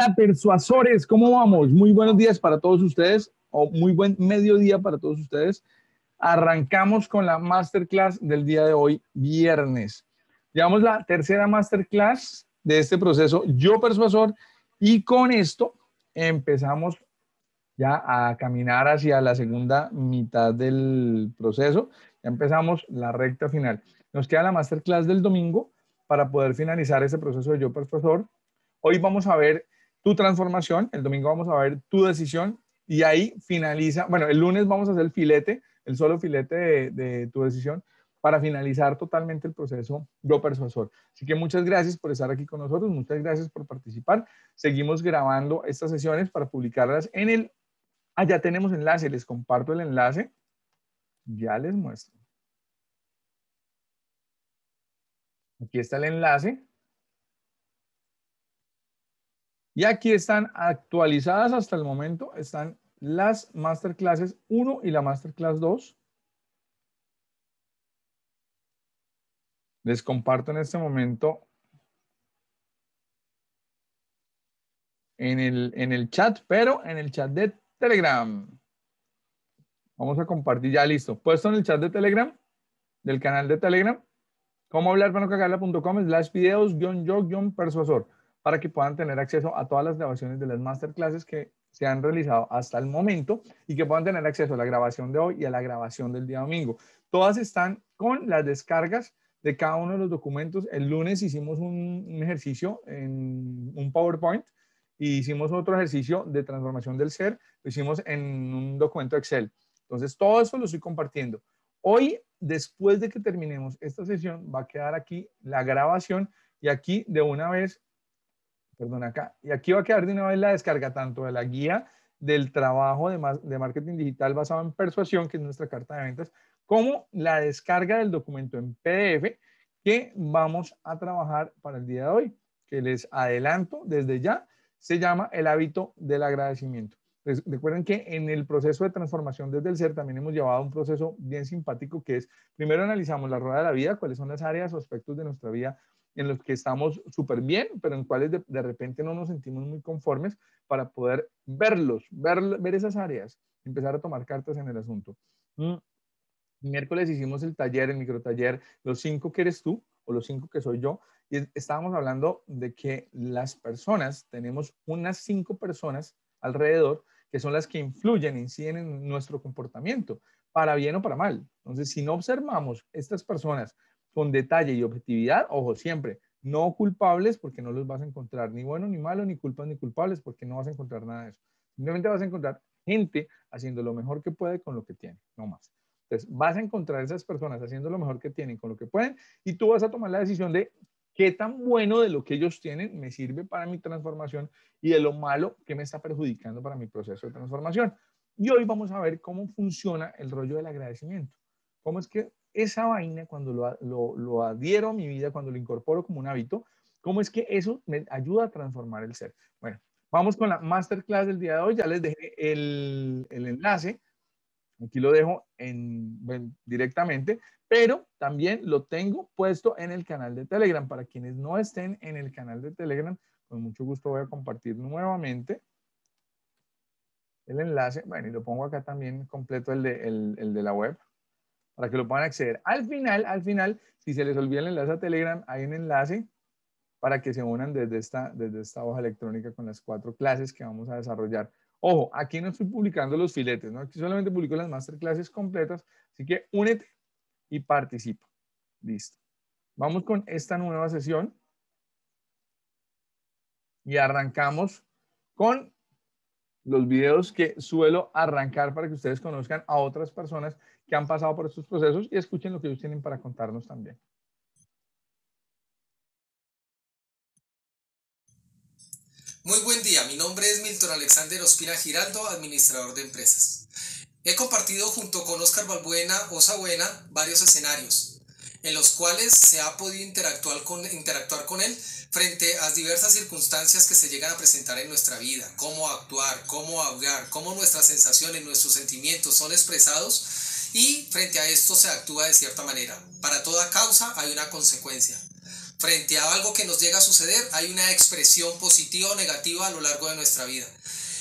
Hola, persuasores, ¿cómo vamos? Muy buenos días para todos ustedes, o muy buen mediodía para todos ustedes. Arrancamos con la masterclass del día de hoy, viernes. Llevamos la tercera masterclass de este proceso, Yo Persuasor, y con esto empezamos ya a caminar hacia la segunda mitad del proceso. Ya empezamos la recta final. Nos queda la masterclass del domingo para poder finalizar ese proceso de Yo Persuasor. Hoy vamos a ver tu transformación, el domingo vamos a ver tu decisión y ahí finaliza, bueno, el lunes vamos a hacer el filete, el solo filete de, de tu decisión para finalizar totalmente el proceso Yo Persuasor. Así que muchas gracias por estar aquí con nosotros, muchas gracias por participar. Seguimos grabando estas sesiones para publicarlas en el... Allá tenemos enlace, les comparto el enlace. Ya les muestro. Aquí está el enlace. Y aquí están actualizadas hasta el momento, están las masterclasses 1 y la masterclass 2. Les comparto en este momento en el, chat, pero en el chat de Telegram. Vamos a compartir, ya listo. Puesto en el chat de Telegram, del canal de Telegram, como hablar para cagarla.com slash videos guión yo guión persuasor para que puedan tener acceso a todas las grabaciones de las masterclasses que se han realizado hasta el momento y que puedan tener acceso a la grabación de hoy y a la grabación del día domingo. Todas están con las descargas de cada uno de los documentos. El lunes hicimos un ejercicio en un PowerPoint y hicimos otro ejercicio de transformación del ser, lo hicimos en un documento Excel. Entonces, todo eso lo estoy compartiendo. Hoy, después de que terminemos esta sesión, va a quedar aquí la grabación y aquí de una vez perdón, acá. Y aquí va a quedar de una vez la descarga tanto de la guía del trabajo de, de marketing digital basado en persuasión, que es nuestra carta de ventas, como la descarga del documento en PDF que vamos a trabajar para el día de hoy, que les adelanto desde ya, se llama el hábito del agradecimiento. Pues, recuerden que en el proceso de transformación desde el ser también hemos llevado un proceso bien simpático que es, primero analizamos la rueda de la vida, cuáles son las áreas o aspectos de nuestra vida en los que estamos súper bien, pero en cuales de, repente no nos sentimos muy conformes para poder verlos, ver, esas áreas, empezar a tomar cartas en el asunto. Mm, miércoles hicimos el taller, el microtaller, los cinco que eres tú o los cinco que soy yo, y estábamos hablando de que las personas, tenemos unas cinco personas alrededor que son las que influyen, inciden en nuestro comportamiento, para bien o para mal. Entonces, si no observamos estas personas con detalle y objetividad, ojo, siempre, no culpables porque no los vas a encontrar ni bueno ni malo, ni culpas ni culpables porque no vas a encontrar nada de eso. Simplemente vas a encontrar gente haciendo lo mejor que puede con lo que tiene, no más. Entonces, vas a encontrar esas personas haciendo lo mejor que tienen con lo que pueden y tú vas a tomar la decisión de qué tan bueno de lo que ellos tienen me sirve para mi transformación y de lo malo que me está perjudicando para mi proceso de transformación. Y hoy vamos a ver cómo funciona el rollo del agradecimiento. ¿Cómo es que esa vaina, cuando lo, lo, adhiero a mi vida, cuando lo incorporo como un hábito, cómo es que eso me ayuda a transformar el ser. Bueno, vamos con la masterclass del día de hoy. Ya les dejé el, enlace. Aquí lo dejo en, directamente, pero también lo tengo puesto en el canal de Telegram. Para quienes no estén en el canal de Telegram, con mucho gusto voy a compartir nuevamente el enlace. Bueno, y lo pongo acá también completo el de la web para que lo puedan acceder. Al final, al final, si se les olvida el enlace a Telegram, hay un enlace para que se unan desde esta, desde esta hoja electrónica con las cuatro clases que vamos a desarrollar. Ojo, aquí no estoy publicando los filetes, ¿no? aquí solamente publico las masterclasses completas, así que únete y participa. Listo. Vamos con esta nueva sesión y arrancamos con los videos que suelo arrancar para que ustedes conozcan a otras personas que han pasado por estos procesos y escuchen lo que ellos tienen para contarnos también. Muy buen día, mi nombre es Milton Alexander Ospina Giraldo, administrador de empresas. He compartido junto con Oscar Balbuena, Osa varios escenarios, en los cuales se ha podido interactuar con, interactuar con él frente a diversas circunstancias que se llegan a presentar en nuestra vida, cómo actuar, cómo hablar, cómo nuestras sensaciones, nuestros sentimientos son expresados y frente a esto se actúa de cierta manera. Para toda causa hay una consecuencia. Frente a algo que nos llega a suceder hay una expresión positiva o negativa a lo largo de nuestra vida.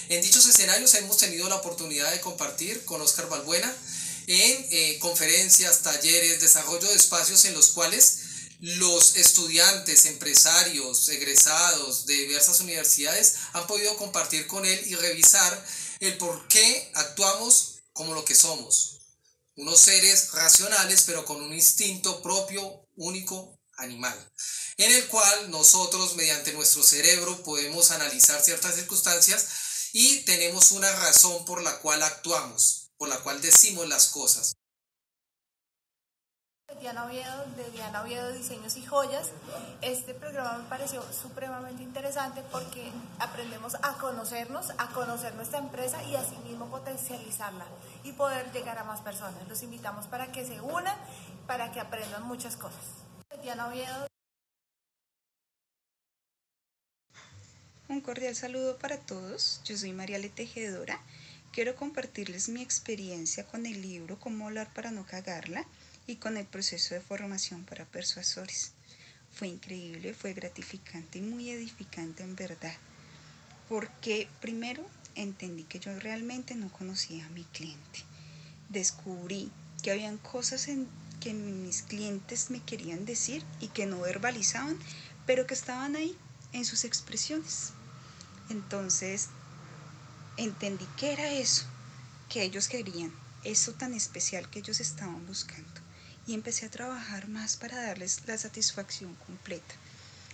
En dichos escenarios hemos tenido la oportunidad de compartir con Oscar Balbuena en eh, conferencias, talleres, desarrollo de espacios en los cuales los estudiantes, empresarios, egresados de diversas universidades han podido compartir con él y revisar el por qué actuamos como lo que somos. Unos seres racionales pero con un instinto propio, único, animal, en el cual nosotros mediante nuestro cerebro podemos analizar ciertas circunstancias y tenemos una razón por la cual actuamos por la cual decimos las cosas. Diana Oviedo, de Diana Oviedo Diseños y Joyas. Este programa me pareció supremamente interesante porque aprendemos a conocernos, a conocer nuestra empresa y asimismo potencializarla y poder llegar a más personas. Los invitamos para que se unan, para que aprendan muchas cosas. Diana Oviedo. Un cordial saludo para todos. Yo soy María Tejedora Quiero compartirles mi experiencia con el libro Cómo hablar para no cagarla y con el proceso de formación para persuasores. Fue increíble, fue gratificante y muy edificante en verdad, porque primero entendí que yo realmente no conocía a mi cliente. Descubrí que habían cosas en que mis clientes me querían decir y que no verbalizaban, pero que estaban ahí en sus expresiones. Entonces entendí que era eso que ellos querían, eso tan especial que ellos estaban buscando. Y empecé a trabajar más para darles la satisfacción completa.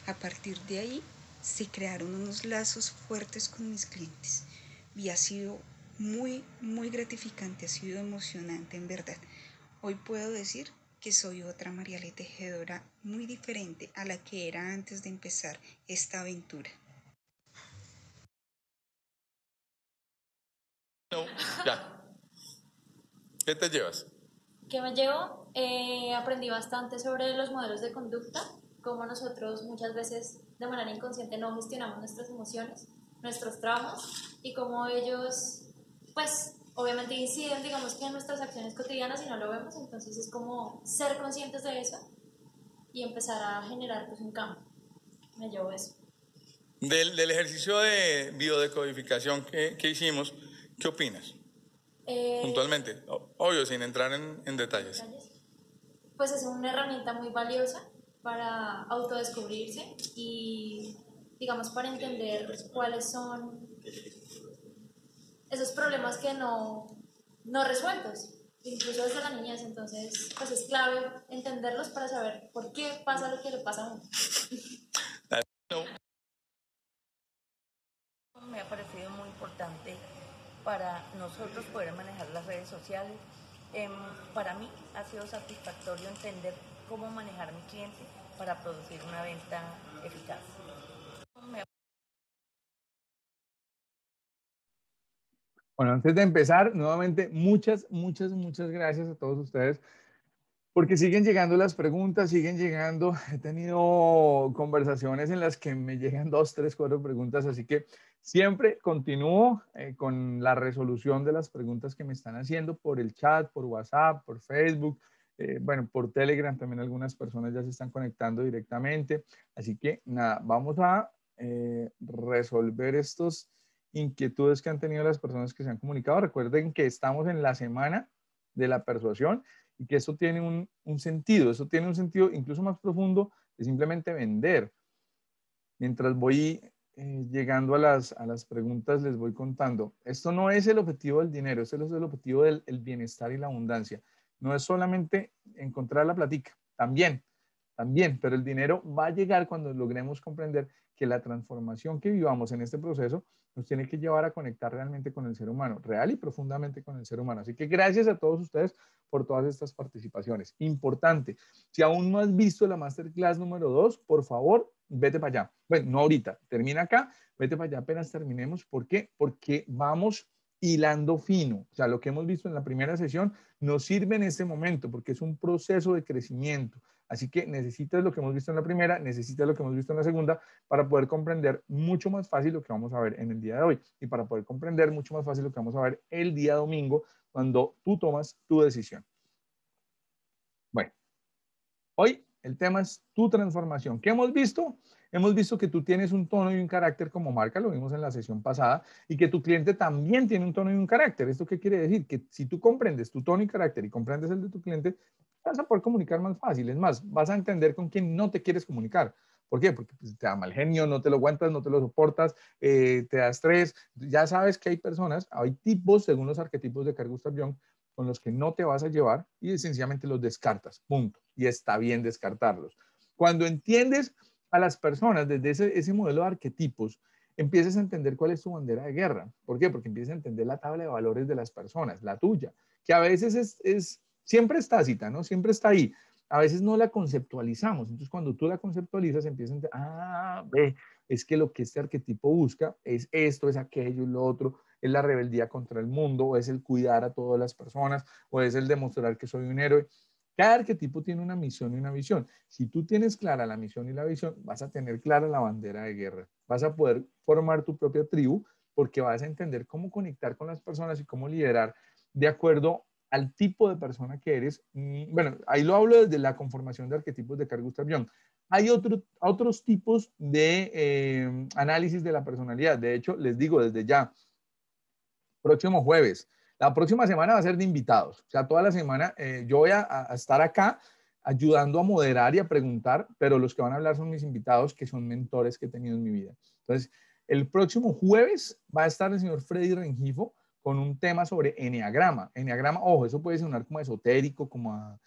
A partir de ahí se crearon unos lazos fuertes con mis clientes y ha sido muy, muy gratificante, ha sido emocionante en verdad. Hoy puedo decir que soy otra Mariale Tejedora muy diferente a la que era antes de empezar esta aventura. No, ya. ¿Qué te llevas? ¿Qué me llevo? Eh, aprendí bastante sobre los modelos de conducta, cómo nosotros muchas veces de manera inconsciente no gestionamos nuestras emociones, nuestros traumas y cómo ellos, pues, obviamente inciden, digamos que en nuestras acciones cotidianas y no lo vemos, entonces es como ser conscientes de eso y empezar a generar pues, un cambio. Me llevo eso. Del, ejercicio de biodecodificación que hicimos, ¿Qué opinas? Eh, Puntualmente, obvio, sin entrar en, detalles. Pues es una herramienta muy valiosa para autodescubrirse y, digamos, para entender cuáles son esos problemas que no, no resueltos, incluso desde la niñez. Entonces, pues es clave entenderlos para saber por qué pasa lo que le pasa a uno. Me ha parecido muy importante para nosotros poder manejar las redes sociales. Em, para mí ha sido satisfactorio entender cómo manejar mi cliente para producir una venta eficaz. Bueno, antes de empezar, nuevamente muchas, muchas, muchas gracias a todos ustedes porque siguen llegando las preguntas, siguen llegando. He tenido conversaciones en las que me llegan dos, tres, cuatro preguntas, así que Siempre continúo eh, con la resolución de las preguntas que me están haciendo por el chat, por WhatsApp, por Facebook, eh, bueno, por Telegram también algunas personas ya se están conectando directamente. Así que nada, vamos a eh, resolver estos inquietudes que han tenido las personas que se han comunicado. Recuerden que estamos en la semana de la persuasión y que eso tiene un, un sentido, eso tiene un sentido incluso más profundo de simplemente vender. Mientras voy eh, llegando a las, preguntas, les voy contando. Esto no es el objetivo del dinero, es el objetivo del bienestar y la abundancia. No es solamente encontrar la platica, también, también, pero el dinero va a llegar cuando logremos comprender que la transformación que vivamos en este proceso nos tiene que llevar a conectar realmente con el ser humano, real y profundamente con el ser humano. Así que gracias a todos ustedes por todas estas participaciones. Importante, si aún no has visto la masterclass número 2, por favor, vete para allá. Bueno, no ahorita, termina acá, vete para allá apenas terminemos. ¿Por qué? Porque vamos hilando fino. O sea, lo que hemos visto en la primera sesión nos sirve en este momento porque es un proceso de crecimiento. Así que necesitas lo que hemos visto en la primera, necesitas lo que hemos visto en la segunda para poder comprender mucho más fácil lo que vamos a ver en el día de hoy y para poder comprender mucho más fácil lo que vamos a ver el día domingo cuando tú tomas tu decisión. Bueno, hoy el tema es tu transformación. ¿Qué hemos visto? Hemos visto que tú tienes un tono y un carácter como marca, lo vimos en la sesión pasada, y que tu cliente también tiene un tono y un carácter. ¿Esto qué quiere decir? Que si tú comprendes tu tono y carácter y comprendes el de tu cliente, vas a poder comunicar más fácil. Es más, vas a entender con quién no te quieres comunicar. ¿Por qué? Porque pues, te da mal genio, no te lo aguantas, no te lo soportas, eh, te das estrés. Ya sabes que hay personas, hay tipos, según los arquetipos de Carl Gustav con los que no te vas a llevar y sencillamente los descartas. Punto y está bien descartarlos. Cuando entiendes a las personas desde ese, modelo de arquetipos, empiezas a entender cuál es su bandera de guerra. ¿Por qué? Porque empiezas a entender la tabla de valores de las personas, la tuya, que a veces es, siempre está cita, ¿no? Siempre está ahí. A veces no la conceptualizamos. Entonces, cuando tú la conceptualizas, empiezas a entender, ah, ve, es que lo que este arquetipo busca es esto, es aquello, lo otro, es la rebeldía contra el mundo, o es el cuidar a todas las personas, o es el demostrar que soy un héroe. Cada arquetipo tiene una misión y una visión. Si tú tienes clara la misión y la visión, vas a tener clara la bandera de guerra. Vas a poder formar tu propia tribu porque vas a entender cómo conectar con las personas y cómo liderar de acuerdo al tipo de persona que eres. Bueno, ahí lo hablo desde la conformación de arquetipos de Carl Gustav Jung. Hay otros tipos de eh, análisis de la personalidad. De hecho, les digo desde ya, próximo jueves, la próxima semana va a ser de invitados. O sea, toda la semana eh, yo voy a, estar acá ayudando a moderar y a preguntar, pero los que van a hablar son mis invitados, que son mentores que he tenido en mi vida. Entonces, el próximo jueves va a estar el señor Freddy Rengifo con un tema sobre enneagrama. Enneagrama, ojo, eso puede sonar como esotérico, como a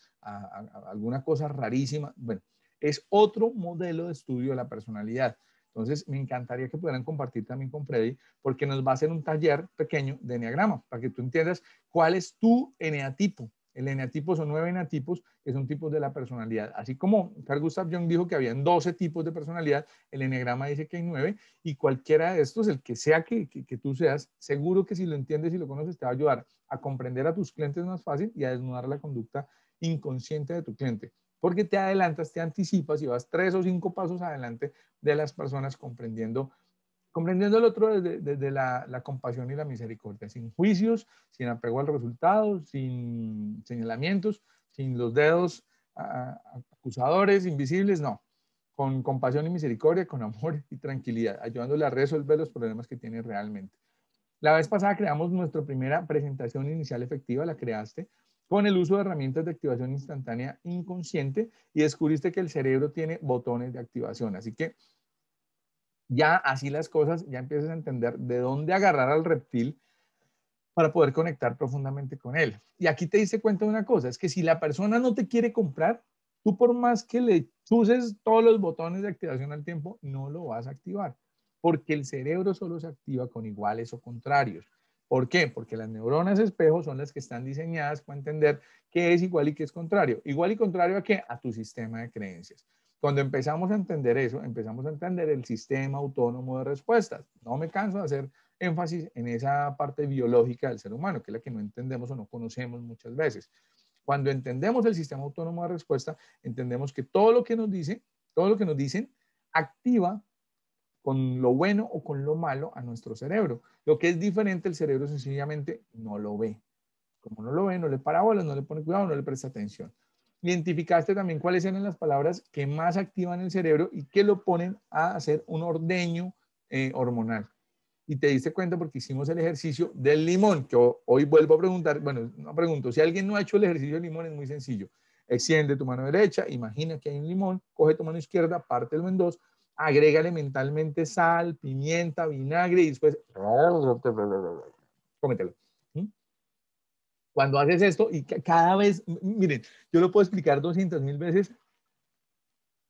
alguna cosa rarísima. Bueno, es otro modelo de estudio de la personalidad. Entonces, me encantaría que pudieran compartir también con Freddy, porque nos va a hacer un taller pequeño de eneagrama, para que tú entiendas cuál es tu eneatipo. El eneatipo son nueve eneatipos, que son tipos de la personalidad. Así como Carl Gustav Jung dijo que habían 12 tipos de personalidad, el eneagrama dice que hay nueve, y cualquiera de estos, el que sea que, que tú seas, seguro que si lo entiendes y lo conoces, te va a ayudar a comprender a tus clientes más fácil y a desnudar la conducta inconsciente de tu cliente porque te adelantas, te anticipas y vas tres o cinco pasos adelante de las personas comprendiendo comprendiendo el otro desde, la, compasión y la misericordia, sin juicios, sin apego al resultado, sin señalamientos, sin los dedos acusadores invisibles, no, con compasión y misericordia, con amor y tranquilidad, ayudándole a resolver los problemas que tiene realmente. La vez pasada creamos nuestra primera presentación inicial efectiva, la creaste, con el uso de herramientas de activación instantánea inconsciente y descubriste que el cerebro tiene botones de activación. Así que ya así las cosas, ya empiezas a entender de dónde agarrar al reptil para poder conectar profundamente con él. Y aquí te diste cuenta de una cosa, es que si la persona no te quiere comprar, tú por más que le uses todos los botones de activación al tiempo, no lo vas a activar, porque el cerebro solo se activa con iguales o contrarios. ¿Por qué? Porque las neuronas espejo son las que están diseñadas para entender qué es igual y qué es contrario. Igual y contrario a qué? A tu sistema de creencias. Cuando empezamos a entender eso, empezamos a entender el sistema autónomo de respuestas. No me canso de hacer énfasis en esa parte biológica del ser humano, que es la que no entendemos o no conocemos muchas veces. Cuando entendemos el sistema autónomo de respuesta, entendemos que todo lo que nos dice, todo lo que nos dicen, activa con lo bueno o con lo malo a nuestro cerebro. Lo que es diferente, el cerebro sencillamente no lo ve. Como no lo ve, no le para no le pone cuidado, no le presta atención. Identificaste también cuáles eran las palabras que más activan el cerebro y que lo ponen a hacer un ordeño eh, hormonal. Y te diste cuenta porque hicimos el ejercicio del limón. que hoy vuelvo a preguntar, bueno, no pregunto, si alguien no ha hecho el ejercicio del limón es muy sencillo. Extiende tu mano derecha, imagina que hay un limón, coge tu mano izquierda, pártelo en dos, agrega mentalmente sal, pimienta, vinagre y después cómetelo. Cuando haces esto y cada vez, miren, yo lo puedo explicar 200 mil veces,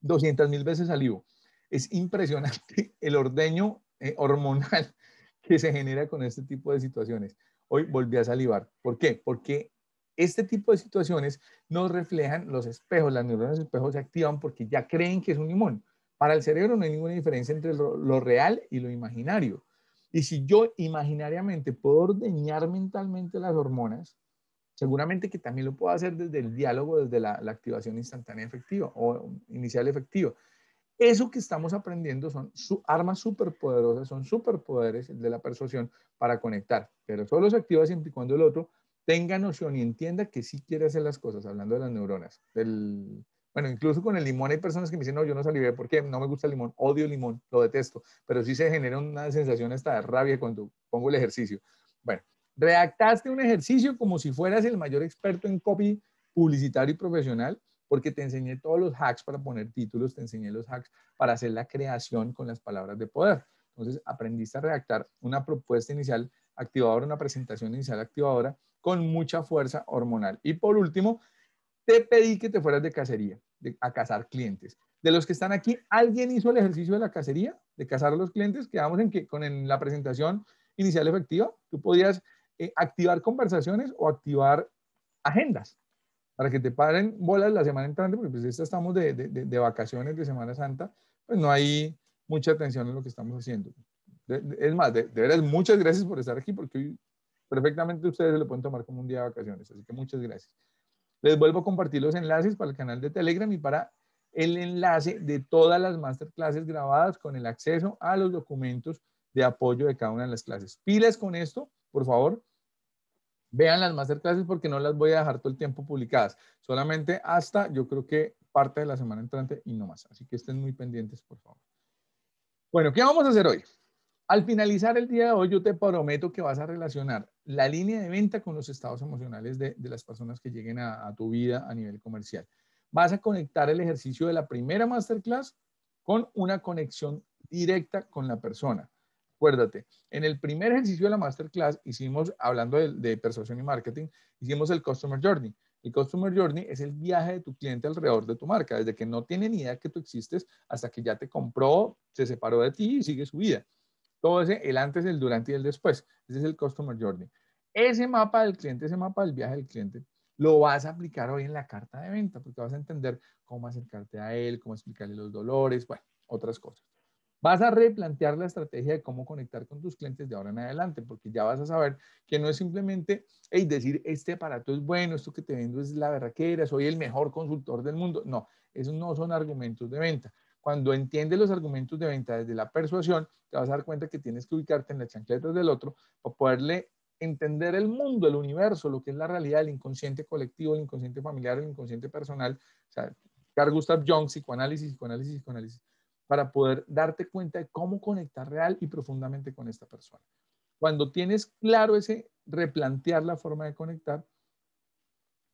200 mil veces salivo, Es impresionante el ordeño eh, hormonal que se genera con este tipo de situaciones. Hoy volví a salivar. ¿Por qué? Porque este tipo de situaciones nos reflejan los espejos, las neuronas espejos se activan porque ya creen que es un limón. Para el cerebro no hay ninguna diferencia entre lo, real y lo imaginario. Y si yo imaginariamente puedo ordeñar mentalmente las hormonas, seguramente que también lo puedo hacer desde el diálogo, desde la, activación instantánea efectiva o inicial efectiva. Eso que estamos aprendiendo son su, armas superpoderosas, son superpoderes de la persuasión para conectar, pero solo se activa siempre y cuando el otro tenga noción y entienda que sí quiere hacer las cosas, hablando de las neuronas, del, bueno, incluso con el limón hay personas que me dicen, no, yo no salivé porque no me gusta el limón, odio el limón, lo detesto, pero sí se genera una sensación hasta de rabia cuando pongo el ejercicio. Bueno, redactaste un ejercicio como si fueras el mayor experto en copy publicitario y profesional, porque te enseñé todos los hacks para poner títulos, te enseñé los hacks para hacer la creación con las palabras de poder. Entonces, aprendiste a redactar una propuesta inicial activadora, una presentación inicial activadora con mucha fuerza hormonal. Y por último, te pedí que te fueras de cacería a cazar clientes. De los que están aquí, ¿alguien hizo el ejercicio de la cacería, de cazar a los clientes? Quedamos en que con en la presentación inicial efectiva, tú podías eh, activar conversaciones o activar agendas para que te paren bolas la semana entrante, porque pues esta estamos de, de, de, vacaciones de Semana Santa, pues no hay mucha atención en lo que estamos haciendo. es más, de, veras, muchas gracias por estar aquí, porque perfectamente ustedes lo pueden tomar como un día de vacaciones, así que muchas gracias. Les vuelvo a compartir los enlaces para el canal de Telegram y para el enlace de todas las masterclasses grabadas con el acceso a los documentos de apoyo de cada una de las clases. Piles con esto, por favor. Vean las masterclasses porque no las voy a dejar todo el tiempo publicadas. Solamente hasta, yo creo que parte de la semana entrante y no más. Así que estén muy pendientes, por favor. Bueno, ¿qué vamos a hacer hoy? Al finalizar el día de hoy, yo te prometo que vas a relacionar la línea de venta con los estados emocionales de, las personas que lleguen a, tu vida a nivel comercial. Vas a conectar el ejercicio de la primera masterclass con una conexión directa con la persona. Acuérdate, en el primer ejercicio de la masterclass hicimos, hablando de, de persuasión y marketing, hicimos el Customer Journey. El Customer Journey es el viaje de tu cliente alrededor de tu marca, desde que no tiene ni idea que tú existes hasta que ya te compró, se separó de ti y sigue su vida. Todo ese, el antes, el durante y el después. Ese es el Customer Journey. Ese mapa del cliente, ese mapa del viaje del cliente, lo vas a aplicar hoy en la carta de venta, porque vas a entender cómo acercarte a él, cómo explicarle los dolores, bueno, otras cosas. Vas a replantear la estrategia de cómo conectar con tus clientes de ahora en adelante, porque ya vas a saber que no es simplemente hey, decir este aparato es bueno, esto que te vendo es la verraquera, soy el mejor consultor del mundo. No, esos no son argumentos de venta. Cuando entiendes los argumentos de venta desde la persuasión, te vas a dar cuenta que tienes que ubicarte en las chancletas del otro para poderle entender el mundo, el universo, lo que es la realidad, el inconsciente colectivo, el inconsciente familiar, el inconsciente personal. O sea, Carl Gustav Jung, psicoanálisis, psicoanálisis, psicoanálisis, para poder darte cuenta de cómo conectar real y profundamente con esta persona. Cuando tienes claro ese replantear la forma de conectar,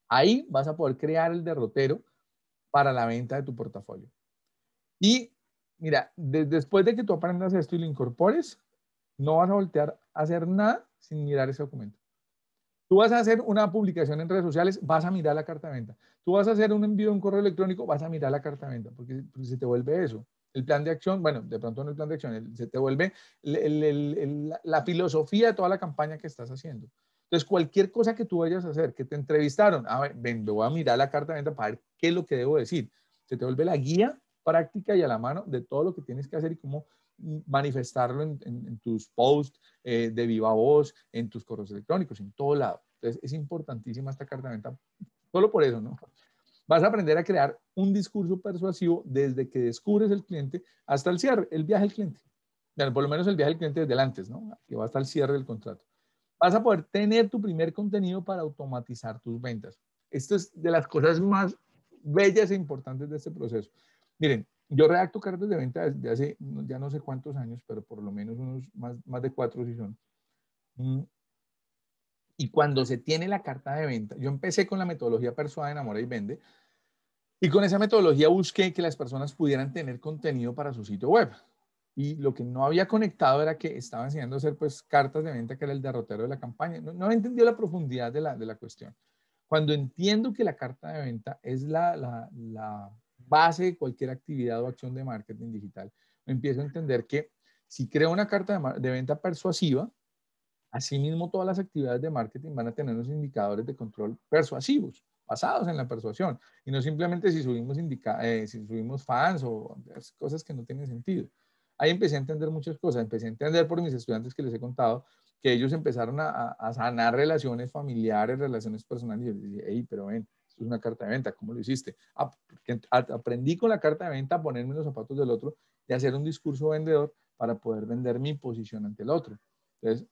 ahí vas a poder crear el derrotero para la venta de tu portafolio. Y mira, después de que tú aprendas esto y lo incorpores, no vas a voltear a hacer nada sin mirar ese documento. Tú vas a hacer una publicación en redes sociales, vas a mirar la carta de venta. Tú vas a hacer un envío un correo electrónico, vas a mirar la carta de venta, porque, pues, se te vuelve eso. El plan de acción, bueno, de pronto no el plan de acción, se te vuelve la, filosofía de toda la campaña que estás haciendo. Entonces, cualquier cosa que tú vayas a hacer, que te entrevistaron, a ver, ven, voy a mirar la carta de venta para ver qué es lo que debo decir. Se te vuelve la guía práctica y a la mano de todo lo que tienes que hacer y cómo manifestarlo en, tus posts eh, de viva voz, en tus correos electrónicos, en todo lado. Entonces, es importantísima esta carta de venta, solo por eso, ¿no? Vas a aprender a crear un discurso persuasivo desde que descubres el cliente hasta el cierre, el viaje al cliente. Bueno, por lo menos el viaje al cliente desde antes, ¿no? Que va hasta el cierre del contrato. Vas a poder tener tu primer contenido para automatizar tus ventas. Esto es de las cosas más bellas e importantes de este proceso. Miren, yo redacto cartas de venta desde hace ya no sé cuántos años, pero por lo menos unos más, de cuatro si son. Mm. Y cuando se tiene la carta de venta, yo empecé con la metodología Persuade, Enamora y Vende. Y con esa metodología busqué que las personas pudieran tener contenido para su sitio web. Y lo que no había conectado era que estaba enseñando a hacer pues cartas de venta, que era el derrotero de la campaña. No, no entendió la profundidad de la, de la cuestión. Cuando entiendo que la carta de venta es la, la base de cualquier actividad o acción de marketing digital, empiezo a entender que si creo una carta de, venta persuasiva, asimismo todas las actividades de marketing van a tener unos indicadores de control persuasivos, basados en la persuasión, y no simplemente si subimos, eh, si subimos fans o cosas que no tienen sentido. Ahí empecé a entender muchas cosas, empecé a entender por mis estudiantes que les he contado que ellos empezaron a, a sanar relaciones familiares, relaciones personales, y yo les dije, hey, pero ven, una carta de venta, ¿cómo lo hiciste? Ah, aprendí con la carta de venta a ponerme los zapatos del otro y hacer un discurso vendedor para poder vender mi posición ante el otro. Entonces,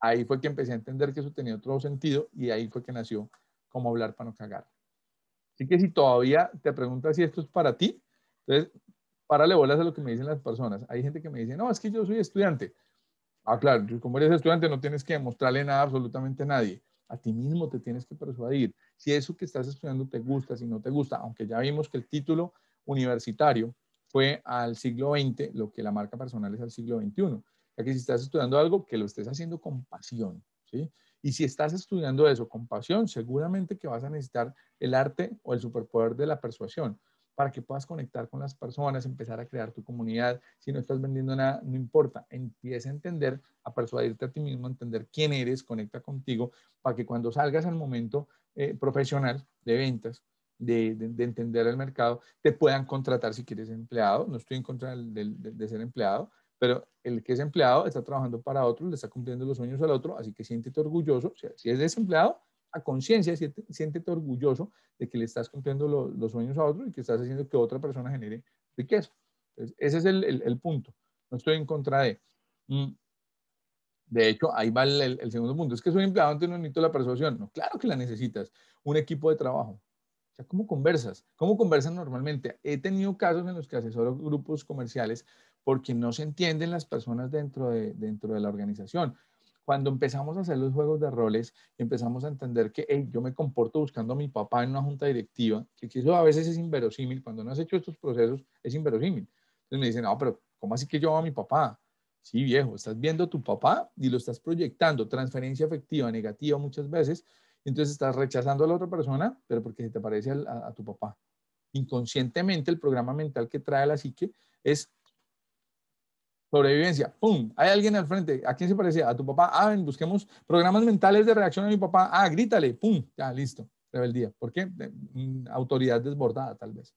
ahí fue que empecé a entender que eso tenía otro sentido y ahí fue que nació como hablar para no cagar. Así que si todavía te preguntas si esto es para ti, entonces párale bolas a lo que me dicen las personas. Hay gente que me dice, no, es que yo soy estudiante. Ah, claro, como eres estudiante no tienes que demostrarle nada a absolutamente nadie. A ti mismo te tienes que persuadir. Si eso que estás estudiando te gusta, si no te gusta, aunque ya vimos que el título universitario fue al siglo XX, lo que la marca personal es al siglo XXI. ya que si estás estudiando algo, que lo estés haciendo con pasión, Y si estás estudiando eso con pasión, seguramente que vas a necesitar el arte o el superpoder de la persuasión para que puedas conectar con las personas, empezar a crear tu comunidad. Si no estás vendiendo nada, no importa. Empieza a entender, a persuadirte a ti mismo, a entender quién eres, conecta contigo, para que cuando salgas al momento eh, profesional de ventas, de, entender el mercado, te puedan contratar si quieres empleado. No estoy en contra de, ser empleado, pero el que es empleado está trabajando para otro, le está cumpliendo los sueños al otro, así que siéntete orgulloso. si es desempleado, a conciencia, siéntete orgulloso de que le estás cumpliendo los sueños a otro y que estás haciendo que otra persona genere riqueza. ese es el, el, punto. No estoy en contra de. Mm, de hecho, ahí va el, segundo punto. Es que soy empleado, entonces no necesito la persuasión. No, claro que la necesitas. Un equipo de trabajo. O sea, ¿cómo conversas? ¿Cómo conversan normalmente? He tenido casos en los que asesoro grupos comerciales porque no se entienden las personas dentro de, dentro de la organización cuando empezamos a hacer los juegos de roles, empezamos a entender que yo me comporto buscando a mi papá en una junta directiva, que eso a veces es inverosímil, cuando no has hecho estos procesos es inverosímil. Entonces me dicen, no, pero ¿cómo así que yo a mi papá? Sí, viejo, estás viendo a tu papá y lo estás proyectando, transferencia afectiva negativa muchas veces, entonces estás rechazando a la otra persona, pero porque se te parece a tu papá. Inconscientemente el programa mental que trae la psique es Sobrevivencia. ¡Pum! Hay alguien al frente. ¿A quién se parecía? A tu papá. Ah, ven, busquemos programas mentales de reacción a mi papá. Ah, grítale. ¡Pum! Ya, listo. Rebeldía. ¿Por qué? Mm, autoridad desbordada, tal vez.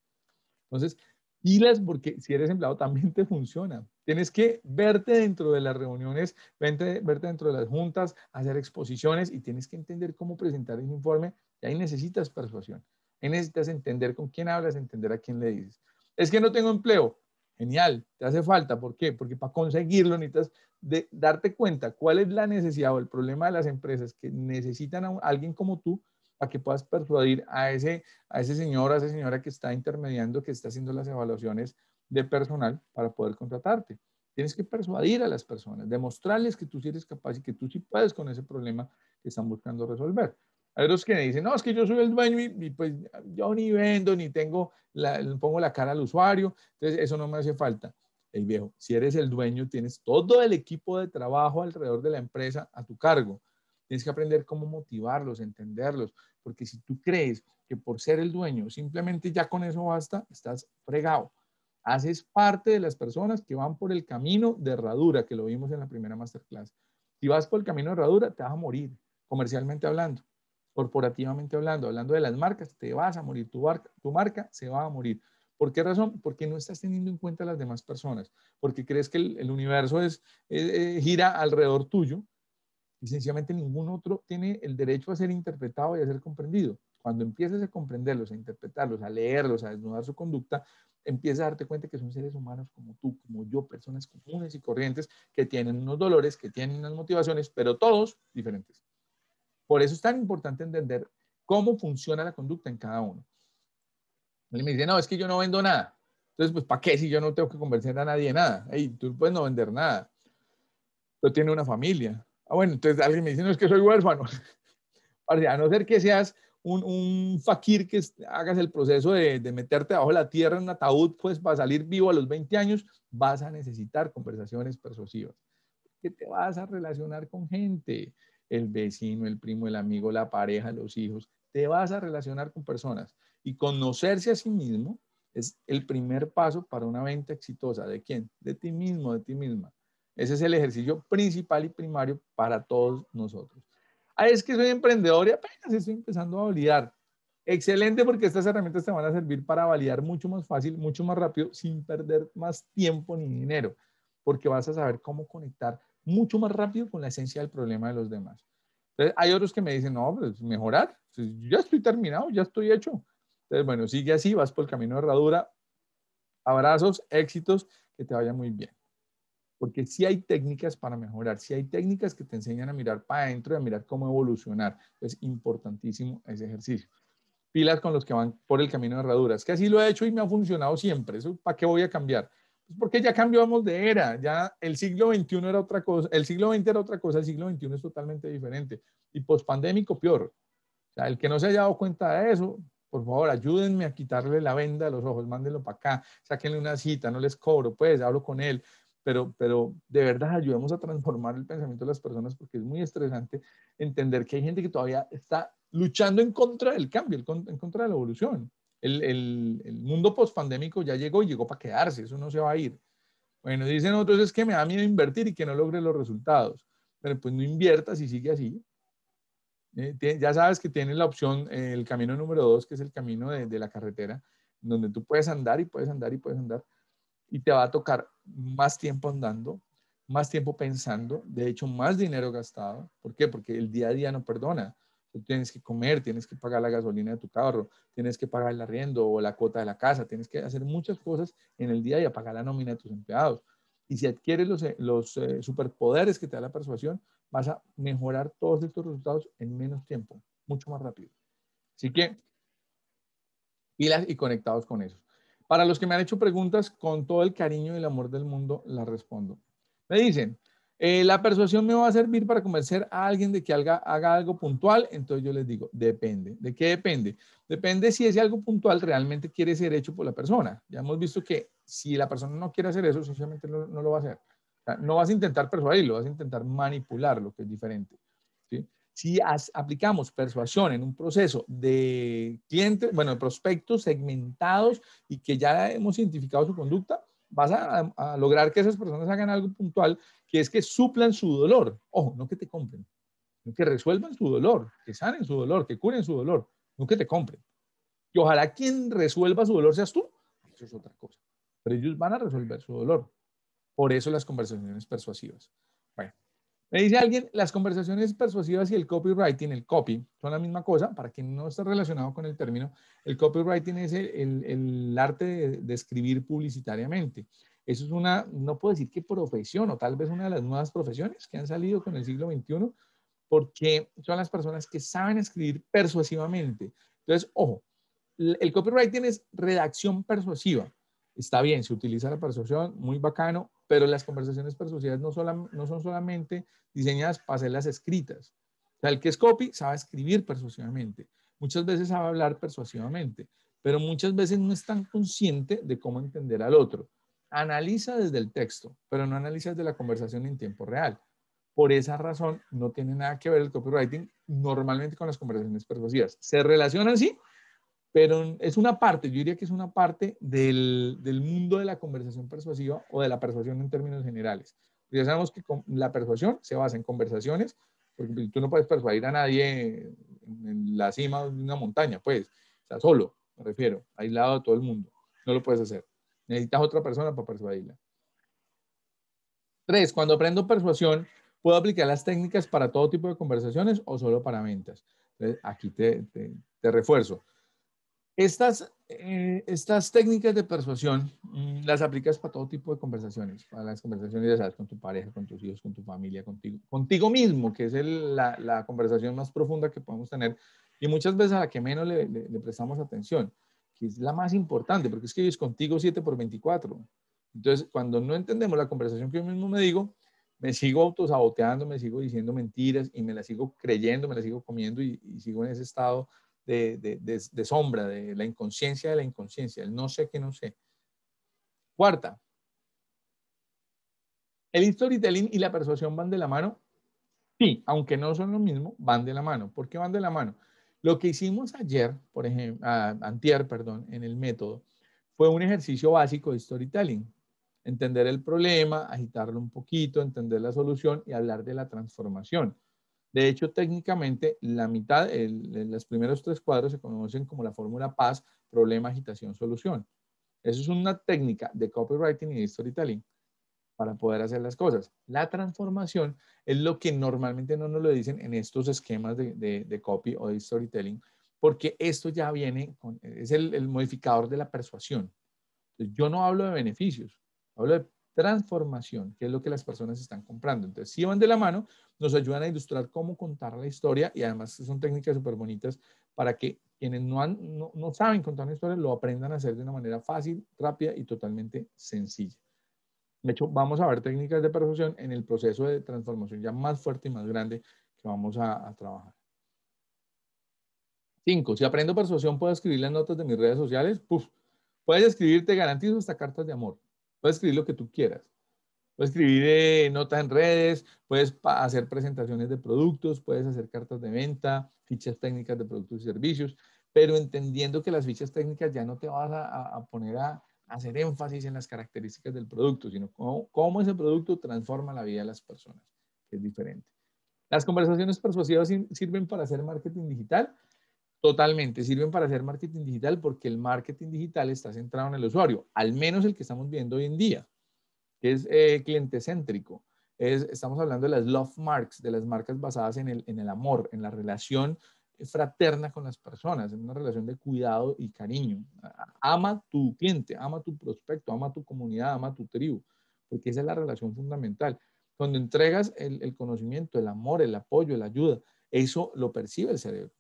Entonces, pilas porque si eres empleado también te funciona. Tienes que verte dentro de las reuniones, verte, dentro de las juntas, hacer exposiciones y tienes que entender cómo presentar ese informe. Y ahí necesitas persuasión. necesitas entender con quién hablas, entender a quién le dices. Es que no tengo empleo. Genial, te hace falta. ¿Por qué? Porque para conseguirlo necesitas de darte cuenta cuál es la necesidad o el problema de las empresas que necesitan a, alguien como tú para que puedas persuadir a ese, a ese señor, a esa señora que está intermediando, que está haciendo las evaluaciones de personal para poder contratarte. Tienes que persuadir a las personas, demostrarles que tú sí eres capaz y que tú sí puedes con ese problema que están buscando resolver. Hay otros que me dicen, no, es que yo soy el dueño y, pues yo ni vendo, ni tengo, pongo la cara al usuario, entonces eso no me hace falta. El viejo, si eres el dueño, tienes todo el equipo de trabajo alrededor de la empresa a tu cargo. Tienes que aprender cómo motivarlos, entenderlos, porque si tú crees que por ser el dueño simplemente ya con eso basta, estás fregado. Haces parte de las personas que van por el camino de herradura, que lo vimos en la primera masterclass. Si vas por el camino de herradura, te vas a morir, comercialmente hablando corporativamente hablando, hablando de las marcas, te vas a morir, tu, tu marca se va a morir. ¿Por qué razón? Porque no estás teniendo en cuenta a las demás personas, porque crees que el, universo es, eh, eh, gira alrededor tuyo y sencillamente ningún otro tiene el derecho a ser interpretado y a ser comprendido. Cuando empiezas a comprenderlos, a interpretarlos, a leerlos, a desnudar su conducta, empiezas a darte cuenta que son seres humanos como tú, como yo, personas comunes y corrientes que tienen unos dolores, que tienen unas motivaciones, pero todos diferentes. Por eso es tan importante entender cómo funciona la conducta en cada uno. me dice, no, es que yo no vendo nada. Entonces, pues, ¿para qué si yo no tengo que convencer a nadie de nada? Hey, tú puedes no vender nada. Tú tienes una familia. Ah, bueno, entonces alguien me dice, no, es que soy huérfano. a no ser que seas un, un fakir que hagas el proceso de, de meterte de la tierra en un ataúd, pues, para salir vivo a los 20 años, vas a necesitar conversaciones persuasivas. Que te vas a relacionar con gente el vecino, el primo, el amigo, la pareja, los hijos. Te vas a relacionar con personas y conocerse a sí mismo es el primer paso para una venta exitosa. ¿De quién? De ti mismo, de ti misma. Ese es el ejercicio principal y primario para todos nosotros. Ah, es que soy emprendedor y apenas estoy empezando a validar. Excelente porque estas herramientas te van a servir para validar mucho más fácil, mucho más rápido, sin perder más tiempo ni dinero, porque vas a saber cómo conectar mucho más rápido con la esencia del problema de los demás. Entonces, hay otros que me dicen, no, pues, mejorar, ya estoy terminado, ya estoy hecho. Entonces, bueno, sigue así, vas por el camino de herradura. Abrazos, éxitos, que te vaya muy bien. Porque si hay técnicas para mejorar, si hay técnicas que te enseñan a mirar para adentro y a mirar cómo evolucionar. Es importantísimo ese ejercicio. Pilas con los que van por el camino de herraduras, que así lo he hecho y me ha funcionado siempre. para qué voy a cambiar? porque ya cambiamos de era, ya el siglo XXI era otra cosa, el siglo XX era otra cosa, el siglo XXI es totalmente diferente. Y pospandémico, peor. O sea, el que no se haya dado cuenta de eso, por favor, ayúdenme a quitarle la venda de los ojos, mándenlo para acá, sáquenle una cita, no les cobro, pues hablo con él, pero, pero de verdad ayudemos a transformar el pensamiento de las personas porque es muy estresante entender que hay gente que todavía está luchando en contra del cambio, en contra de la evolución el, mundo post mundo ya llegó y llegó para quedarse, eso no se va a ir. Bueno, dicen otros, es que me da miedo invertir y que no logre los resultados. Pero pues no inviertas y sigue así. Eh, ya sabes que tienes la opción, eh, el camino número dos, que es el camino de, de la carretera, donde tú puedes andar y puedes andar y puedes andar. Y te va a tocar más tiempo andando, más tiempo pensando, de hecho más dinero gastado. ¿Por qué? Porque el día a día no perdona tienes que comer, tienes que pagar la gasolina de tu carro, tienes que pagar el arriendo o la cuota de la casa, tienes que hacer muchas cosas en el día y pagar la nómina de tus empleados. Y si adquieres los, eh, los eh, superpoderes que te da la persuasión, vas a mejorar todos estos resultados en menos tiempo, mucho más rápido. Así que, pilas y conectados con eso. Para los que me han hecho preguntas, con todo el cariño y el amor del mundo, las respondo. Me dicen, eh, la persuasión me va a servir para convencer a alguien de que haga, algo puntual. Entonces yo les digo, depende. ¿De qué depende? Depende si ese algo puntual realmente quiere ser hecho por la persona. Ya hemos visto que si la persona no quiere hacer eso, socialmente no, lo va a hacer. no vas a intentar persuadirlo, vas a intentar manipularlo, que es diferente. Si aplicamos persuasión en un proceso de clientes, bueno, de prospectos segmentados y que ya hemos identificado su conducta, vas a, lograr que esas personas hagan algo puntual que es que suplan su dolor. Ojo, no que te compren, que resuelvan su dolor, que sanen su dolor, que curen su dolor, no que te compren. Y ojalá quien resuelva su dolor seas tú, eso es otra cosa. Pero ellos van a resolver su dolor. Por eso las conversaciones persuasivas. Bueno, me dice alguien, las conversaciones persuasivas y el copywriting, el copy, son la misma cosa. Para quien no está relacionado con el término, el copywriting es el, el, arte de escribir publicitariamente. Eso es una, no puedo decir que profesión, o tal vez una de las nuevas profesiones que han salido con el siglo XXI, porque son las personas que saben escribir persuasivamente. Entonces, ojo, el copywriting es redacción persuasiva. Está bien, se utiliza la persuasión, muy bacano, pero las conversaciones persuasivas no, no son solamente diseñadas para las escritas. O sea, el que es copy sabe escribir persuasivamente, muchas veces sabe hablar persuasivamente, pero muchas veces no es tan consciente de cómo entender al otro analiza desde el texto, pero no analiza desde la conversación en tiempo real. Por esa razón, no tiene nada que ver el copywriting normalmente con las conversaciones persuasivas. Se relacionan, sí, pero es una parte, yo diría que es una parte del, del mundo de la conversación persuasiva o de la persuasión en términos generales. Ya sabemos que la persuasión se basa en conversaciones, porque tú no puedes persuadir a nadie en la cima de una montaña, pues, o sea, solo, me refiero, aislado de todo el mundo, no lo puedes hacer. Necesitas otra persona para persuadirla. Tres, cuando aprendo persuasión, puedo aplicar las técnicas para todo tipo de conversaciones o solo para ventas. aquí te, refuerzo. Estas, eh, estas técnicas de persuasión mm, las aplicas para todo tipo de conversaciones, para las conversaciones de sabes, con tu pareja, con tus hijos, con tu familia, contigo, contigo mismo, que es la, conversación más profunda que podemos tener y muchas veces a la que menos le prestamos atención que es la más importante, porque es que es contigo 7 por 24. Entonces, cuando no entendemos la conversación que yo mismo me digo, me sigo autosaboteando, me sigo diciendo mentiras y me las sigo creyendo, me las sigo comiendo y, sigo en ese estado de, de, de, de, sombra, de la inconsciencia de la inconsciencia, el no sé que no sé. Cuarta, el storytelling y la persuasión van de la mano. Sí, aunque no son lo mismo, van de la mano. ¿Por qué van de la mano? Lo que hicimos ayer, por ejemplo, anterior, antier, perdón, en el método, fue un ejercicio básico de storytelling. Entender el problema, agitarlo un poquito, entender la solución y hablar de la transformación. De hecho, técnicamente, la mitad, los primeros tres cuadros se conocen como la fórmula paz, problema, agitación, solución. Eso es una técnica de copywriting y storytelling para poder hacer las cosas. La transformación es lo que normalmente no nos lo dicen en estos esquemas de, copy o de storytelling, porque esto ya viene, con, es el, modificador de la persuasión. yo no hablo de beneficios, hablo de transformación, que es lo que las personas están comprando. Entonces, si van de la mano, nos ayudan a ilustrar cómo contar la historia y además son técnicas súper bonitas para que quienes no, no saben contar una historia lo aprendan a hacer de una manera fácil, rápida y totalmente sencilla. De hecho, vamos a ver técnicas de persuasión en el proceso de transformación ya más fuerte y más grande que vamos a, trabajar. Cinco, si aprendo persuasión, puedo escribir las notas de mis redes sociales. puedes escribirte garantizo, hasta cartas de amor. Puedes escribir lo que tú quieras. Puedes escribir eh, notas en redes, puedes hacer presentaciones de productos, puedes hacer cartas de venta, fichas técnicas de productos y servicios, pero entendiendo que las fichas técnicas ya no te vas a poner a, hacer énfasis en las características del producto, sino cómo, cómo ese producto transforma la vida de las personas, que es diferente. Las conversaciones persuasivas sirven para hacer marketing digital. Totalmente, sirven para hacer marketing digital porque el marketing digital está centrado en el usuario, al menos el que estamos viendo hoy en día, que es eh, clientecéntrico. Es, estamos hablando de las love marks, de las marcas basadas en el, en el amor, en la relación fraterna con las personas, en una relación de cuidado y cariño. Ama tu cliente, ama tu prospecto, ama tu comunidad, ama tu tribu, porque esa es la relación fundamental. Cuando entregas el, conocimiento, el amor, el apoyo, la ayuda, eso lo percibe el cerebro.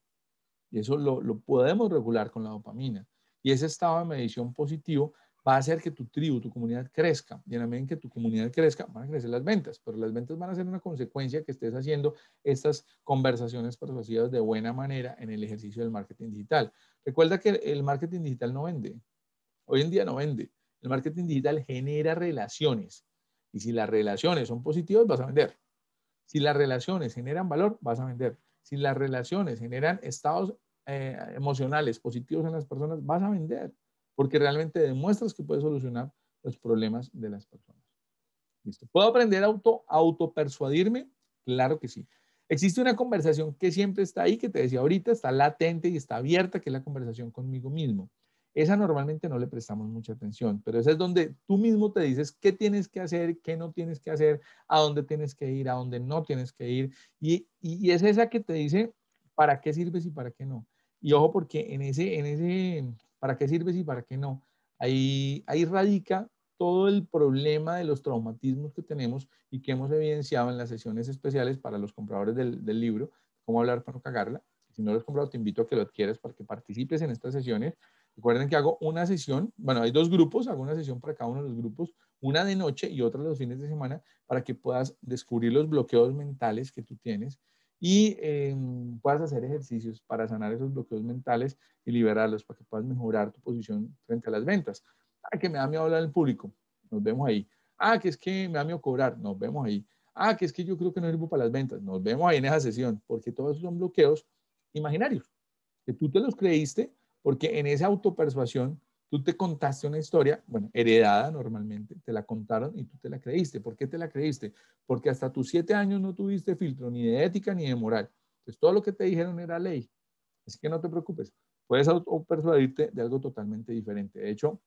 Y eso lo, lo podemos regular con la dopamina. Y ese estado de medición positivo va a hacer que tu tribu, tu comunidad crezca. Y en la que tu comunidad crezca, van a crecer las ventas, pero las ventas van a ser una consecuencia que estés haciendo estas conversaciones persuasivas de buena manera en el ejercicio del marketing digital. Recuerda que el marketing digital no vende. Hoy en día no vende. El marketing digital genera relaciones. Y si las relaciones son positivas, vas a vender. Si las relaciones generan valor, vas a vender. Si las relaciones generan estados eh, emocionales positivos en las personas, vas a vender porque realmente demuestras que puedes solucionar los problemas de las personas. ¿Listo? ¿Puedo aprender a auto, autopersuadirme? Claro que sí. Existe una conversación que siempre está ahí, que te decía ahorita, está latente y está abierta, que es la conversación conmigo mismo. Esa normalmente no le prestamos mucha atención, pero esa es donde tú mismo te dices qué tienes que hacer, qué no tienes que hacer, a dónde tienes que ir, a dónde no tienes que ir. Y, y, y es esa que te dice para qué sirves y para qué no. Y ojo, porque en ese, en ese para qué sirves y para qué no. Ahí, ahí radica todo el problema de los traumatismos que tenemos y que hemos evidenciado en las sesiones especiales para los compradores del, del libro, cómo hablar para no cagarla. Si no lo has comprado, te invito a que lo adquieras para que participes en estas sesiones. Recuerden que hago una sesión, bueno, hay dos grupos, hago una sesión para cada uno de los grupos, una de noche y otra los fines de semana, para que puedas descubrir los bloqueos mentales que tú tienes, y em, puedas hacer ejercicios para sanar esos bloqueos mentales y liberarlos para que puedas mejorar tu posición frente a las ventas. Ah, que me da miedo hablar en público. Nos vemos ahí. Ah, que es que me da miedo cobrar. Nos vemos ahí. Ah, que es que yo creo que no sirvo para las ventas. Nos vemos ahí en esa sesión, porque todos son bloqueos imaginarios que tú te los creíste porque en esa autopersuasión Tú te contaste una historia, bueno, heredada normalmente, te la contaron y tú te la creíste. ¿Por qué te la creíste? Porque hasta tus siete años no tuviste filtro ni de ética ni de moral. Entonces, todo lo que te dijeron era ley. Así que no te preocupes, puedes auto persuadirte de algo totalmente diferente. De hecho,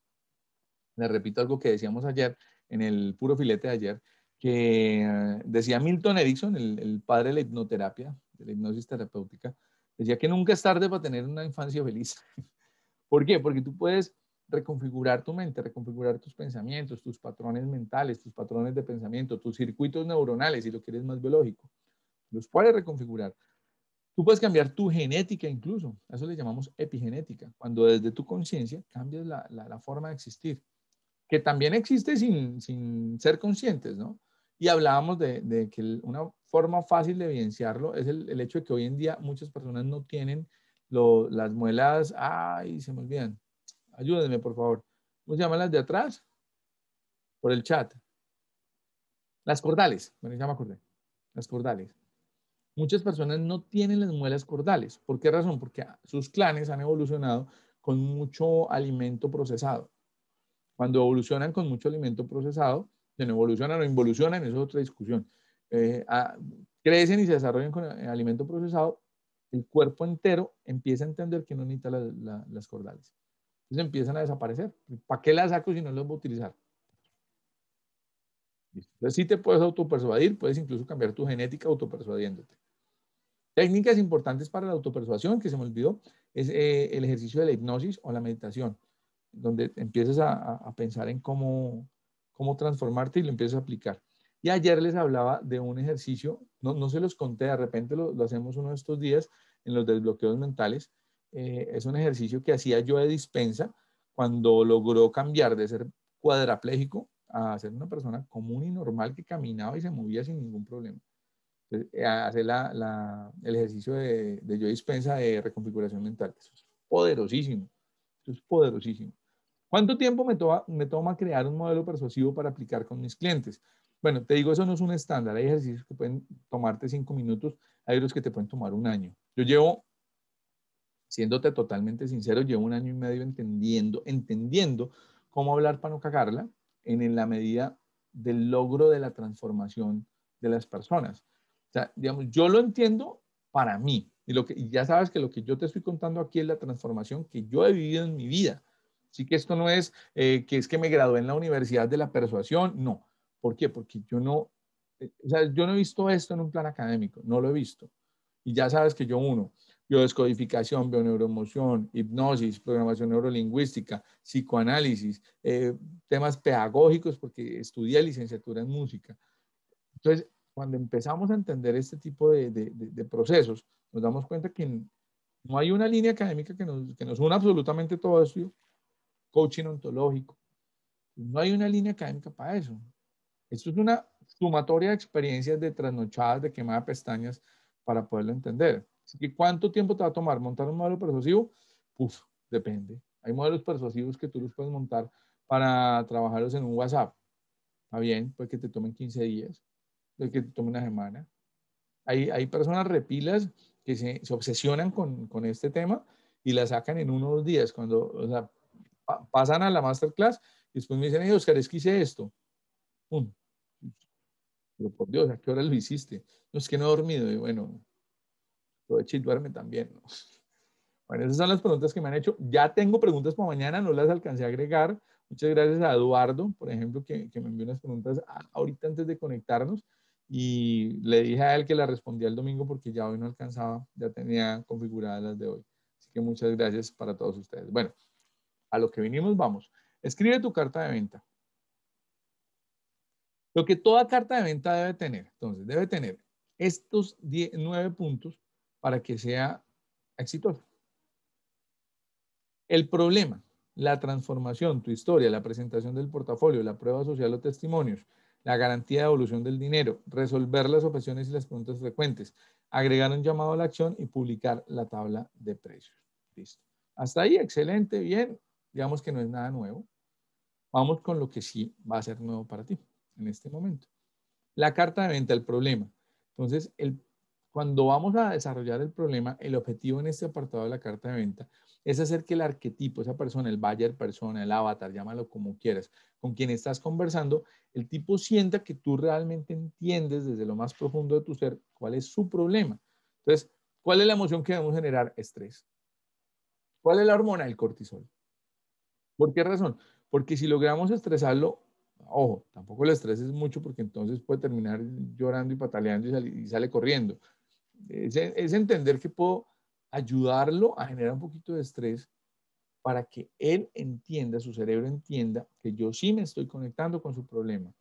le repito algo que decíamos ayer, en el puro filete de ayer, que eh, decía Milton Erickson, el, el padre de la hipnoterapia, de la hipnosis terapéutica, decía que nunca es tarde para tener una infancia feliz. ¿Por qué? Porque tú puedes reconfigurar tu mente, reconfigurar tus pensamientos, tus patrones mentales, tus patrones de pensamiento, tus circuitos neuronales, si lo quieres más biológico. Los puedes reconfigurar. Tú puedes cambiar tu genética incluso. eso le llamamos epigenética, cuando desde tu conciencia cambias la, forma de existir, que también existe sin, ser conscientes, ¿no? Y hablábamos de, que una forma fácil de evidenciarlo es el, hecho de que hoy en día muchas personas no tienen las muelas, ay, se me olvidan, Ayúdenme, por favor. ¿Nos se llaman las de atrás? Por el chat. Las cordales. Bueno, se llama Las cordales. Muchas personas no tienen las muelas cordales. ¿Por qué razón? Porque sus clanes han evolucionado con mucho alimento procesado. Cuando evolucionan con mucho alimento procesado, se no evolucionan o involucionan, eso es otra discusión. Eh, ah, crecen y se desarrollan con eh, alimento procesado, el cuerpo entero empieza a entender que no necesita las cordales. Entonces empiezan a desaparecer. ¿Para qué las saco si no las voy a utilizar? Entonces sí te puedes autopersuadir, puedes incluso cambiar tu genética autopersuadiéndote. Técnicas importantes para la autopersuasión, que se me olvidó, es eh, el ejercicio de la hipnosis o la meditación, donde empiezas a, pensar en cómo, transformarte y lo empiezas a aplicar. Y ayer les hablaba de un ejercicio, no, se los conté, de repente lo hacemos uno de estos días en los desbloqueos mentales, eh, es un ejercicio que hacía yo de dispensa cuando logró cambiar de ser cuadraplégico a ser una persona común y normal que caminaba y se movía sin ningún problema. Entonces, eh, hace la, el ejercicio de, de yo dispensa de reconfiguración mental. Eso es poderosísimo. Eso es poderosísimo. ¿Cuánto tiempo me toma, me toma crear un modelo persuasivo para aplicar con mis clientes? Bueno, te digo, eso no es un estándar. Hay ejercicios que pueden tomarte cinco minutos, hay otros que te pueden tomar un año. Yo llevo siéndote totalmente sincero, llevo un año y medio entendiendo, entendiendo cómo hablar para no cagarla en, la medida del logro de la transformación de las personas. O sea, digamos, yo lo entiendo para mí. Y, lo que, ya sabes que lo que yo te estoy contando aquí es la transformación que yo he vivido en mi vida. Así que esto no es eh, que es que me gradué en la Universidad de la Persuasión, no. ¿Por qué? Porque yo no, eh, o sea, yo no he visto esto en un plan académico, no lo he visto. Y ya sabes que yo, uno, biodescodificación, bioneuroemoción, hipnosis, programación neurolingüística, psicoanálisis, eh, temas pedagógicos, porque estudié licenciatura en música. Entonces, cuando empezamos a entender este tipo de, procesos, nos damos cuenta que no hay una línea académica que nos, que nos absolutamente todo esto coaching ontológico. No hay una línea académica para eso. Esto es una sumatoria de experiencias de trasnochadas, de quemada pestañas para poderlo entender que ¿Cuánto tiempo te va a tomar montar un modelo persuasivo? Uf, depende. Hay modelos persuasivos que tú los puedes montar para trabajarlos en un WhatsApp. Está bien, puede que te tomen 15 días, puede que te tome una semana. Hay, hay personas repilas que se, obsesionan con, con, este tema y la sacan en unos días. Cuando o sea, pasan a la masterclass y después me dicen, Oscar, es que hice esto. ¡Pum! Pero por Dios, ¿a qué hora lo hiciste? No, es que no he dormido. Y bueno, lo de duerme también. Bueno, esas son las preguntas que me han hecho. Ya tengo preguntas para mañana, no las alcancé a agregar. Muchas gracias a Eduardo, por ejemplo, que, que me envió unas preguntas ahorita antes de conectarnos y le dije a él que la respondía el domingo porque ya hoy no alcanzaba, ya tenía configuradas las de hoy. Así que muchas gracias para todos ustedes. Bueno, a lo que vinimos vamos. Escribe tu carta de venta. Lo que toda carta de venta debe tener, entonces, debe tener estos nueve puntos para que sea exitoso. El problema, la transformación, tu historia, la presentación del portafolio, la prueba social o testimonios, la garantía de devolución del dinero, resolver las opciones y las preguntas frecuentes, agregar un llamado a la acción y publicar la tabla de precios. Listo. Hasta ahí, excelente, bien. Digamos que no es nada nuevo. Vamos con lo que sí va a ser nuevo para ti en este momento. La carta de venta, el problema. Entonces, el cuando vamos a desarrollar el problema, el objetivo en este apartado de la carta de venta es hacer que el arquetipo, esa persona, el buyer persona, el avatar, llámalo como quieras, con quien estás conversando, el tipo sienta que tú realmente entiendes desde lo más profundo de tu ser cuál es su problema. Entonces, ¿cuál es la emoción que debemos generar? Estrés. ¿Cuál es la hormona? El cortisol. ¿Por qué razón? Porque si logramos estresarlo, ojo, tampoco el estreses mucho porque entonces puede terminar llorando y pataleando y sale corriendo. Es, entender que puedo ayudarlo a generar un poquito de estrés para que él entienda, su cerebro entienda que yo sí me estoy conectando con su problema.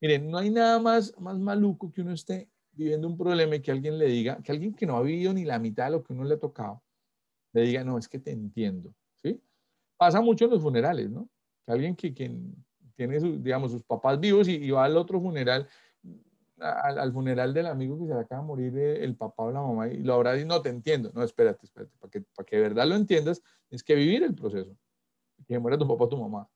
Miren, no hay nada más, más maluco que uno esté viviendo un problema y que alguien le diga, que alguien que no ha vivido ni la mitad de lo que uno le ha tocado, le diga, no, es que te entiendo, ¿sí? Pasa mucho en los funerales, ¿no? Que alguien que, tiene, digamos, sus papás vivos y, y, va al otro funeral al, funeral del amigo que se acaba de morir eh, el papá o la mamá y lo habrá dicho, no te entiendo, no, espérate, espérate, para que, para que de verdad lo entiendas, es que vivir el proceso, que muera tu papá o tu mamá.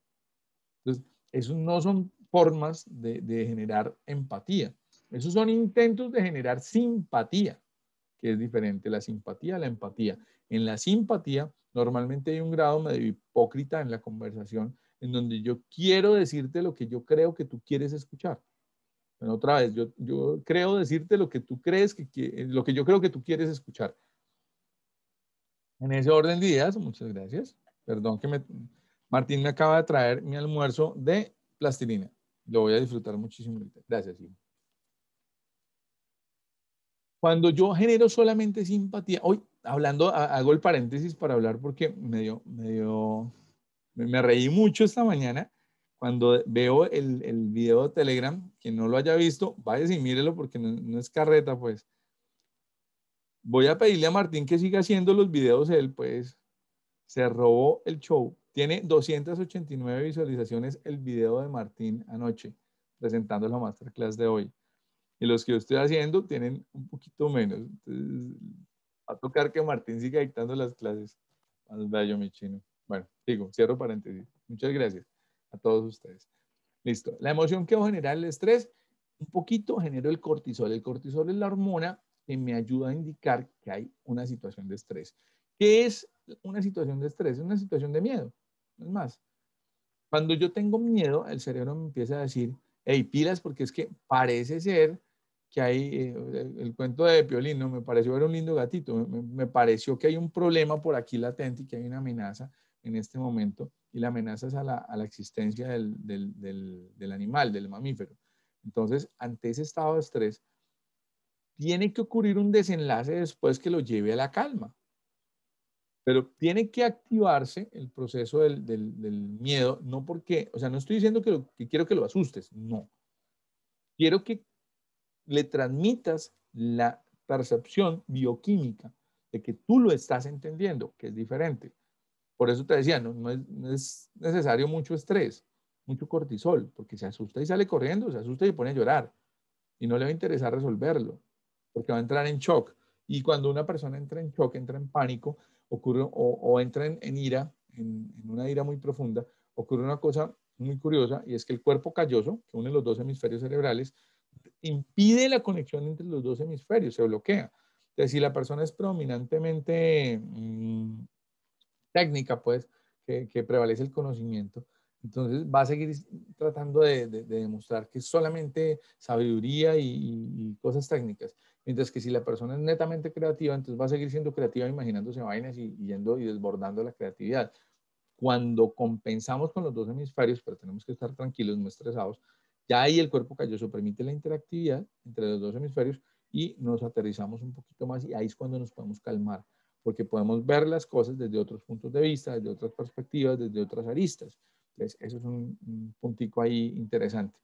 Entonces, eso no son formas de, de generar empatía, esos son intentos de generar simpatía, que es diferente, la simpatía a la empatía. En la simpatía, normalmente hay un grado medio hipócrita en la conversación, en donde yo quiero decirte lo que yo creo que tú quieres escuchar otra vez, yo, creo decirte lo que tú crees, que, eh, lo que yo creo que tú quieres escuchar. En ese orden de ideas, muchas gracias. Perdón que me, Martín me acaba de traer mi almuerzo de plastilina. Lo voy a disfrutar muchísimo Gracias, Ivo. Cuando yo genero solamente simpatía, hoy hablando, hago el paréntesis para hablar porque me dio, me dio, me reí mucho esta mañana cuando veo el, video de Telegram, quien no lo haya visto, váyase y mírelo porque no, es carreta, pues. Voy a pedirle a Martín que siga haciendo los videos él, pues. Se robó el show. Tiene 289 visualizaciones el video de Martín anoche, presentando la masterclass de hoy. Y los que yo estoy haciendo tienen un poquito menos. va a tocar que Martín siga dictando las clases. al bello, mi chino. Bueno, digo, cierro paréntesis. Muchas gracias a todos ustedes. Listo. La emoción que va a generar el estrés, un poquito genero el cortisol. El cortisol es la hormona que me ayuda a indicar que hay una situación de estrés. ¿Qué es una situación de estrés? Es una situación de miedo. es más. Cuando yo tengo miedo, el cerebro me empieza a decir, hey, pilas, porque es que parece ser que hay, eh, el, cuento de Piolín, me pareció era un lindo gatito, me, pareció que hay un problema por aquí latente y que hay una amenaza en este momento y la amenaza es a la, existencia del, animal, del mamífero. Entonces, ante ese estado de estrés, tiene que ocurrir un desenlace después que lo lleve a la calma. Pero tiene que activarse el proceso del, del, miedo, no porque, o sea, no estoy diciendo que quiero que lo asustes, no. Quiero que le transmitas la percepción bioquímica de que tú lo estás entendiendo, que es diferente. Por eso te decía, no, es, necesario mucho estrés, mucho cortisol, porque se asusta y sale corriendo, se asusta y pone a llorar. Y no le va a interesar resolverlo, porque va a entrar en shock. Y cuando una persona entra en shock, entra en pánico, ocurre, o, entra en, ira, en, una ira muy profunda, ocurre una cosa muy curiosa y es que el cuerpo calloso, que une los dos hemisferios cerebrales, impide la conexión entre los dos hemisferios, se bloquea. Es si la persona es predominantemente mm, técnica, pues, que, prevalece el conocimiento. Entonces va a seguir tratando de, demostrar que es solamente sabiduría y, cosas técnicas. Mientras que si la persona es netamente creativa, entonces va a seguir siendo creativa, imaginándose vainas y, yendo y desbordando la creatividad. Cuando compensamos con los dos hemisferios, pero tenemos que estar tranquilos, no estresados, ya ahí el cuerpo calloso permite la interactividad entre los dos hemisferios y nos aterrizamos un poquito más y ahí es cuando nos podemos calmar porque podemos ver las cosas desde otros puntos de vista, desde otras perspectivas, desde otras aristas. Entonces, eso es un, puntico ahí interesante,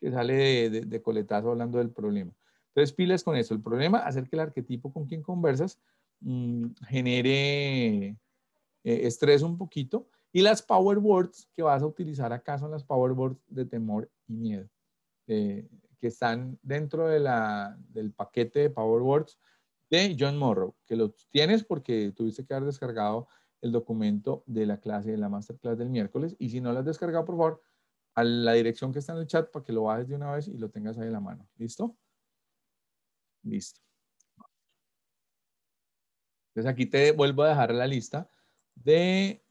que sale de, coletazo hablando del problema. Entonces, pilas con eso. El problema, hacer que el arquetipo con quien conversas mm, genere eh, estrés un poquito y las power words que vas a utilizar acá son las power words de temor y miedo, eh, que están dentro de la, del paquete de power words de John Morrow, que lo tienes porque tuviste que haber descargado el documento de la clase, de la masterclass del miércoles. Y si no lo has descargado, por favor, a la dirección que está en el chat para que lo bajes de una vez y lo tengas ahí en la mano. ¿Listo? Listo. Entonces aquí te vuelvo a dejar la lista de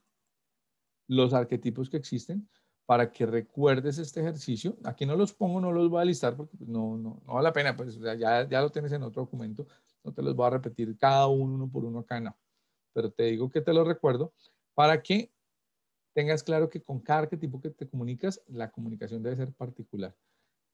los arquetipos que existen para que recuerdes este ejercicio. Aquí no los pongo, no los voy a listar porque pues, no, no, vale la pena, pues ya, ya lo tienes en otro documento. No te los voy a repetir cada uno, uno por uno acá, no. Pero te digo que te lo recuerdo para que tengas claro que con cada tipo que te comunicas, la comunicación debe ser particular.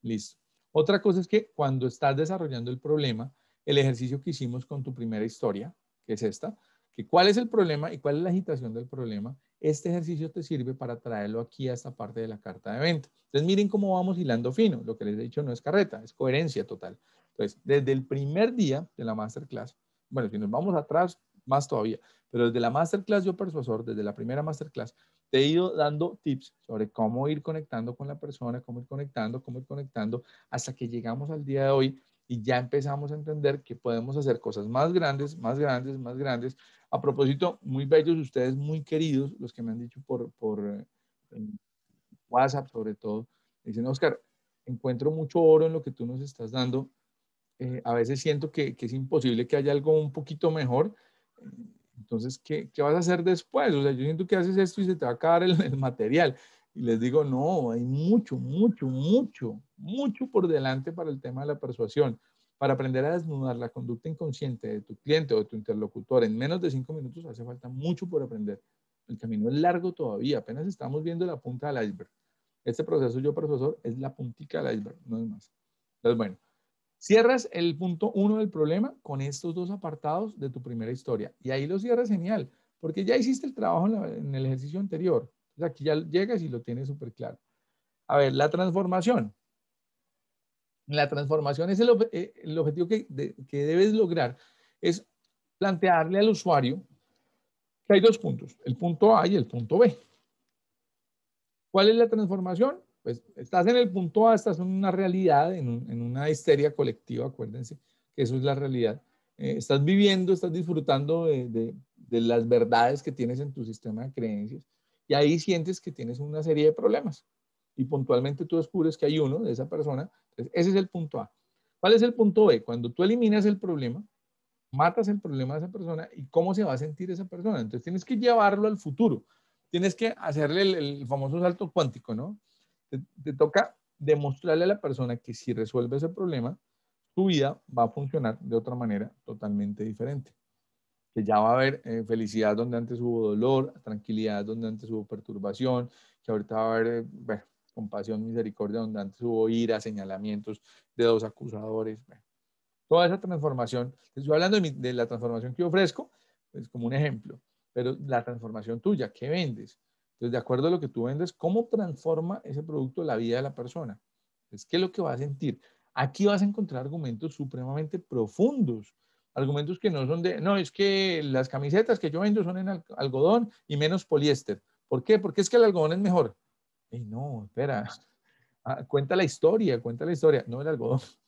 Listo. Otra cosa es que cuando estás desarrollando el problema, el ejercicio que hicimos con tu primera historia, que es esta, que cuál es el problema y cuál es la agitación del problema, este ejercicio te sirve para traerlo aquí a esta parte de la carta de venta. Entonces miren cómo vamos hilando fino. Lo que les he dicho no es carreta, es coherencia total. Entonces, desde el primer día de la masterclass, bueno, si nos vamos atrás, más todavía, pero desde la masterclass yo persuasor, desde la primera masterclass, te he ido dando tips sobre cómo ir conectando con la persona, cómo ir conectando, cómo ir conectando, hasta que llegamos al día de hoy y ya empezamos a entender que podemos hacer cosas más grandes, más grandes, más grandes. A propósito, muy bellos ustedes, muy queridos, los que me han dicho por, por eh, WhatsApp sobre todo, dicen, Oscar, encuentro mucho oro en lo que tú nos estás dando, eh, a veces siento que, es imposible que haya algo un poquito mejor. Entonces, ¿qué, vas a hacer después? O sea, yo siento que haces esto y se te va a acabar el, el material. Y les digo, no, hay mucho, mucho, mucho, mucho por delante para el tema de la persuasión. Para aprender a desnudar la conducta inconsciente de tu cliente o de tu interlocutor en menos de cinco minutos hace falta mucho por aprender. El camino es largo todavía, apenas estamos viendo la punta del iceberg. Este proceso yo, profesor, es la puntica del iceberg, no es más. Entonces, bueno, Cierras el punto uno del problema con estos dos apartados de tu primera historia. Y ahí lo cierras genial, porque ya hiciste el trabajo en, el ejercicio anterior. O sea, aquí ya llegas y lo tienes súper claro. A ver, la transformación. La transformación es el, eh, objetivo que, que debes lograr. Es plantearle al usuario que hay dos puntos, el punto A y el punto B. ¿Cuál es la transformación? Pues, estás en el punto A, estás en una realidad, en, una histeria colectiva, acuérdense que eso es la realidad. Eh, estás viviendo, estás disfrutando de, las verdades que tienes en tu sistema de creencias y ahí sientes que tienes una serie de problemas y puntualmente tú descubres que hay uno de esa persona. Entonces, ese es el punto A. ¿Cuál es el punto B? Cuando tú eliminas el problema, matas el problema de esa persona y cómo se va a sentir esa persona. Entonces tienes que llevarlo al futuro. Tienes que hacerle el famoso salto cuántico, ¿no? Te, toca demostrarle a la persona que si resuelve ese problema, tu vida va a funcionar de otra manera totalmente diferente. Que ya va a haber eh, felicidad donde antes hubo dolor, tranquilidad donde antes hubo perturbación, que ahorita va a haber, eh, compasión, misericordia, donde antes hubo ira, señalamientos, de dos acusadores. toda esa transformación, estoy hablando de, la transformación que ofrezco, es como un ejemplo, pero la transformación tuya, ¿qué vendes? Entonces, de acuerdo a lo que tú vendes, ¿cómo transforma ese producto la vida de la persona? Es que es lo que va a sentir. Aquí vas a encontrar argumentos supremamente profundos, argumentos que no son de, no, es que las camisetas que yo vendo son en algodón y menos poliéster. ¿Por qué? Porque es que el algodón es mejor. Y no, espera, ah, cuenta la historia, cuenta la historia, no el algodón.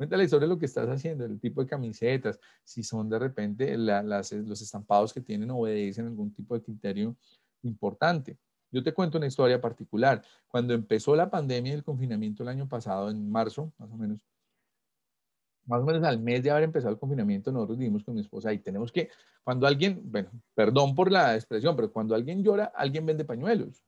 Cuenta la historia de lo que estás haciendo, el tipo de camisetas, si son de repente las, los estampados que tienen obedecen algún tipo de criterio importante. Yo te cuento una historia particular. Cuando empezó la pandemia y el confinamiento el año pasado, en marzo, más o menos, más o menos al mes de haber empezado el confinamiento, nosotros dijimos con mi esposa, y tenemos que, cuando alguien, bueno, perdón por la expresión, pero cuando alguien llora, alguien vende pañuelos.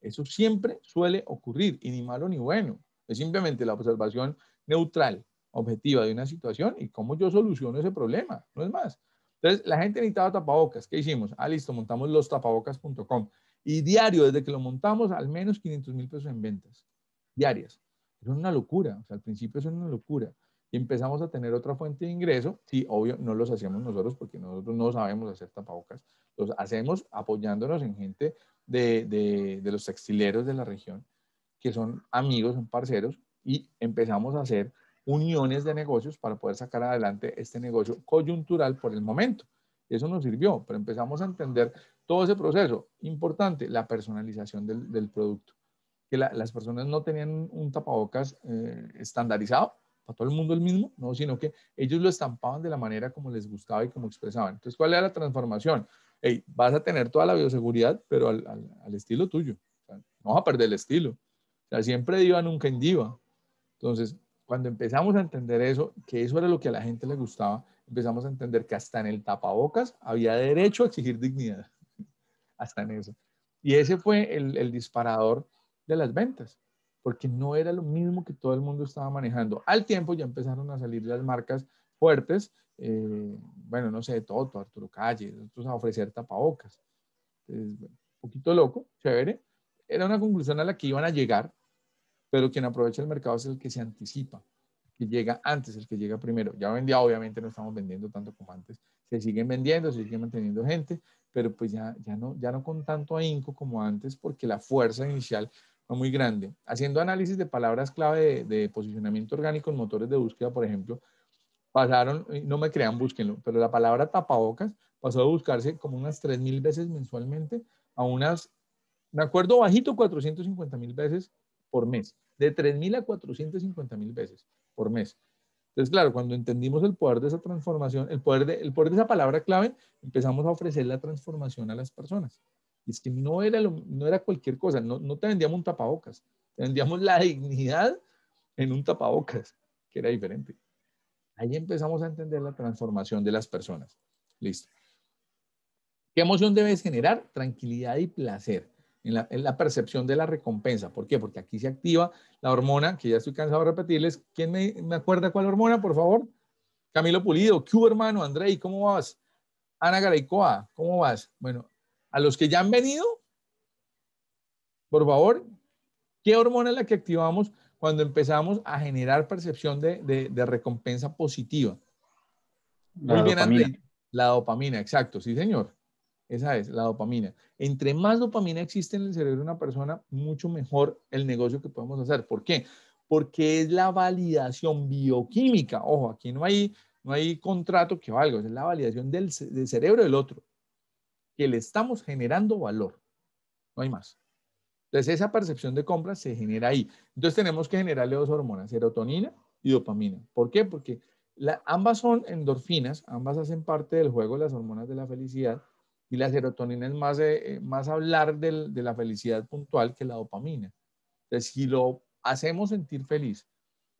Eso siempre suele ocurrir, y ni malo ni bueno. Es simplemente la observación neutral, objetiva de una situación y cómo yo soluciono ese problema, no es más. Entonces, la gente necesitaba tapabocas. ¿Qué hicimos? Ah, listo, montamos los tapabocas.com. Y diario, desde que lo montamos, al menos 500 mil pesos en ventas diarias. es una locura. O sea, al principio es una locura. Y empezamos a tener otra fuente de ingreso. Sí, obvio, no los hacíamos nosotros porque nosotros no sabemos hacer tapabocas. Los hacemos apoyándonos en gente de los textileros de la región, que son amigos, son parceros, y empezamos a hacer uniones de negocios para poder sacar adelante este negocio coyuntural por el momento. Eso nos sirvió, pero empezamos a entender todo ese proceso. Importante, la personalización del, producto. Que las personas no tenían un tapabocas eh, estandarizado, para todo el mundo el mismo, no, sino que ellos lo estampaban de la manera como les gustaba y como expresaban. Entonces, ¿cuál era la transformación? Hey, vas a tener toda la bioseguridad, pero al, estilo tuyo. no vas a perder el estilo. O sea, siempre diva, nunca en diva. Entonces, cuando empezamos a entender eso, que eso era lo que a la gente le gustaba, empezamos a entender que hasta en el tapabocas había derecho a exigir dignidad, hasta en eso. Y ese fue el, disparador de las ventas, porque no era lo mismo que todo el mundo estaba manejando. Al tiempo ya empezaron a salir las marcas fuertes, eh, bueno, no sé, Toto, Arturo Calle, nosotros a ofrecer tapabocas. un poquito loco, chévere. Era una conclusión a la que iban a llegar, pero quien aprovecha el mercado es el que se anticipa, que llega antes, el que llega primero. Ya vendía, obviamente no estamos vendiendo tanto como antes, se siguen vendiendo, se siguen manteniendo gente, pero pues ya, ya, no, ya no con tanto ahínco como antes, porque la fuerza inicial fue muy grande. Haciendo análisis de palabras clave de, posicionamiento orgánico en motores de búsqueda, por ejemplo, pasaron, no me crean, búsquenlo, pero la palabra tapabocas pasó a buscarse como unas 3.000 veces mensualmente a unas, me acuerdo bajito, 450.000 veces por mes de 3.000 a 450.000 veces por mes. Entonces, claro, cuando entendimos el poder de esa transformación, el poder de, el poder de esa palabra clave, empezamos a ofrecer la transformación a las personas. Y es que no era, no era cualquier cosa, no, no te vendíamos un tapabocas, te vendíamos la dignidad en un tapabocas, que era diferente. Ahí empezamos a entender la transformación de las personas. Listo. ¿Qué emoción debes generar? Tranquilidad y placer en la, percepción de la recompensa. ¿Por qué? Porque aquí se activa la hormona, que ya estoy cansado de repetirles. ¿Quién me, acuerda cuál hormona, por favor? Camilo Pulido, ¿qué hermano? Andrei, ¿cómo vas? Ana Garaycoa, ¿cómo vas? Bueno, a los que ya han venido, por favor, ¿qué hormona es la que activamos cuando empezamos a generar percepción de, recompensa positiva? La dopamina, exacto, sí, señor. Esa es la dopamina. Entre más dopamina existe en el cerebro de una persona, mucho mejor el negocio que podemos hacer. ¿Por qué? Porque es la validación bioquímica. Ojo, aquí no hay, no hay contrato que valga, es la validación del, cerebro del otro, que le estamos generando valor. No hay más. Entonces, esa percepción de compra se genera ahí. Entonces, tenemos que generarle dos hormonas, serotonina y dopamina. ¿Por qué? Porque ambas son endorfinas, ambas hacen parte del juego de las hormonas de la felicidad y la serotonina es más, eh, eh, más hablar del, de la felicidad puntual que la dopamina. Entonces, si lo hacemos sentir feliz,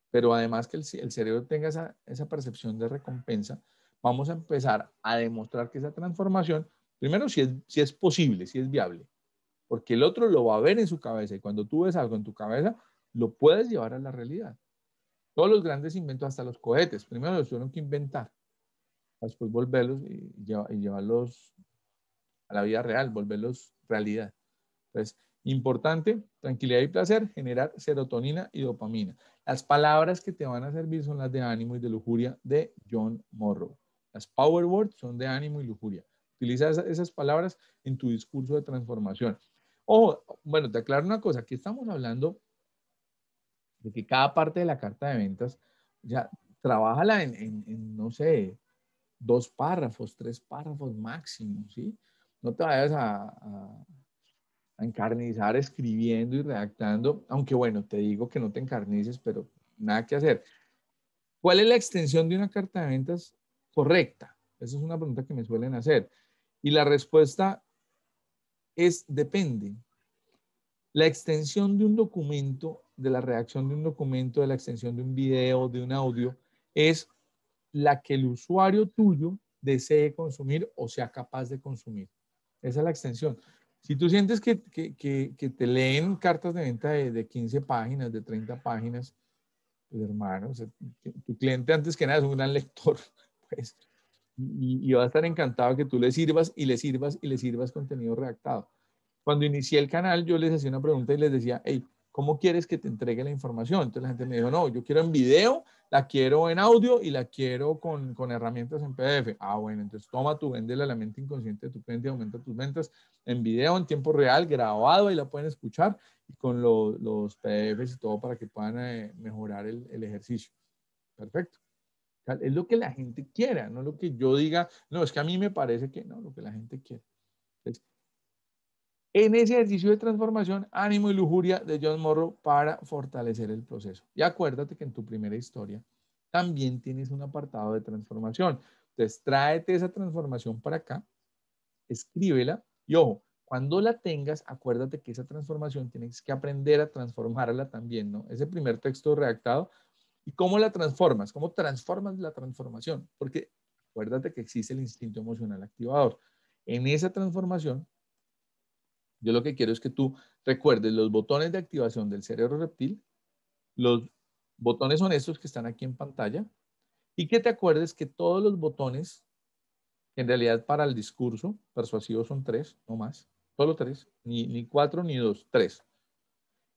pero además que el, cerebro tenga esa, percepción de recompensa, vamos a empezar a demostrar que esa transformación, primero, si es, si es posible, si es viable, porque el otro lo va a ver en su cabeza y cuando tú ves algo en tu cabeza, lo puedes llevar a la realidad. Todos los grandes inventos, hasta los cohetes, primero los tuvieron que inventar, después volverlos y, llevarlos a la vida real, volverlos realidad. Entonces, importante, tranquilidad y placer, generar serotonina y dopamina. Las palabras que te van a servir son las de ánimo y de lujuria de John Morrow. Las power words son de ánimo y lujuria. Utiliza esas palabras en tu discurso de transformación. Ojo, bueno, te aclaro una cosa, aquí estamos hablando de que cada parte de la carta de ventas, ya trabájala en, en no sé, dos párrafos, tres párrafos máximo, ¿sí? no te vayas a, encarnizar escribiendo y redactando, aunque bueno, te digo que no te encarnices, pero nada que hacer. ¿Cuál es la extensión de una carta de ventas correcta? Esa es una pregunta que me suelen hacer. Y la respuesta es depende. La extensión de un documento, de la redacción de un documento, de la extensión de un video, de un audio, es la que el usuario tuyo desee consumir o sea capaz de consumir. Esa es la extensión. Si tú sientes que, que, te leen cartas de venta de, de, 15 páginas, de 30 páginas, pues hermano, tu cliente antes que nada es un gran lector, pues, y, y, va a estar encantado que tú le sirvas y le sirvas y le sirvas contenido redactado. Cuando inicié el canal, yo les hacía una pregunta y les decía, hey, ¿cómo quieres que te entregue la información? Entonces la gente me dijo, no, yo quiero en video, la quiero en audio y la quiero con, con herramientas en PDF. Ah, bueno, entonces toma tu, vende la mente inconsciente de tu cliente, aumenta tus ventas en video, en tiempo real, grabado, y la pueden escuchar y con los PDFs y todo para que puedan eh, mejorar el, el ejercicio. Perfecto. Es lo que la gente quiera, no lo que yo diga, no, es que a mí me parece que no, lo que la gente quiere en ese ejercicio de transformación, ánimo y lujuria de John Morrow para fortalecer el proceso. Y acuérdate que en tu primera historia también tienes un apartado de transformación. Entonces, tráete esa transformación para acá, escríbela y ojo, cuando la tengas, acuérdate que esa transformación tienes que aprender a transformarla también, ¿no? Ese primer texto redactado. ¿Y cómo la transformas? ¿Cómo transformas la transformación? Porque acuérdate que existe el instinto emocional activador. En esa transformación yo lo que quiero es que tú recuerdes los botones de activación del cerebro reptil, los botones son estos que están aquí en pantalla, y que te acuerdes que todos los botones, en realidad para el discurso persuasivo son tres, no más, solo tres, ni, cuatro ni dos, tres.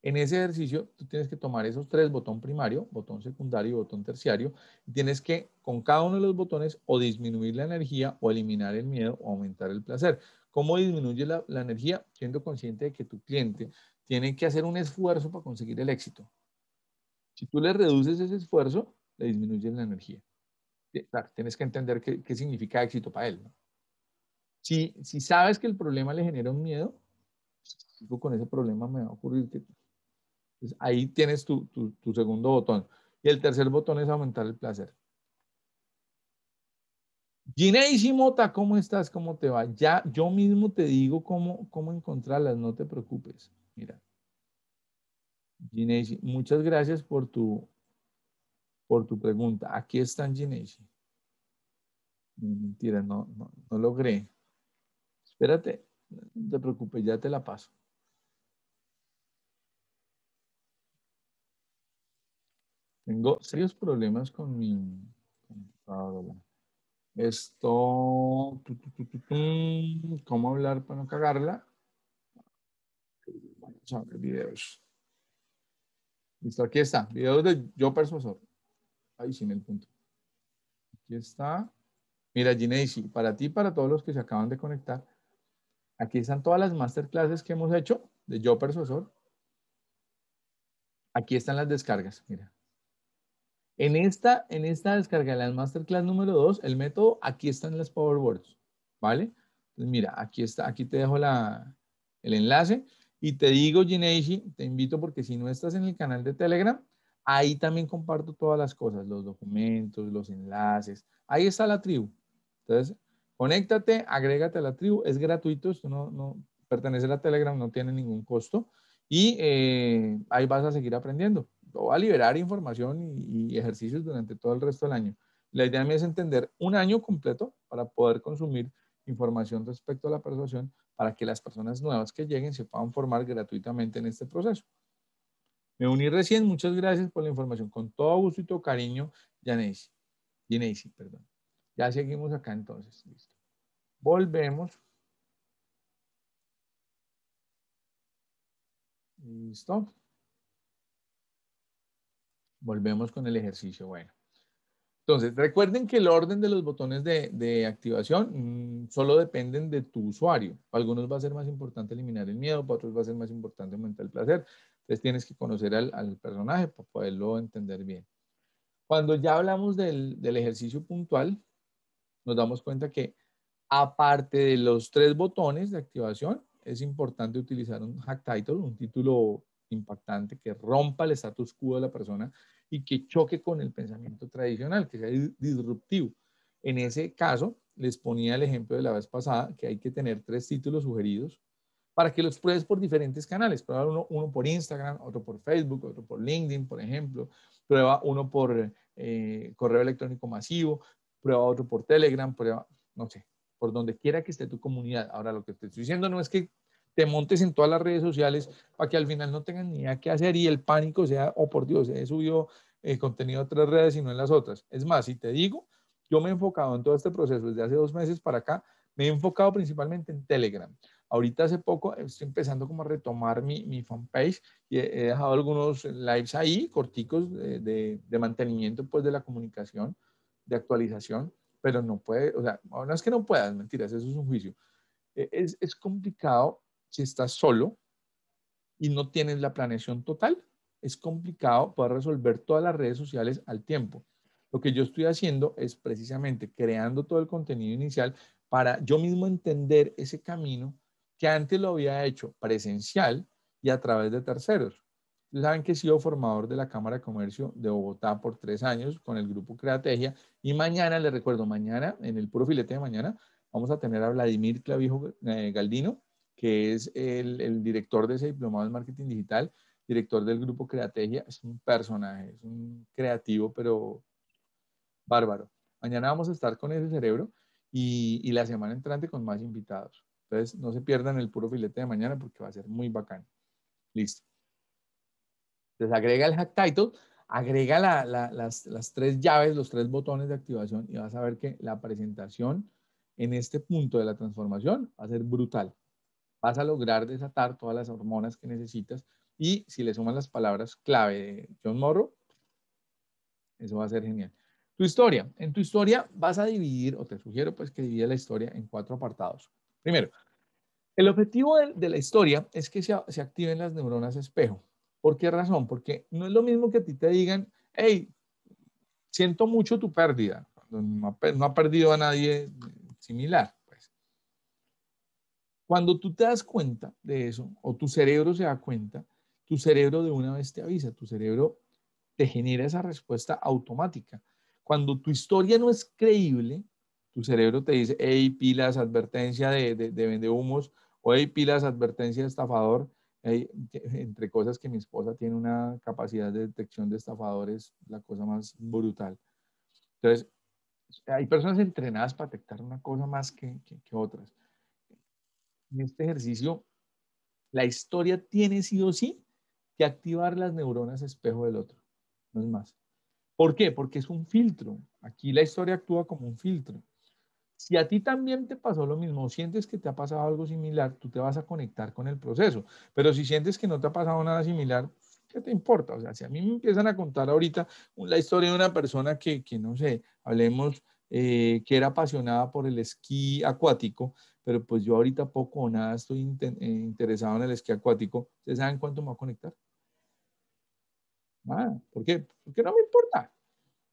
En ese ejercicio, tú tienes que tomar esos tres, botón primario, botón secundario y botón terciario. Y tienes que, con cada uno de los botones, o disminuir la energía, o eliminar el miedo, o aumentar el placer. ¿Cómo disminuye la, energía? Siendo consciente de que tu cliente tiene que hacer un esfuerzo para conseguir el éxito. Si tú le reduces ese esfuerzo, le disminuyes la energía. Eh, tienes que entender qué, significa éxito para él. Si, sabes que el problema le genera un miedo, pues, con ese problema me va a ocurrir pues, ahí tienes tu segundo botón. Y el tercer botón es aumentar el placer. Gineisy Mota, ¿cómo estás? ¿Cómo te va? Ya yo mismo te digo cómo, cómo encontrarlas, no te preocupes. Mira. Gineisi, muchas gracias por tu, por tu pregunta. Aquí están Gineisi. Mentira, no, no, logré. Espérate, no te preocupes, ya te la paso. Tengo serios problemas con mi esto, ¿cómo hablar para no cagarla? videos. Listo, aquí está. Videos de yo persuasor. Ahí sin el punto. Aquí está. Mira, Gineisi, para ti y para todos los que se acaban de conectar, aquí están todas las masterclasses que hemos hecho de yo persuasor. Aquí están las descargas, mira. En esta, en esta descarga de la masterclass número 2, el método, aquí están las powerboards, ¿vale? mira, aquí está, aquí te dejo el enlace y te digo, Gineji, te invito porque si no estás en el canal de Telegram, ahí también comparto todas las cosas, los documentos, los enlaces, ahí está la tribu. Entonces, conéctate, agrégate a la tribu, es gratuito, esto no, no pertenece a Telegram no tiene ningún costo y eh, ahí vas a seguir aprendiendo o va a liberar información y, ejercicios durante todo el resto del año. La idea mía es entender un año completo para poder consumir información respecto a la persuasión para que las personas nuevas que lleguen se puedan formar gratuitamente en este proceso. Me uní recién, muchas gracias por la información. Con todo gusto y todo cariño, Yanisi, perdón. Ya seguimos acá entonces. Listo. Volvemos. Listo. Volvemos con el ejercicio. Bueno. Entonces, recuerden que el orden de los botones de, activación mm, solo dependen de tu usuario. Para algunos va a ser más importante eliminar el miedo, para otros va a ser más importante aumentar el placer. Entonces tienes que conocer al, personaje para poderlo entender bien. Cuando ya hablamos del, del ejercicio puntual, nos damos cuenta que aparte de los tres botones de activación, es importante utilizar un hack title, un título impactante, que rompa el status quo de la persona y que choque con el pensamiento tradicional, que sea disruptivo. En ese caso, les ponía el ejemplo de la vez pasada, que hay que tener tres títulos sugeridos para que los pruebes por diferentes canales. Prueba uno, por Instagram, otro por Facebook, otro por LinkedIn, por ejemplo. Prueba uno por eh, correo electrónico masivo, prueba otro por Telegram, prueba, no sé, por donde quiera que esté tu comunidad. Ahora, lo que te estoy diciendo no es que te montes en todas las redes sociales para que al final no tengan ni idea qué hacer y el pánico sea, oh por Dios, he subido eh, contenido a otras redes y no en las otras. Es más, si te digo, yo me he enfocado en todo este proceso desde hace dos meses para acá, me he enfocado principalmente en Telegram. Ahorita hace poco estoy empezando como a retomar mi, mi fanpage y he, dejado algunos lives ahí, corticos de, de, mantenimiento pues de la comunicación, de actualización, pero no puede, o sea, no es que no puedas, mentiras, eso es un juicio. E, es, es complicado si estás solo y no tienes la planeación total. Es complicado poder resolver todas las redes sociales al tiempo. Lo que yo estoy haciendo es precisamente creando todo el contenido inicial para yo mismo entender ese camino que antes lo había hecho presencial y a través de terceros. Saben que he sido formador de la Cámara de Comercio de Bogotá por tres años con el grupo Creategia y mañana, les recuerdo, mañana, en el puro filete de mañana, vamos a tener a Vladimir Clavijo eh, Galdino, que es el, director de ese diplomado en marketing digital, director del grupo Creategia, es un personaje, es un creativo, pero bárbaro. Mañana vamos a estar con ese cerebro y, la semana entrante con más invitados. Entonces, no se pierdan el puro filete de mañana porque va a ser muy bacán. Listo. Entonces, agrega el hack title, agrega las, tres llaves, los tres botones de activación y vas a ver que la presentación en este punto de la transformación va a ser brutal vas a lograr desatar todas las hormonas que necesitas y si le sumas las palabras clave de John Morrow, eso va a ser genial. Tu historia. En tu historia vas a dividir, o te sugiero pues que divide la historia en cuatro apartados. Primero, el objetivo de, la historia es que se, activen las neuronas espejo. ¿Por qué razón? Porque no es lo mismo que a ti te digan, hey, siento mucho tu pérdida. No no ha perdido a nadie similar. Cuando tú te das cuenta de eso, o tu cerebro se da cuenta, tu cerebro de una vez te avisa, tu cerebro te genera esa respuesta automática. Cuando tu historia no es creíble, tu cerebro te dice, hey, pilas, advertencia de, de, de vendehumos, o hey, pilas, advertencia de estafador, entre cosas que mi esposa tiene una capacidad de detección de estafadores, la cosa más brutal. Entonces, hay personas entrenadas para detectar una cosa más que, que, que otras en este ejercicio, la historia tiene sí o sí que activar las neuronas espejo del otro, no es más. ¿Por qué? Porque es un filtro. Aquí la historia actúa como un filtro. Si a ti también te pasó lo mismo, sientes que te ha pasado algo similar, tú te vas a conectar con el proceso. Pero si sientes que no te ha pasado nada similar, ¿qué te importa? O sea, si a mí me empiezan a contar ahorita la historia de una persona que, que no sé, hablemos eh, que era apasionada por el esquí acuático, pero pues yo ahorita poco o nada estoy eh, interesado en el esquí acuático. ¿Ustedes saben cuánto me va a conectar? ¿por qué? Porque no me importa.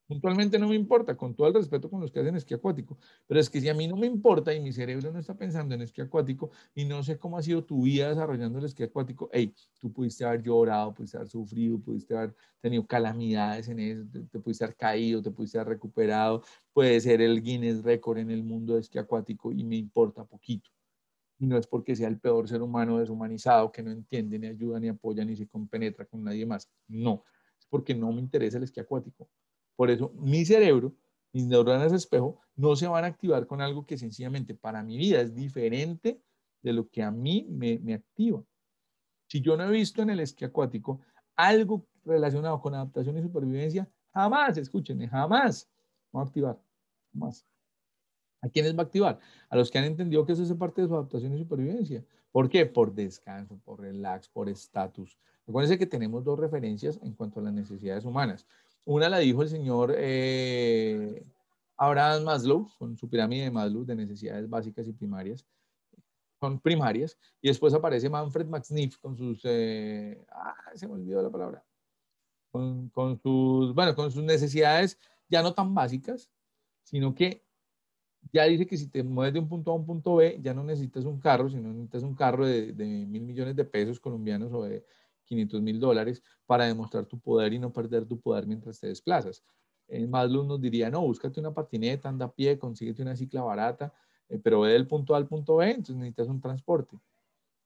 Puntualmente no me importa, con todo el respeto con los que hacen esquí acuático, pero es que si a mí no me importa y mi cerebro no está pensando en esquí acuático y no sé cómo ha sido tu vida desarrollando el esquí acuático, hey, tú pudiste haber llorado, pudiste haber sufrido, pudiste haber tenido calamidades en eso, te, pudiste haber caído, te pudiste haber recuperado, puede ser el Guinness récord en el mundo de esquí acuático y me importa poquito. Y no es porque sea el peor ser humano deshumanizado que no entiende, ni ayuda, ni apoya, ni se compenetra con nadie más. No, es porque no me interesa el esquí acuático por eso mi cerebro, mis neuronas espejo, no se van a activar con algo que sencillamente para mi vida es diferente de lo que a mí me, activa. Si yo no he visto en el esquí acuático algo relacionado con adaptación y supervivencia, jamás, escúchenme, jamás va a activar. Jamás. ¿A quiénes va a activar? A los que han entendido que eso es parte de su adaptación y supervivencia. ¿Por qué? Por descanso, por relax, por estatus. Recuerden que tenemos dos referencias en cuanto a las necesidades humanas. Una la dijo el señor eh, Abraham Maslow, con su pirámide de Maslow de necesidades básicas y primarias, son primarias, y después aparece Manfred Maxniff con sus, eh, ah, se me olvidó la palabra, con, sus, bueno, con sus necesidades ya no tan básicas, sino que ya dice que si te mueves de un punto A un punto B, ya no necesitas un carro, sino necesitas un carro de, de mil millones de pesos colombianos o de 500 mil dólares para demostrar tu poder y no perder tu poder mientras te desplazas. en eh, Maslow nos diría, no, búscate una patineta, anda a pie, consíguete una cicla barata, eh, pero ve del punto A al punto B, entonces necesitas un transporte.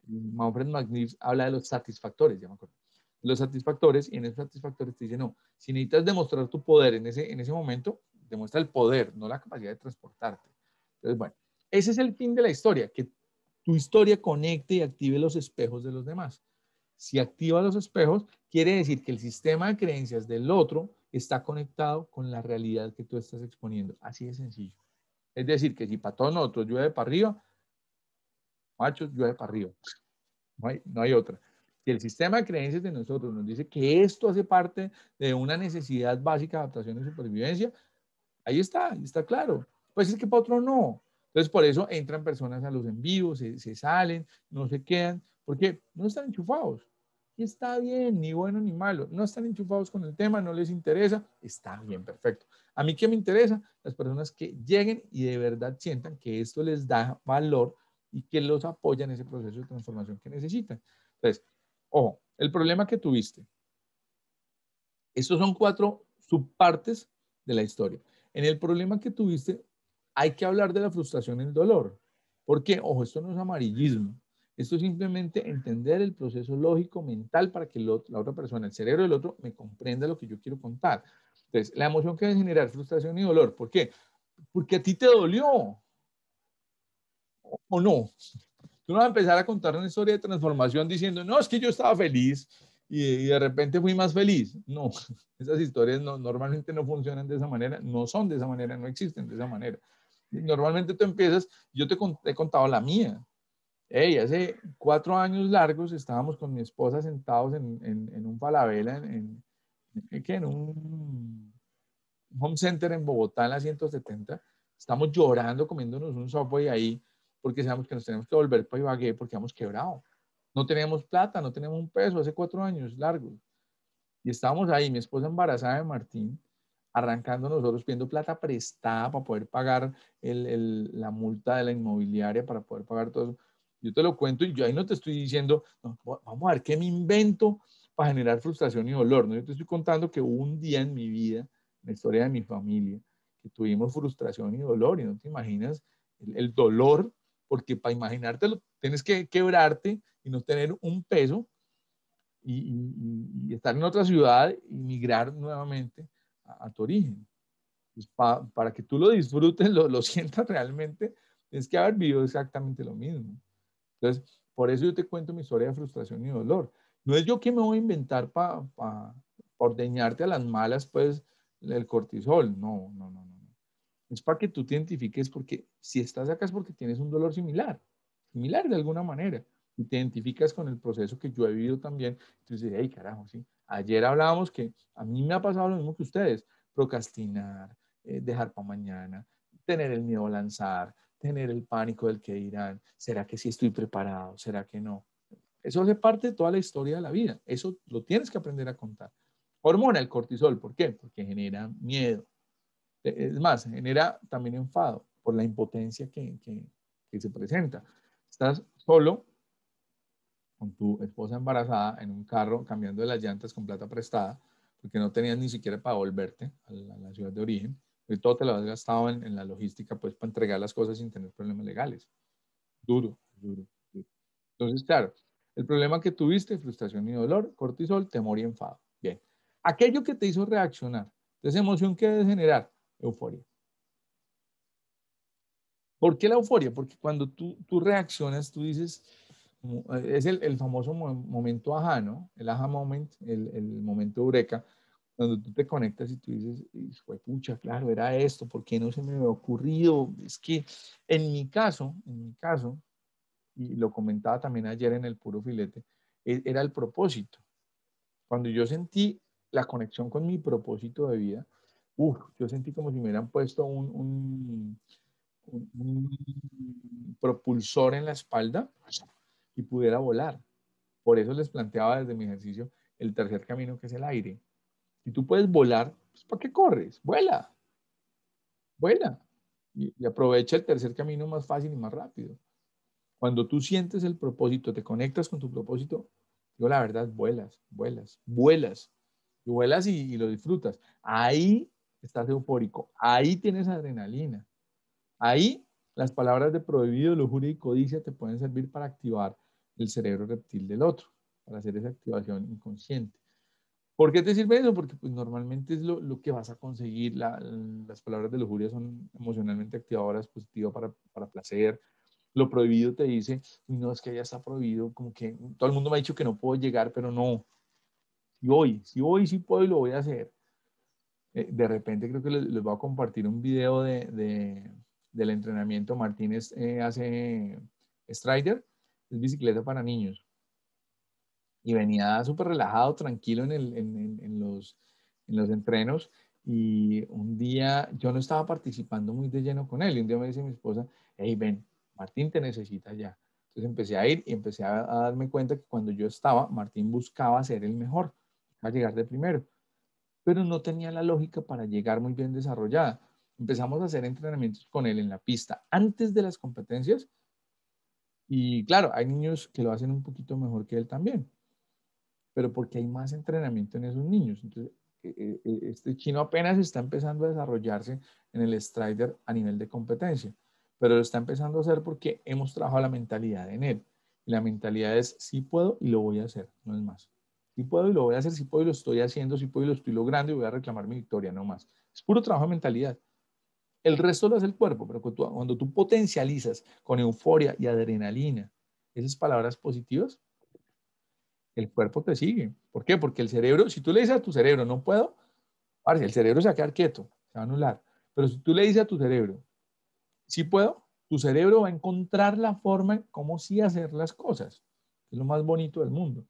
Manfred Magnis habla de los satisfactores, ya me acuerdo. Los satisfactores, y en esos satisfactores te dice, no, si necesitas demostrar tu poder en ese, en ese momento, demuestra el poder, no la capacidad de transportarte. Entonces, bueno, ese es el fin de la historia, que tu historia conecte y active los espejos de los demás. Si activa los espejos, quiere decir que el sistema de creencias del otro está conectado con la realidad que tú estás exponiendo. Así de sencillo. Es decir, que si para todos nosotros llueve para arriba, machos, llueve para arriba. No hay, no hay otra. Si el sistema de creencias de nosotros nos dice que esto hace parte de una necesidad básica de adaptación y supervivencia, ahí está, está claro. Pues es que para otro no. Entonces, por eso entran personas a los envíos, se, salen, no se quedan, porque no están enchufados está bien, ni bueno ni malo. No están enchufados con el tema, no les interesa, está bien, perfecto. A mí qué me interesa, las personas que lleguen y de verdad sientan que esto les da valor y que los apoya en ese proceso de transformación que necesitan. Entonces, ojo, el problema que tuviste. Estos son cuatro subpartes de la historia. En el problema que tuviste, hay que hablar de la frustración y el dolor. Porque, ojo, esto no es amarillismo. Esto es simplemente entender el proceso lógico mental para que la otra persona, el cerebro del otro, me comprenda lo que yo quiero contar. Entonces, la emoción que va a generar frustración y dolor. ¿Por qué? Porque a ti te dolió. ¿O no? Tú no vas a empezar a contar una historia de transformación diciendo, no, es que yo estaba feliz y, de repente fui más feliz. No, esas historias normalmente no funcionan de esa manera, no son de esa manera, no existen de esa manera. Normalmente tú empiezas, yo te he contado la mía, Hey, hace cuatro años largos estábamos con mi esposa sentados en, en, un falabella en, en, en, un home center en Bogotá, en la 170. Estamos llorando, comiéndonos un software ahí, porque sabemos que nos tenemos que volver para Ibagué porque hemos quebrado. No tenemos plata, no tenemos un peso, hace cuatro años largos. Y estábamos ahí, mi esposa embarazada de Martín, arrancando nosotros pidiendo plata prestada para poder pagar el, el, la multa de la inmobiliaria, para poder pagar todo eso yo te lo cuento y yo ahí no te estoy diciendo, vamos a ver qué me invento para generar frustración y dolor. ¿no? Yo te estoy contando que hubo un día en mi vida, en la historia de mi familia, que tuvimos frustración y dolor y no te imaginas el, dolor, porque para imaginártelo tienes que quebrarte y no tener un peso y, estar en otra ciudad y migrar nuevamente a, tu origen. Pues, para que tú lo disfrutes, lo, lo sientas realmente, tienes que haber vivido exactamente lo mismo. Entonces, por eso yo te cuento mi historia de frustración y dolor. No es yo que me voy a inventar para ordeñarte a las malas, pues, el cortisol. No, no, no, no. Es para que tú te identifiques porque si estás acá es porque tienes un dolor similar, similar de alguna manera. Y te identificas con el proceso que yo he vivido también. Entonces, ay carajo, sí. Ayer hablábamos que a mí me ha pasado lo mismo que ustedes. Procrastinar, eh, dejar para mañana, tener el miedo a lanzar, tener el pánico del que dirán, ¿será que sí estoy preparado? ¿Será que no? Eso hace parte de toda la historia de la vida. Eso lo tienes que aprender a contar. Hormona el cortisol, ¿por qué? Porque genera miedo. Eh, es más, genera también enfado por la impotencia que, que, se presenta. Estás solo con tu esposa embarazada en un carro cambiando de las llantas con plata prestada porque no tenías ni siquiera para volverte a la ciudad de origen y todo te lo has gastado en, la logística, pues para entregar las cosas sin tener problemas legales. Duro, duro, duro. Entonces, claro, el problema que tuviste, frustración y dolor, cortisol, temor y enfado. Bien. Aquello que te hizo reaccionar, esa emoción que debe generar, euforia. ¿Por qué la euforia? Porque cuando tú, reaccionas, tú dices, eh, es el, famoso momento ajá, ¿no? El aha moment, el, el momento eureka, cuando tú te conectas y tú dices, pucha, claro, era esto, ¿por qué no se me había ocurrido? Es que en mi caso, en mi caso, y lo comentaba también ayer en el puro filete, e, era el propósito. Cuando yo sentí la conexión con mi propósito de vida, yo sentí como si me hubieran puesto un propulsor en la espalda y pudiera volar. Por eso les planteaba desde mi ejercicio el tercer camino que es el aire. Si tú puedes volar, pues ¿para qué corres? Vuela, vuela y, aprovecha el tercer camino más fácil y más rápido. Cuando tú sientes el propósito, te conectas con tu propósito, digo la verdad, vuelas, vuelas, vuelas. Y vuelas y, lo disfrutas. Ahí estás eufórico, ahí tienes adrenalina. Ahí las palabras de prohibido, lujuria y codicia te pueden servir para activar el cerebro reptil del otro, para hacer esa activación inconsciente. ¿Por qué te sirve eso? Porque pues, normalmente es lo, que vas a conseguir. las palabras de lujuria son emocionalmente activadoras, positivas para, placer. Lo prohibido te dice, no es que ya está prohibido, como que todo el mundo me ha dicho que no puedo llegar, pero no. Y hoy, si hoy sí puedo y lo voy a hacer. Eh, de repente creo que les, voy a compartir un video del entrenamiento. Martínez eh, hace Strider, es bicicleta para niños y venía súper relajado, tranquilo en, el, en, los, en los entrenos. Y un día yo no estaba participando muy de lleno con él. Y un día me dice mi esposa, hey, ven, Martín te necesita ya. Entonces empecé a ir y empecé a, a darme cuenta que cuando yo estaba, Martín buscaba ser el mejor, a llegar de primero. Pero no tenía la lógica para llegar muy bien desarrollada. Empezamos a hacer entrenamientos con él en la pista antes de las competencias. Y claro, hay niños que lo hacen un poquito mejor que él también pero porque hay más entrenamiento en esos niños. Entonces, eh, eh, eh, este chino apenas está empezando a desarrollarse en el Strider a nivel de competencia, pero lo está empezando a hacer porque hemos trabajado la mentalidad en él. la mentalidad es, sí puedo y lo voy a hacer, no es más. Sí puedo y lo voy a hacer, sí puedo y lo estoy haciendo, sí puedo y lo estoy logrando y voy a reclamar mi victoria, no más. Es puro trabajo de mentalidad. El resto lo hace el cuerpo, pero cuando cuando tú potencializas con euforia y adrenalina esas palabras positivas, el cuerpo te sigue. ¿Por qué? Porque el cerebro, si tú le dices a tu cerebro, no puedo, el cerebro se va a quedar quieto, se va a anular. Pero si tú le dices a tu cerebro, sí puedo, tu cerebro va a encontrar la forma cómo sí hacer las cosas. Es lo más bonito del mundo.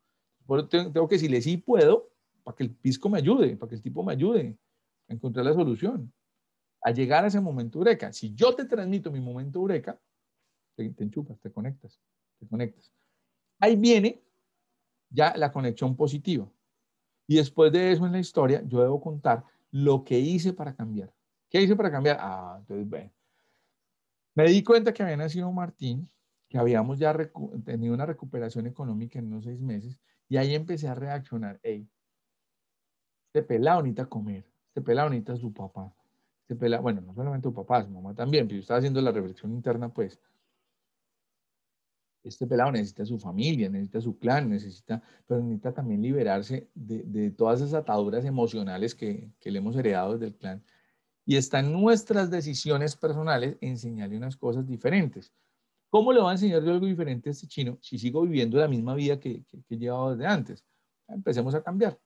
Por tengo, tengo que decirle sí puedo para que el pisco me ayude, para que el tipo me ayude a encontrar la solución, a llegar a ese momento eureka. Si yo te transmito mi momento eureka, te, te enchupas, te conectas, te conectas. Ahí viene ya la conexión positiva. Y después de eso en la historia, yo debo contar lo que hice para cambiar. ¿Qué hice para cambiar? Ah, entonces, bueno. Me di cuenta que había nacido Martín, que habíamos ya tenido una recuperación económica en unos seis meses, y ahí empecé a reaccionar. Ey, este pelado necesita comer, este pelado necesita su papá, este bueno, no solamente su papá, su mamá también, pero yo estaba haciendo la reflexión interna, pues, este pelado necesita su familia, necesita su clan, necesita, pero necesita también liberarse de, todas esas ataduras emocionales que, le hemos heredado desde el clan. Y están nuestras decisiones personales enseñarle unas cosas diferentes. ¿Cómo le va a enseñar yo algo diferente a este chino si sigo viviendo la misma vida que, que, he llevado desde antes? Empecemos a cambiar.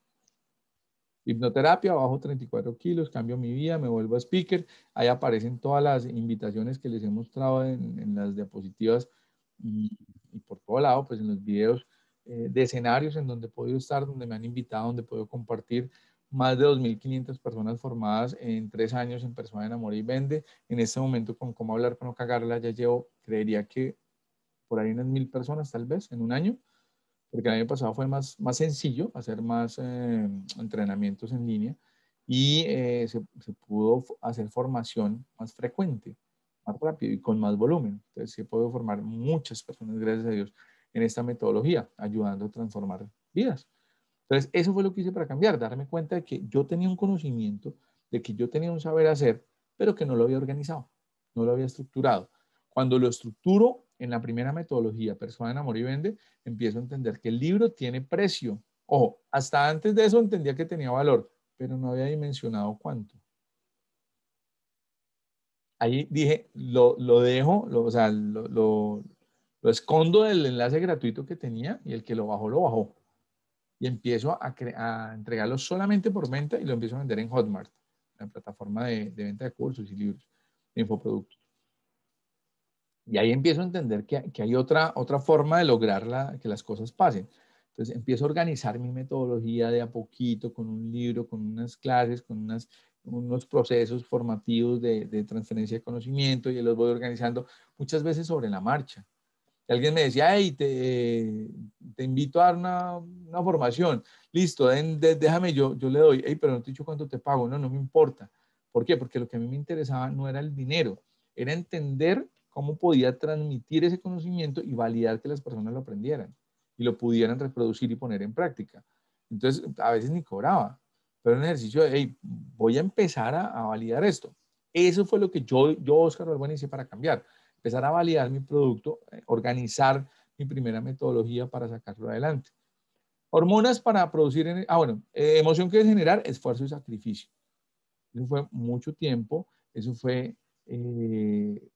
Hipnoterapia, bajo 34 kilos, cambio mi vida, me vuelvo a speaker. Ahí aparecen todas las invitaciones que les he mostrado en, en las diapositivas y, por todo lado, pues en los videos eh, de escenarios en donde he podido estar, donde me han invitado, donde puedo compartir más de 2.500 personas formadas en tres años en Persona Enamor y Vende. En este momento, con cómo hablar para no cagarla, ya llevo, creería que por ahí unas mil personas tal vez en un año, porque el año pasado fue más, más sencillo hacer más eh, entrenamientos en línea y eh, se, pudo hacer formación más frecuente más rápido y con más volumen. Entonces, he podido formar muchas personas, gracias a Dios, en esta metodología, ayudando a transformar vidas. Entonces, eso fue lo que hice para cambiar, darme cuenta de que yo tenía un conocimiento, de que yo tenía un saber hacer, pero que no lo había organizado, no lo había estructurado. Cuando lo estructuro en la primera metodología, Persona, en Amor y Vende, empiezo a entender que el libro tiene precio. Ojo, hasta antes de eso entendía que tenía valor, pero no había dimensionado cuánto ahí dije, lo, dejo, o sea, lo, escondo del enlace gratuito que tenía y el que lo bajó, lo bajó. Y empiezo a, a entregarlo solamente por venta y lo empiezo a vender en Hotmart, la plataforma de, venta de cursos y libros, de infoproductos. Y ahí empiezo a entender que, hay otra, otra forma de lograr que las cosas pasen. Entonces empiezo a organizar mi metodología de a poquito, con un libro, con unas clases, con unas unos procesos formativos de, transferencia de conocimiento y los voy organizando muchas veces sobre la marcha. Y alguien me decía, hey, te, te invito a dar una, formación. Listo, déjame, yo, yo le doy. Hey, pero no te he dicho cuánto te pago. No, no me importa. ¿Por qué? Porque lo que a mí me interesaba no era el dinero, era entender cómo podía transmitir ese conocimiento y validar que las personas lo aprendieran y lo pudieran reproducir y poner en práctica. Entonces, a veces ni cobraba pero un ejercicio de, hey, voy a empezar a, a, validar esto. Eso fue lo que yo, yo Oscar lo hice para cambiar. Empezar a validar mi producto, eh, organizar mi primera metodología para sacarlo adelante. Hormonas para producir, ah, bueno, eh, emoción que es generar esfuerzo y sacrificio. Eso fue mucho tiempo, eso fue, eh,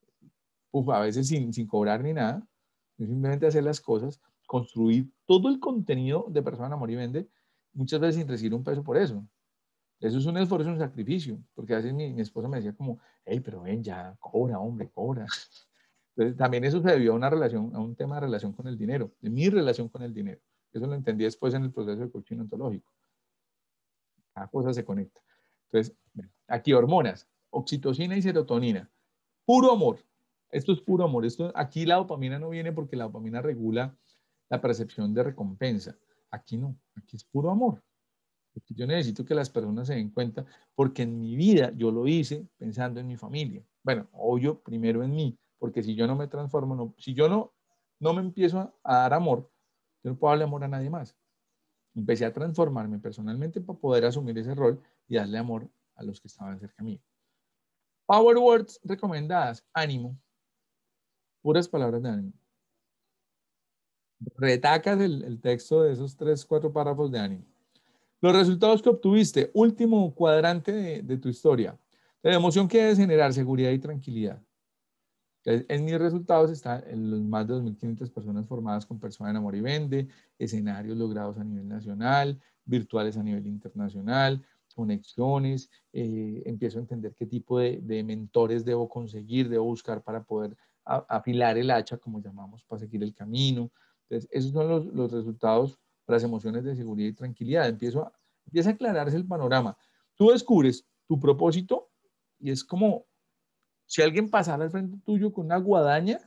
a veces sin, sin cobrar ni nada, simplemente hacer las cosas, construir todo el contenido de Persona Amor y Vende, muchas veces sin recibir un peso por eso. Eso es un esfuerzo, un sacrificio, porque a veces mi, esposa me decía como, hey, pero ven ya, cobra, hombre, cobra. Entonces, también eso se debió a una relación, a un tema de relación con el dinero, de mi relación con el dinero. Eso lo entendí después en el proceso de coaching ontológico. Cada cosa se conecta. Entonces, aquí hormonas, oxitocina y serotonina. Puro amor. Esto es puro amor. Esto, aquí la dopamina no viene porque la dopamina regula la percepción de recompensa. Aquí no, aquí es puro amor yo necesito que las personas se den cuenta, porque en mi vida yo lo hice pensando en mi familia. Bueno, obvio, primero en mí, porque si yo no me transformo, si yo no, no me empiezo a, dar amor, yo no puedo darle amor a nadie más. Empecé a transformarme personalmente para poder asumir ese rol y darle amor a los que estaban cerca mío. Power words recomendadas, ánimo, puras palabras de ánimo. Retacas el, el texto de esos tres, cuatro párrafos de ánimo los resultados que obtuviste, último cuadrante de, tu historia. La emoción que debes generar seguridad y tranquilidad. Eh, en mis resultados están los más de 2.500 personas formadas con persona en amor y vende, escenarios logrados a nivel nacional, virtuales a nivel internacional, conexiones, eh, empiezo a entender qué tipo de, mentores debo conseguir, debo buscar para poder afilar el hacha, como llamamos, para seguir el camino. Entonces, esos son los resultados las emociones de seguridad y tranquilidad. Empiezo a, empieza a aclararse el panorama. Tú descubres tu propósito y es como si alguien pasara al frente tuyo con una guadaña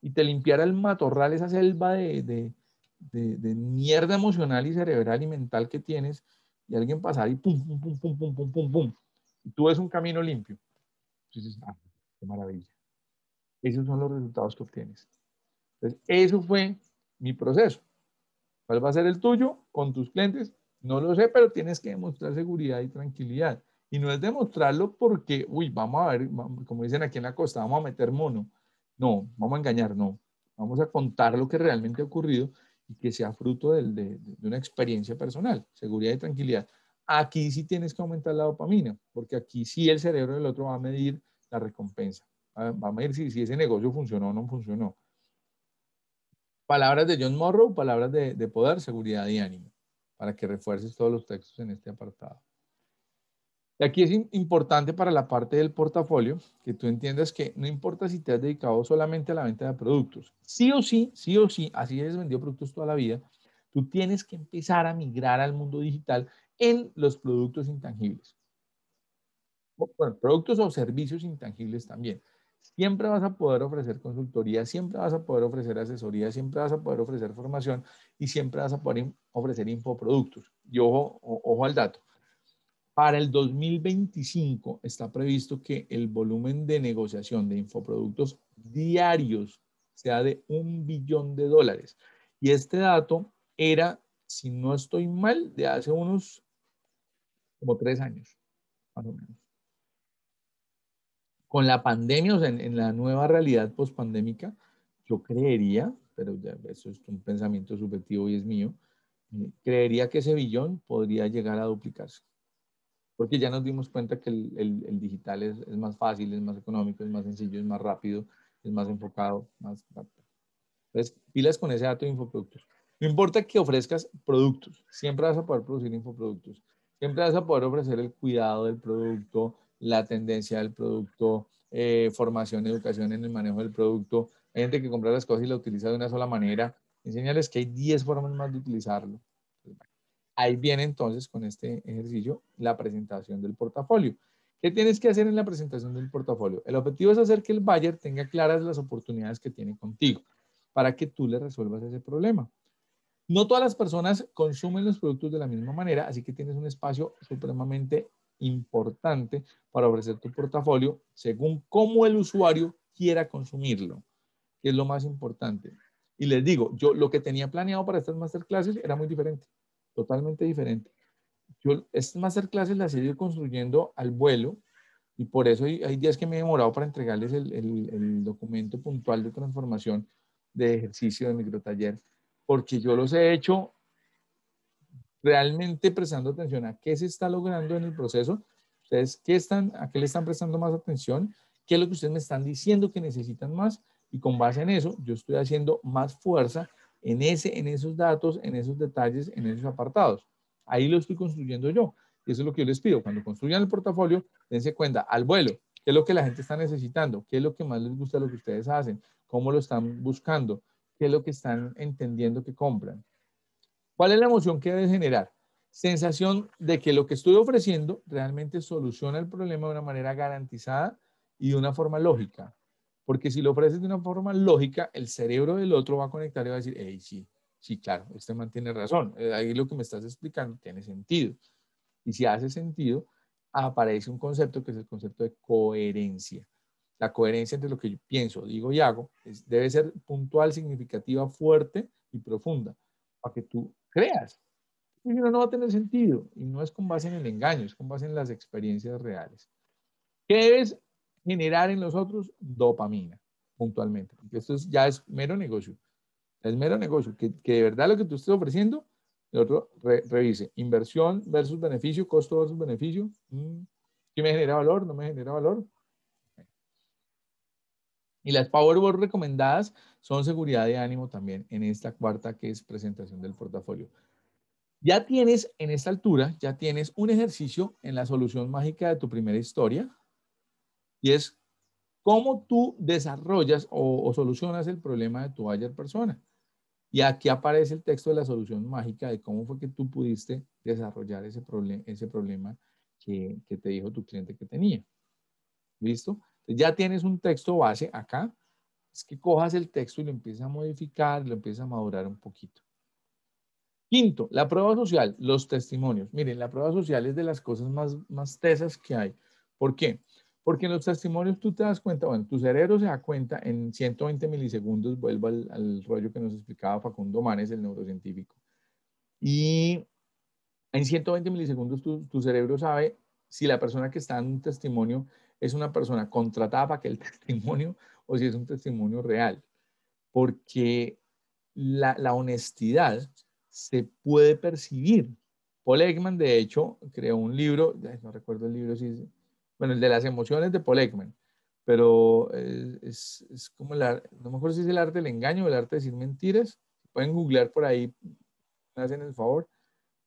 y te limpiara el matorral, esa selva de, de, de, de mierda emocional y cerebral y mental que tienes, y alguien pasara y pum, pum, pum, pum, pum, pum, pum, y tú ves un camino limpio. Entonces, ah, qué maravilla. Esos son los resultados que obtienes. Entonces, eso fue mi proceso. ¿Cuál va a ser el tuyo con tus clientes? No lo sé, pero tienes que demostrar seguridad y tranquilidad. Y no es demostrarlo porque, uy, vamos a ver, como dicen aquí en la costa, vamos a meter mono. No, vamos a engañar, no. Vamos a contar lo que realmente ha ocurrido y que sea fruto de, una experiencia personal, seguridad y tranquilidad. Aquí sí tienes que aumentar la dopamina, porque aquí sí el cerebro del otro va a medir la recompensa. Va a medir si ese negocio funcionó o no funcionó. Palabras de John Morrow, palabras de, poder, seguridad y ánimo, para que refuerces todos los textos en este apartado. Y aquí es importante para la parte del portafolio que tú entiendas que no importa si te has dedicado solamente a la venta de productos. Sí o sí, sí o sí, así has vendido productos toda la vida, tú tienes que empezar a migrar al mundo digital en los productos intangibles. Bueno, productos o servicios intangibles también. Siempre vas a poder ofrecer consultoría, siempre vas a poder ofrecer asesoría, siempre vas a poder ofrecer formación y siempre vas a poder ofrecer infoproductos. Y ojo, al dato. Para el 2025 está previsto que el volumen de negociación de infoproductos diarios sea de un billón de dólares. Y este dato era, si no estoy mal, de hace unos como tres años, más o menos con la pandemia, o sea, en, la nueva realidad pospandémica, yo creería, pero ya eso es un pensamiento subjetivo y es mío, eh, creería que ese billón podría llegar a duplicarse. Porque ya nos dimos cuenta que el, digital es, más fácil, es más económico, es más sencillo, es más rápido, es más enfocado, más... Entonces, pilas con ese dato de infoproductos. No importa que ofrezcas productos, siempre vas a poder producir infoproductos. Siempre vas a poder ofrecer el cuidado del producto, la tendencia del producto, eh, formación, educación en el manejo del producto. Hay gente que compra las cosas y la utiliza de una sola manera. Enseñarles que hay 10 formas más de utilizarlo. Ahí viene entonces con este ejercicio la presentación del portafolio. ¿Qué tienes que hacer en la presentación del portafolio? El objetivo es hacer que el buyer tenga claras las oportunidades que tiene contigo para que tú le resuelvas ese problema. No todas las personas consumen los productos de la misma manera, así que tienes un espacio supremamente importante para ofrecer tu portafolio según cómo el usuario quiera consumirlo, que es lo más importante. Y les digo, yo lo que tenía planeado para estas masterclasses era muy diferente, totalmente diferente. Yo estas masterclasses las he ido construyendo al vuelo y por eso hay, días que me he demorado para entregarles el, el documento puntual de transformación de ejercicio de micro taller, porque yo los he hecho realmente prestando atención a qué se está logrando en el proceso, ustedes qué están, a qué le están prestando más atención, qué es lo que ustedes me están diciendo que necesitan más y con base en eso yo estoy haciendo más fuerza en, ese, en esos datos, en esos detalles, en esos apartados. Ahí lo estoy construyendo yo. Y eso es lo que yo les pido. Cuando construyan el portafolio, dense cuenta al vuelo, qué es lo que la gente está necesitando, qué es lo que más les gusta lo que ustedes hacen, cómo lo están buscando, qué es lo que están entendiendo que compran. ¿Cuál es la emoción que debe generar? Sensación de que lo que estoy ofreciendo realmente soluciona el problema de una manera garantizada y de una forma lógica. Porque si lo ofreces de una forma lógica, el cerebro del otro va a conectar y va a decir, hey, sí, sí, claro, este man tiene razón. Eh, ahí lo que me estás explicando tiene sentido. Y si hace sentido, aparece un concepto que es el concepto de coherencia. La coherencia entre lo que yo pienso, digo y hago debe ser puntual, significativa, fuerte y profunda para que tú creas. no, va a tener sentido. Y no es con base en el engaño, es con base en las experiencias reales. ¿Qué debes generar en los otros? Dopamina, puntualmente. Porque esto ya es mero negocio. Es mero negocio. Que, de verdad lo que tú estés ofreciendo, el otro revise. Inversión versus beneficio, costo versus beneficio. Mm, ¿Qué me genera valor? ¿No me genera valor? Y las Powerball recomendadas son seguridad de ánimo también en esta cuarta que es presentación del portafolio. Ya tienes en esta altura, ya tienes un ejercicio en la solución mágica de tu primera historia y es cómo tú desarrollas o, solucionas el problema de tu ayer persona. Y aquí aparece el texto de la solución mágica de cómo fue que tú pudiste desarrollar ese, problema ese problema que, que te dijo tu cliente que tenía. ¿Listo? Ya tienes un texto base acá, es que cojas el texto y lo empiezas a modificar, lo empiezas a madurar un poquito. Quinto, la prueba social, los testimonios. Miren, la prueba social es de las cosas más, más tesas que hay. ¿Por qué? Porque en los testimonios tú te das cuenta, bueno, tu cerebro se da cuenta en 120 milisegundos, vuelvo al, rollo que nos explicaba Facundo Manes, el neurocientífico. Y en 120 milisegundos tu, tu cerebro sabe si la persona que está en un testimonio es una persona contratada para que el testimonio o si es un testimonio real. Porque la, honestidad se puede percibir. Paul Ekman, de hecho, creó un libro, no recuerdo el libro, bueno, el de las emociones de Paul Ekman, pero es, es como la, no me acuerdo si es el arte del engaño el arte de decir mentiras. Pueden googlear por ahí, me hacen el favor.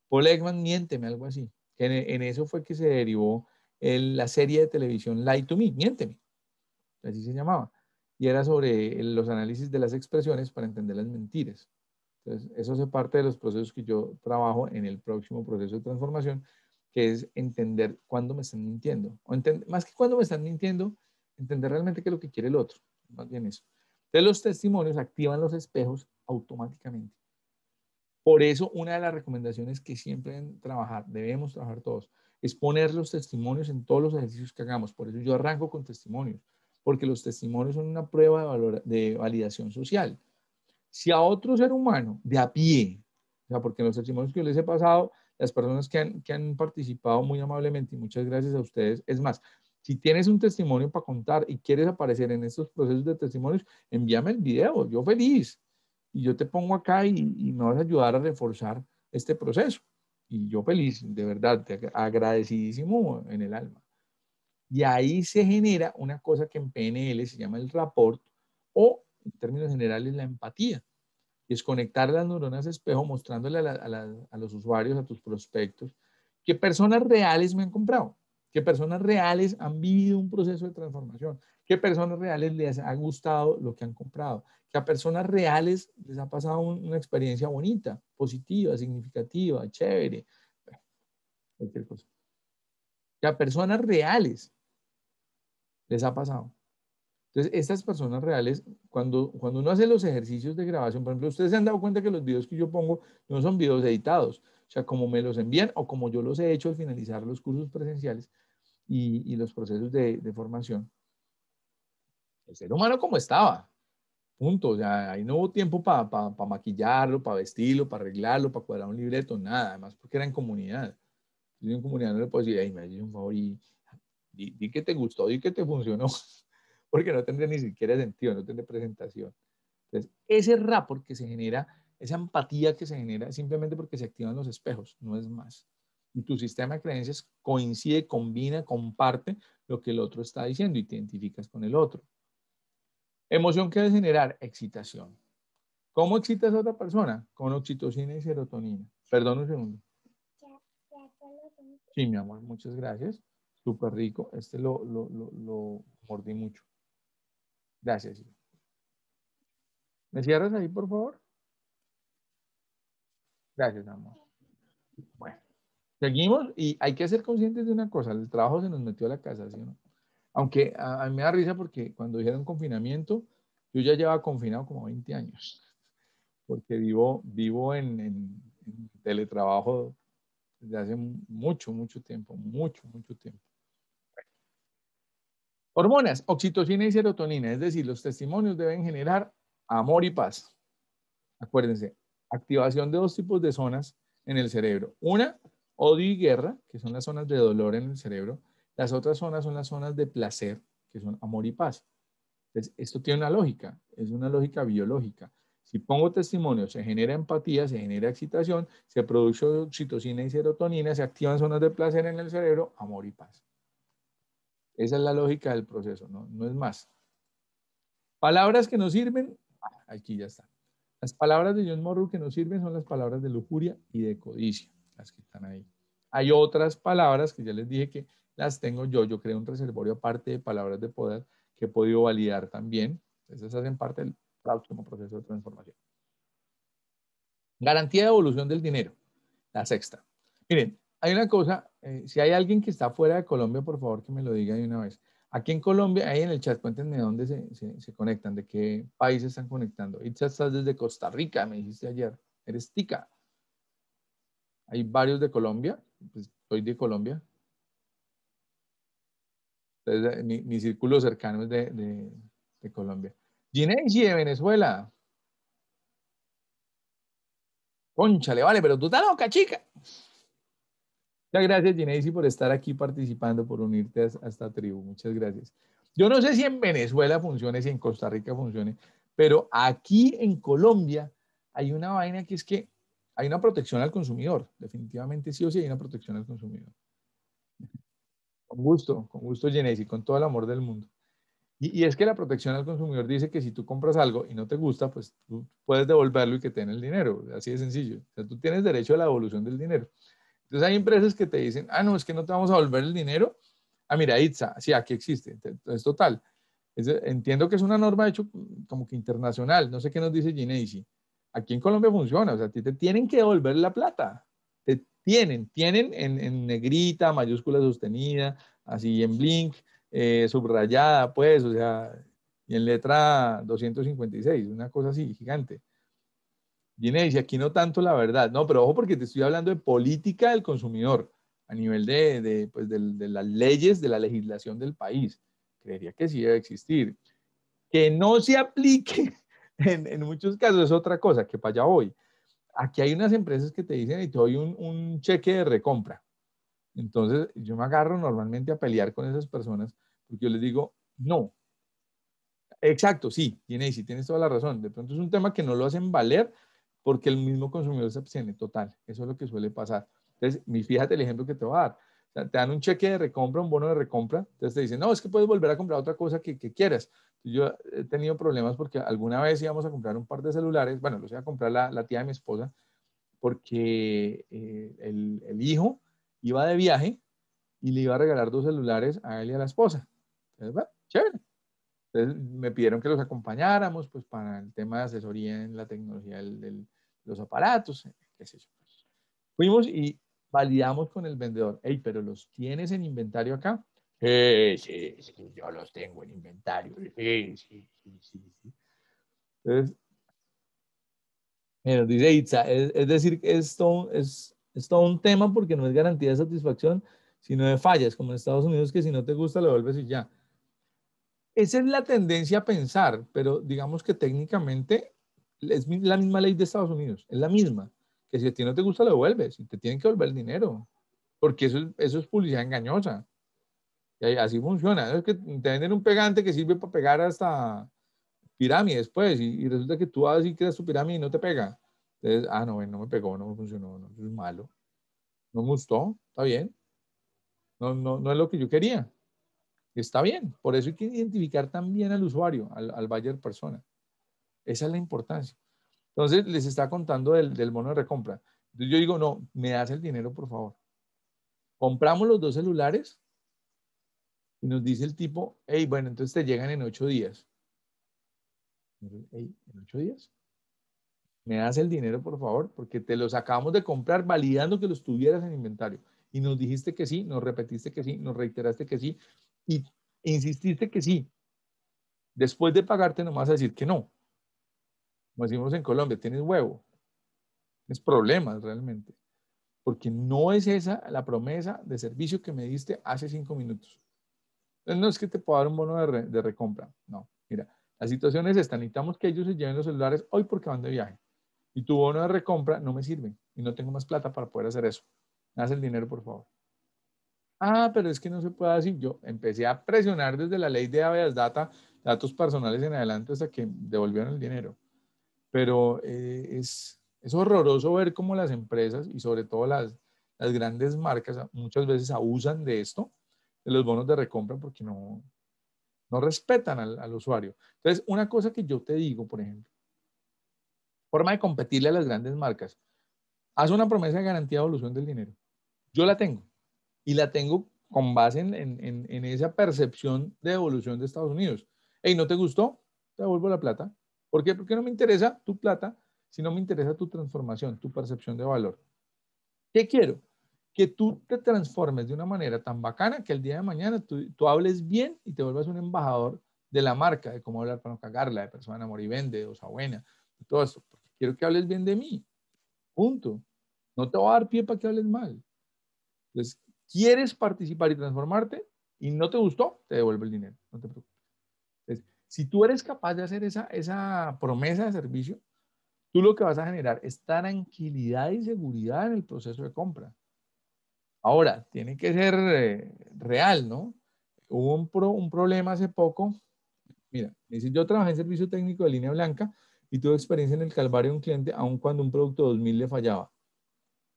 Paul Ekman, miénteme, algo así. En, en, eso fue que se derivó la serie de televisión Lie to Me, miénteme, así se llamaba, y era sobre los análisis de las expresiones para entender las mentiras. Entonces, eso hace parte de los procesos que yo trabajo en el próximo proceso de transformación, que es entender cuándo me están mintiendo, o más que cuándo me están mintiendo, entender realmente qué es lo que quiere el otro, más bien eso. Entonces los testimonios activan los espejos automáticamente. Por eso una de las recomendaciones que siempre deben trabajar, debemos trabajar todos, es poner los testimonios en todos los ejercicios que hagamos. Por eso yo arranco con testimonios, porque los testimonios son una prueba de, de validación social. Si a otro ser humano de a pie, o sea, porque los testimonios que yo les he pasado, las personas que han, que han participado muy amablemente y muchas gracias a ustedes, es más, si tienes un testimonio para contar y quieres aparecer en estos procesos de testimonios, envíame el video, yo feliz. Y yo te pongo acá y, y me vas a ayudar a reforzar este proceso y yo feliz, de verdad, agradecidísimo en el alma. Y ahí se genera una cosa que en PNL se llama el rapport o, en términos generales, la empatía. es conectar las neuronas espejo mostrándole a, a los usuarios, a tus prospectos, que personas reales me han comprado que personas reales han vivido un proceso de transformación, que personas reales les ha gustado lo que han comprado, que a personas reales les ha pasado una experiencia bonita, positiva, significativa, chévere, cualquier cosa. Que a personas reales les ha pasado. Entonces, estas personas reales, cuando, cuando uno hace los ejercicios de grabación, por ejemplo, ustedes se han dado cuenta que los videos que yo pongo no son videos editados, o sea, como me los envían o como yo los he hecho al finalizar los cursos presenciales, y, los procesos de, formación. El ser humano como estaba, punto. O ahí no hubo tiempo para maquillarlo, para vestirlo, para arreglarlo, para cuadrar un libreto, nada, además porque era en comunidad. en comunidad no le puedo decir, ay, me haces un favor y di, que te gustó, di que te funcionó, porque no tendría ni siquiera sentido, no tendría presentación. Entonces, ese rapport que se genera, esa empatía que se genera, simplemente porque se activan los espejos, no es más tu sistema de creencias coincide, combina, comparte lo que el otro está diciendo y te identificas con el otro. Emoción que debe generar excitación. ¿Cómo excitas a otra persona? Con oxitocina y serotonina. Perdón un segundo. Sí, mi amor, muchas gracias. Súper rico. Este lo, mordí mucho. Gracias. ¿Me cierras ahí, por favor? Gracias, mi amor. Bueno. Seguimos y hay que ser conscientes de una cosa, el trabajo se nos metió a la casa, ¿sí o no? Aunque a, mí me da risa porque cuando dijeron confinamiento, yo ya llevaba confinado como 20 años, porque vivo, vivo en, en teletrabajo desde hace mucho, mucho tiempo, mucho, mucho tiempo. Hormonas, oxitocina y serotonina, es decir, los testimonios deben generar amor y paz. Acuérdense, activación de dos tipos de zonas en el cerebro. Una, odio y guerra, que son las zonas de dolor en el cerebro. Las otras zonas son las zonas de placer, que son amor y paz. Entonces, esto tiene una lógica, es una lógica biológica. Si pongo testimonio, se genera empatía, se genera excitación, se produce oxitocina y serotonina, se activan zonas de placer en el cerebro, amor y paz. Esa es la lógica del proceso, no, no es más. Palabras que nos sirven, aquí ya está. Las palabras de John Morrow que nos sirven son las palabras de lujuria y de codicia las que están ahí. Hay otras palabras que ya les dije que las tengo yo. Yo creo un reservorio aparte de palabras de poder que he podido validar también. Esas hacen parte del próximo proceso de transformación. Garantía de evolución del dinero. La sexta. Miren, hay una cosa, eh, si hay alguien que está fuera de Colombia, por favor que me lo diga de una vez. Aquí en Colombia, ahí en el chat, cuéntenme dónde se, se, conectan, de qué países están conectando. ya estás desde Costa Rica, me dijiste ayer. Eres tica. Hay varios de Colombia, pues de Colombia. Entonces, mi, círculo cercano es de, Colombia. Ginesi de Venezuela. Conchale, vale, pero tú estás loca, chica. Muchas gracias, Ginesi, por estar aquí participando, por unirte a, esta tribu. Muchas gracias. Yo no sé si en Venezuela funcione, si en Costa Rica funcione, pero aquí en Colombia hay una vaina que es que hay una protección al consumidor, definitivamente sí o sí hay una protección al consumidor. Con gusto, con gusto, Genesi, con todo el amor del mundo. Y, es que la protección al consumidor dice que si tú compras algo y no te gusta, pues tú puedes devolverlo y que te den el dinero. Así de sencillo. O sea, tú tienes derecho a la devolución del dinero. Entonces hay empresas que te dicen, ah, no, es que no te vamos a devolver el dinero. Ah, mira, ITSA, sí, aquí existe. Es total. entiendo que es una norma, de hecho, como que internacional. No sé qué nos dice Genesi. Aquí en Colombia funciona, o sea, a ti te tienen que devolver la plata. Te tienen, tienen en, negrita, mayúscula sostenida, así en blink, eh, subrayada, pues, o sea, y en letra 256, una cosa así, gigante. Viene y dice, aquí no tanto la verdad. No, pero ojo porque te estoy hablando de política del consumidor a nivel de, pues de, las leyes, de la legislación del país. Creería que sí debe existir. Que no se aplique en, muchos casos es otra cosa, que para allá voy. Aquí hay unas empresas que te dicen y te doy un, cheque de recompra. Entonces, yo me agarro normalmente a pelear con esas personas porque yo les digo, no. Exacto, sí, tienes, sí, tienes toda la razón. De pronto es un tema que no lo hacen valer porque el mismo consumidor se abstiene total. Eso es lo que suele pasar. Entonces, fíjate el ejemplo que te voy a dar. O sea, te dan un cheque de recompra, un bono de recompra. Entonces te dicen, no, es que puedes volver a comprar otra cosa que, que quieras. Yo he tenido problemas porque alguna vez íbamos a comprar un par de celulares, bueno, los iba a comprar la, tía de mi esposa, porque eh, el, hijo iba de viaje y le iba a regalar dos celulares a él y a la esposa. Entonces, bueno, chévere. Entonces me pidieron que los acompañáramos pues para el tema de asesoría en la tecnología de los aparatos, Fuimos y validamos con el vendedor, hey, pero los tienes en inventario acá. Sí, eh, sí, sí, yo los tengo en inventario. Sí, sí, sí, sí. sí. Es, bueno, dice Itza, es, decir, es esto es, un tema porque no es garantía de satisfacción, sino de fallas, como en Estados Unidos, que si no te gusta, lo vuelves y ya. Esa es la tendencia a pensar, pero digamos que técnicamente es la misma ley de Estados Unidos, es la misma, que si a ti no te gusta, lo devuelves y te tienen que devolver el dinero, porque eso, eso es publicidad engañosa así funciona. Es que tener un pegante que sirve para pegar hasta pirámides, pues, y, resulta que tú vas y creas tu pirámide y no te pega. Entonces, ah, no, no me pegó, no me funcionó, no, es malo. No me gustó, está bien. No, no, no es lo que yo quería. Está bien. Por eso hay que identificar también al usuario, al, al buyer persona. Esa es la importancia. Entonces, les está contando del, del bono de recompra. Entonces, yo digo, no, me das el dinero, por favor. Compramos los dos celulares y nos dice el tipo, hey, bueno, entonces te llegan en ocho días. Hey, en ocho días. Me das el dinero, por favor, porque te los acabamos de comprar validando que los tuvieras en inventario. Y nos dijiste que sí, nos repetiste que sí, nos reiteraste que sí y insististe que sí. Después de pagarte, nomás a decir que no. Como decimos en Colombia, tienes huevo. Es problemas realmente. Porque no es esa la promesa de servicio que me diste hace cinco minutos. No es que te pueda dar un bono de, recompra. No, mira, la situación es esta. Necesitamos que ellos se lleven los celulares hoy porque van de viaje. Y tu bono de recompra no me sirve. Y no tengo más plata para poder hacer eso. Haz el dinero, por favor. Ah, pero es que no se puede decir Yo empecé a presionar desde la ley de habeas data, datos personales en adelante, hasta que devolvieron el dinero. Pero eh, es, es horroroso ver cómo las empresas y sobre todo las grandes marcas muchas veces abusan de esto de los bonos de recompra porque no, no respetan al, usuario. Entonces, una cosa que yo te digo, por ejemplo, forma de competirle a las grandes marcas, haz una promesa de garantía de evolución del dinero. Yo la tengo y la tengo con base en, esa percepción de evolución de Estados Unidos. Hey, ¿no te gustó? Te devuelvo la plata. ¿Por qué? Porque no me interesa tu plata, Si no me interesa tu transformación, tu percepción de valor. ¿Qué quiero? que tú te transformes de una manera tan bacana que el día de mañana tú, hables bien y te vuelvas un embajador de la marca, de cómo hablar para no cagarla, de persona vende, de osa buena, de todo eso. quiero que hables bien de mí. Punto. No te voy a dar pie para que hables mal. Entonces, ¿quieres participar y transformarte? Y no te gustó, te devuelve el dinero. No te preocupes. si tú eres capaz de hacer esa, esa promesa de servicio, tú lo que vas a generar es tranquilidad y seguridad en el proceso de compra. Ahora, tiene que ser eh, real, ¿no? Hubo un, pro, un problema hace poco. Mira, yo trabajé en servicio técnico de línea blanca y tuve experiencia en el calvario de un cliente aun cuando un producto 2000 le fallaba.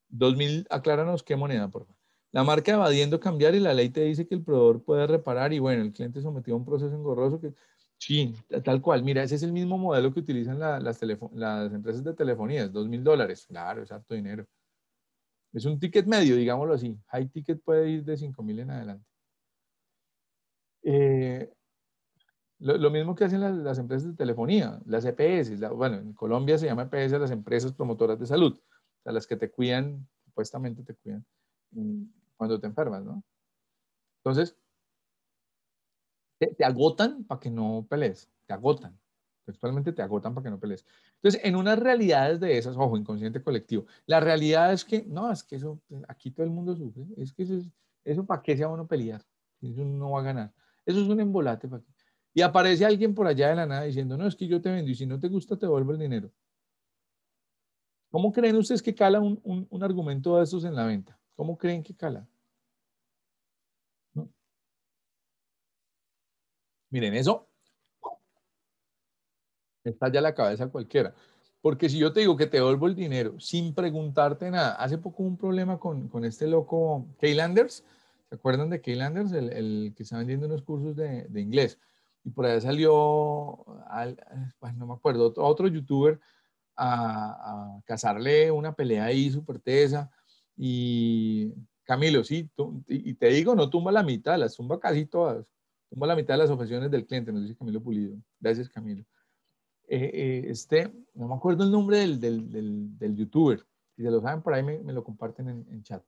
2000, acláranos qué moneda, por favor. La marca evadiendo cambiar y la ley te dice que el proveedor puede reparar y bueno, el cliente sometido a un proceso engorroso que... Sí, tal cual. Mira, ese es el mismo modelo que utilizan las, las, empresas de telefonía, es mil dólares. Claro, es harto dinero. Es un ticket medio, digámoslo así. High ticket puede ir de 5.000 en adelante. Eh, lo, mismo que hacen las, empresas de telefonía, las EPS. bueno, en Colombia se llama EPS las empresas promotoras de salud, o sea, las que te cuidan, supuestamente te cuidan mm, cuando te enfermas, ¿no? Entonces, te agotan para que no pelees, te agotan actualmente te agotan para que no pelees. Entonces, en unas realidades de esas, ojo, inconsciente colectivo, la realidad es que, no, es que eso, aquí todo el mundo sufre, es que eso, para qué se va uno pelear, eso no va a ganar. Eso es un embolate para Y aparece alguien por allá de la nada diciendo, no, es que yo te vendo y si no te gusta te devuelvo el dinero. ¿Cómo creen ustedes que cala un, argumento de esos en la venta? ¿Cómo creen que cala? Miren, eso Está ya la cabeza cualquiera. Porque si yo te digo que te devuelvo el dinero sin preguntarte nada, hace poco un problema con, con este loco Keylanders, ¿se acuerdan de Keylanders? El, el, que está vendiendo unos cursos de, de inglés. Y por ahí salió, al, no me acuerdo, otro, youtuber a, a, cazarle una pelea ahí súper tesa. Y Camilo, sí, y te digo, no tumba la mitad, las tumba casi todas. Tumba la mitad de las objeciones del cliente, nos dice Camilo Pulido. Gracias, Camilo. Eh, eh, este, no me acuerdo el nombre del, del, del, youtuber, si se lo saben por ahí me, lo comparten en, chat.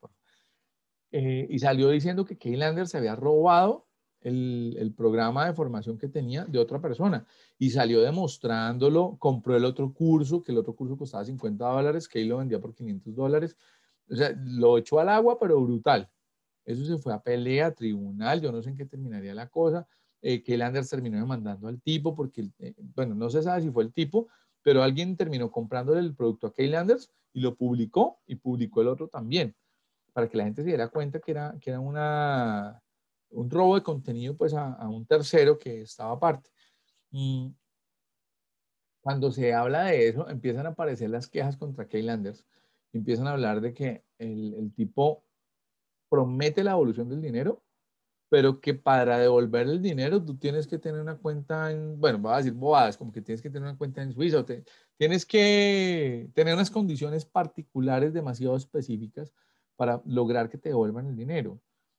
Eh, y salió diciendo que Keylander se había robado el, el, programa de formación que tenía de otra persona y salió demostrándolo, compró el otro curso, que el otro curso costaba 50 dólares, que lo vendía por 500 dólares, o sea, lo echó al agua, pero brutal. Eso se fue a pelea, tribunal, yo no sé en qué terminaría la cosa, eh, que Landers terminó demandando al tipo porque, eh, bueno, no se sabe si fue el tipo, pero alguien terminó comprándole el producto a Keylanders y lo publicó y publicó el otro también, para que la gente se diera cuenta que era, que era una, un robo de contenido pues a, un tercero que estaba aparte. Y cuando se habla de eso, empiezan a aparecer las quejas contra Keylanders empiezan a hablar de que el, el tipo promete la evolución del dinero pero que para devolver el dinero tú tienes que tener una cuenta en, bueno, voy a decir bobadas, como que tienes que tener una cuenta en Suiza, te, tienes que tener unas condiciones particulares demasiado específicas para lograr que te devuelvan el dinero.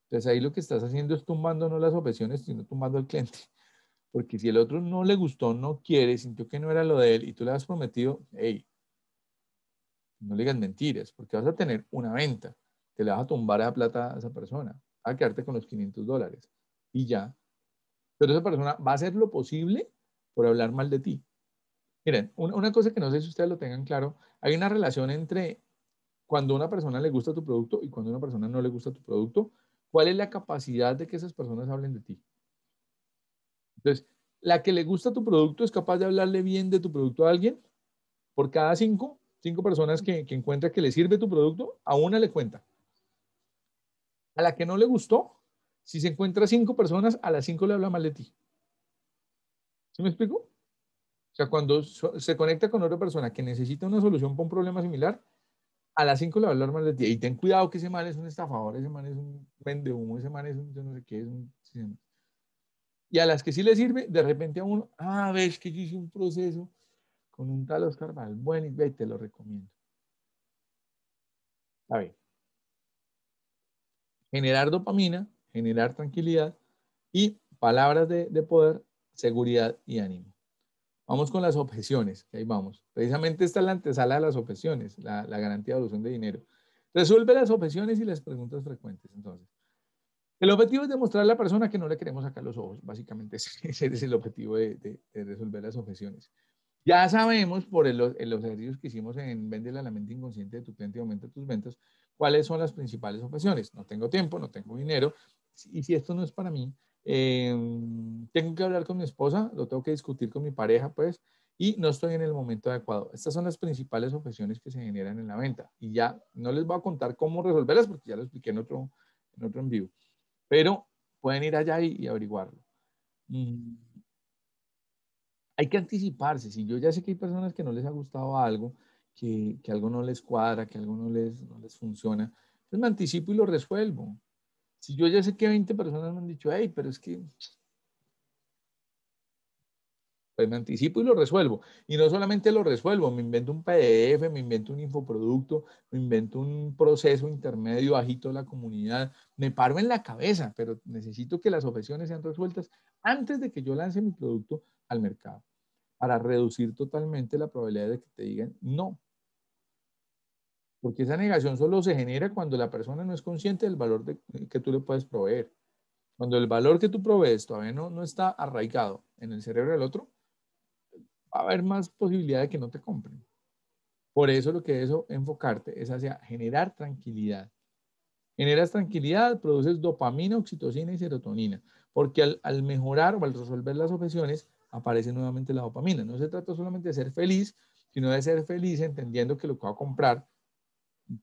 Entonces ahí lo que estás haciendo es tumbando no las objeciones, sino tumbando al cliente. Porque si el otro no le gustó, no quiere, sintió que no era lo de él y tú le has prometido, hey, no le digas mentiras, porque vas a tener una venta, te le vas a tumbar a plata a esa persona a quedarte con los 500 dólares y ya. Pero esa persona va a hacer lo posible por hablar mal de ti. Miren, una, cosa que no sé si ustedes lo tengan claro, hay una relación entre cuando una persona le gusta tu producto y cuando una persona no le gusta tu producto, cuál es la capacidad de que esas personas hablen de ti. Entonces, la que le gusta tu producto es capaz de hablarle bien de tu producto a alguien. Por cada cinco, cinco personas que, que encuentra que le sirve tu producto, a una le cuenta a la que no le gustó, si se encuentra cinco personas, a las cinco le habla mal de ti. ¿Sí me explico? O sea, cuando se conecta con otra persona que necesita una solución para un problema similar, a las cinco le va a hablar mal de ti. Y ten cuidado que ese man es un estafador, ese man es un vende ese man es un yo no sé qué, es un... Y a las que sí le sirve, de repente a uno, ah, ves que yo hice un proceso con un tal Oscar Val, bueno, y te lo recomiendo. A ver, generar dopamina, generar tranquilidad y palabras de, poder, seguridad y ánimo. Vamos con las objeciones, ahí vamos. Precisamente está la antesala de las objeciones, la, garantía de evolución de dinero. Resuelve las objeciones y las preguntas frecuentes, entonces. El objetivo es demostrar a la persona que no le queremos sacar los ojos, básicamente ese, es el objetivo de, resolver las objeciones. Ya sabemos por los ejercicios que hicimos en Vende a la mente inconsciente de tu cliente y aumenta tus ventas, ¿Cuáles son las principales objeciones? No tengo tiempo, no tengo dinero, y si esto no es para mí, eh, tengo que hablar con mi esposa, lo tengo que discutir con mi pareja, pues, y no estoy en el momento adecuado. Estas son las principales objeciones que se generan en la venta. Y ya no les voy a contar cómo resolverlas porque ya lo expliqué en otro, en otro vivo. Pero pueden ir allá y, averiguarlo. Mm. Hay que anticiparse. Si yo ya sé que hay personas que no les ha gustado algo, que, algo no les cuadra, que algo no les, les funciona, entonces pues me anticipo y lo resuelvo. Si yo ya sé que 20 personas me han dicho, hey, pero es que... Pues me anticipo y lo resuelvo. Y no solamente lo resuelvo, me invento un PDF, me invento un infoproducto, me invento un proceso intermedio, agito la comunidad, me paro en la cabeza, pero necesito que las objeciones sean resueltas antes de que yo lance mi producto al mercado para reducir totalmente la probabilidad de que te digan no porque esa negación solo se genera cuando la persona no es consciente del valor eh, que tú le puedes proveer. Cuando el valor que tú provees todavía no, no está arraigado en el cerebro del otro, va a haber más posibilidad de que no te compren. Por eso lo que eso enfocarte es hacia generar tranquilidad. Generas tranquilidad, produces dopamina, oxitocina y serotonina, porque al, al mejorar o al resolver las objeciones aparece nuevamente la dopamina. No se trata solamente de ser feliz, sino de ser feliz entendiendo que lo que va a comprar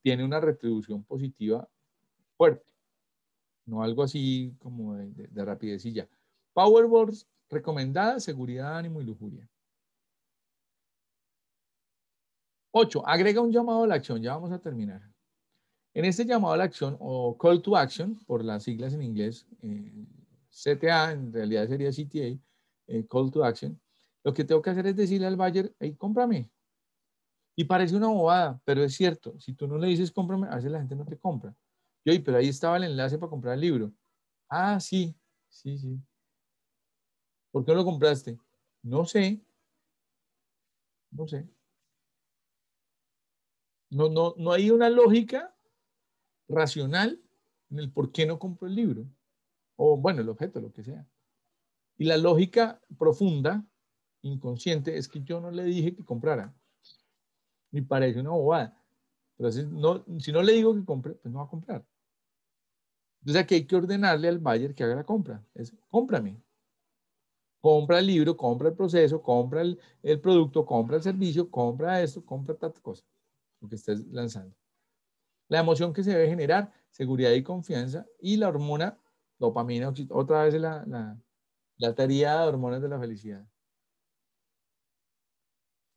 tiene una retribución positiva fuerte, no algo así como de, rapidez y ya. recomendada seguridad, ánimo y lujuria. 8. Agrega un llamado a la acción. Ya vamos a terminar. En este llamado a la acción o call to action, por las siglas en inglés, eh, CTA, en realidad sería CTA, eh, call to action, lo que tengo que hacer es decirle al buyer, hey, cómprame, y parece una bobada, pero es cierto. Si tú no le dices cómprame, a veces la gente no te compra. Yo, pero ahí estaba el enlace para comprar el libro. Ah, sí, sí, sí. ¿Por qué no lo compraste? No sé. No sé. No, no, no hay una lógica racional en el por qué no compró el libro. O bueno, el objeto, lo que sea. Y la lógica profunda, inconsciente, es que yo no le dije que comprara me parece una bobada. Pero si no, le digo que compre, pues no va a comprar. Entonces aquí hay que ordenarle al buyer que haga la compra. Es, cómprame. Compra el libro, compra el proceso, compra el, producto, compra el servicio, compra esto, compra tal cosa. Lo que estés lanzando. La emoción que se debe generar, seguridad y confianza. Y la hormona, dopamina, otra vez la, la, la tarea de hormonas de la felicidad.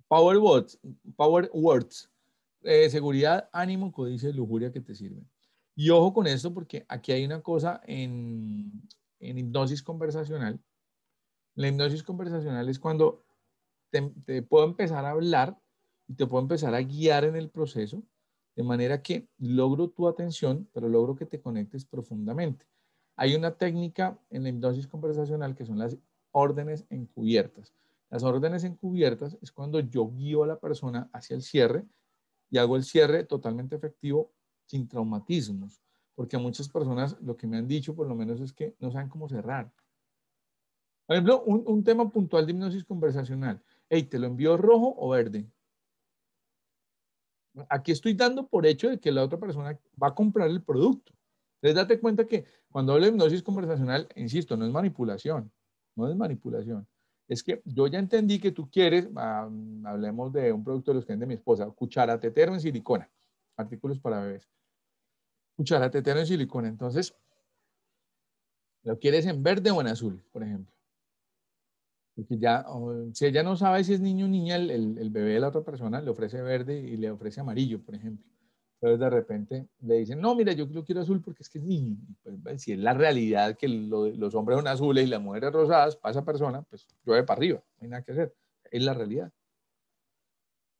Power words, power eh, words seguridad, ánimo, codicia lujuria que te sirven. Y ojo con esto porque aquí hay una cosa en, en hipnosis conversacional. La hipnosis conversacional es cuando te, te puedo empezar a hablar y te puedo empezar a guiar en el proceso de manera que logro tu atención, pero logro que te conectes profundamente. Hay una técnica en la hipnosis conversacional que son las órdenes encubiertas. Las órdenes encubiertas es cuando yo guío a la persona hacia el cierre y hago el cierre totalmente efectivo sin traumatismos, porque a muchas personas lo que me han dicho por lo menos es que no saben cómo cerrar. Por ejemplo, un, tema puntual de hipnosis conversacional. Hey, ¿te lo envío rojo o verde? Aquí estoy dando por hecho de que la otra persona va a comprar el producto. Entonces, date cuenta que cuando hablo de hipnosis conversacional, insisto, no es manipulación, no es manipulación es que yo ya entendí que tú quieres, hablemos de un producto de los que vende mi esposa, cuchara, tetero en silicona, artículos para bebés. Cuchara, tetero en silicona. Entonces, ¿lo quieres en verde o en azul, por ejemplo? Porque ya, si ella no sabe si es niño o niña, el, bebé de la otra persona le ofrece verde y le ofrece amarillo, por ejemplo. Entonces de repente le dicen, no, mira, yo, yo quiero azul porque es que pues, si es la realidad que los hombres son azules y las mujeres rosadas, pasa persona, pues llueve para arriba, no hay nada que hacer, es la realidad.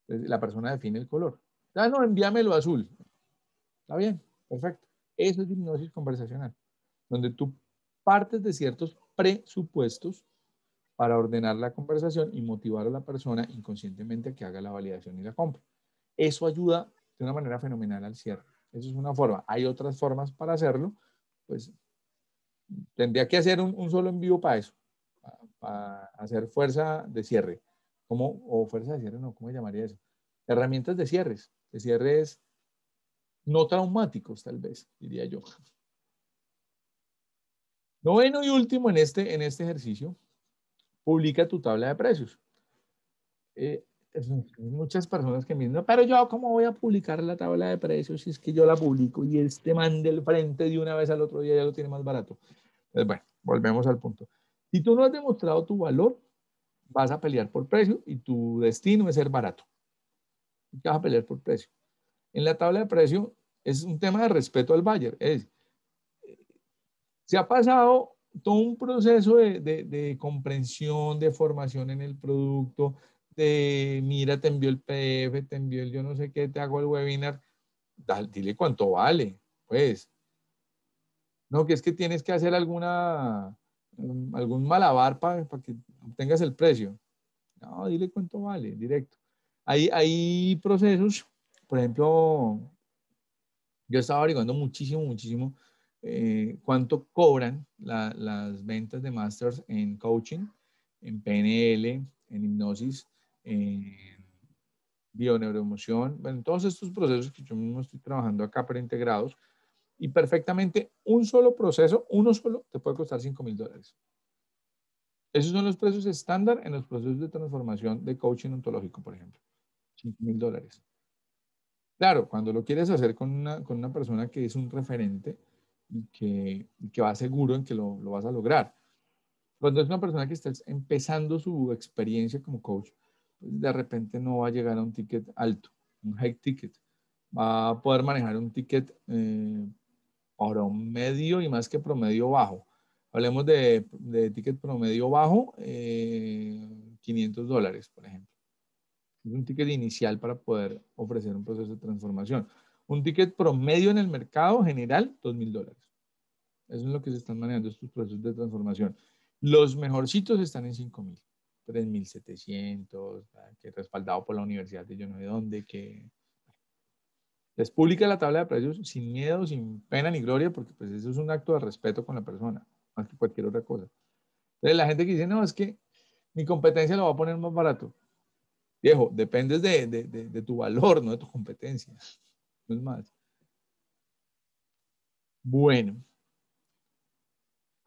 la persona define el color. Ah, no, envíamelo azul. Está bien, perfecto. Eso es hipnosis conversacional, donde tú partes de ciertos presupuestos para ordenar la conversación y motivar a la persona inconscientemente a que haga la validación y la compra. Eso ayuda de una manera fenomenal al cierre. Eso es una forma. Hay otras formas para hacerlo. Pues tendría que hacer un, solo envío para eso, para, hacer fuerza de cierre. O fuerza de cierre, no, ¿cómo llamaría eso? Herramientas de cierres, de cierres no traumáticos, tal vez, diría yo. Noveno y último en este, en este ejercicio, publica tu tabla de precios. Eh, muchas personas que me dicen, pero yo cómo voy a publicar la tabla de precios si es que yo la publico y este man del frente de una vez al otro día ya lo tiene más barato. Pues bueno, volvemos al punto. Si tú no has demostrado tu valor, vas a pelear por precio y tu destino es ser barato. vas a pelear por precio. En la tabla de precio es un tema de respeto al buyer. Es, se ha pasado todo un proceso de, de, de comprensión, de formación en el producto, de mira, te envió el PDF, te envió el yo no sé qué, te hago el webinar, Dale, dile cuánto vale, pues. No, que es que tienes que hacer alguna, algún malabar para que obtengas el precio. No, dile cuánto vale, directo. Hay, hay procesos, por ejemplo, yo estaba averiguando muchísimo, muchísimo eh, cuánto cobran las ventas de masters en coaching, en PNL, en hipnosis, en eh, bioneuroemoción, bueno, todos estos procesos que yo mismo estoy trabajando acá integrados, y perfectamente un solo proceso, uno solo, te puede costar 5 mil dólares. Esos son los precios estándar en los procesos de transformación de coaching ontológico, por ejemplo. 5 mil dólares. Claro, cuando lo quieres hacer con una, persona que es un referente y que, va seguro en que lo, lo vas a lograr. Cuando es una persona que está empezando su experiencia como coach, pues, de repente no va a llegar a un ticket alto, un high ticket. Va a poder manejar un ticket eh, medio y más que promedio bajo. Hablemos de, ticket promedio bajo, 500 eh, dólares, por ejemplo. Es un ticket inicial para poder ofrecer un proceso de transformación. Un ticket promedio en el mercado general, 2.000 dólares. Eso es lo que se están manejando estos procesos de transformación. Los mejorcitos están en 5.000. 3700, ah, que respaldado por la universidad de yo no sé dónde, que les publica la tabla de precios sin miedo, sin pena ni gloria, porque pues eso es un acto de respeto con la persona, más que cualquier otra cosa. Entonces la gente que dice, no, es que mi competencia lo va a poner más barato. Viejo, dependes de, de tu valor, no de tu competencia. No es más. Bueno,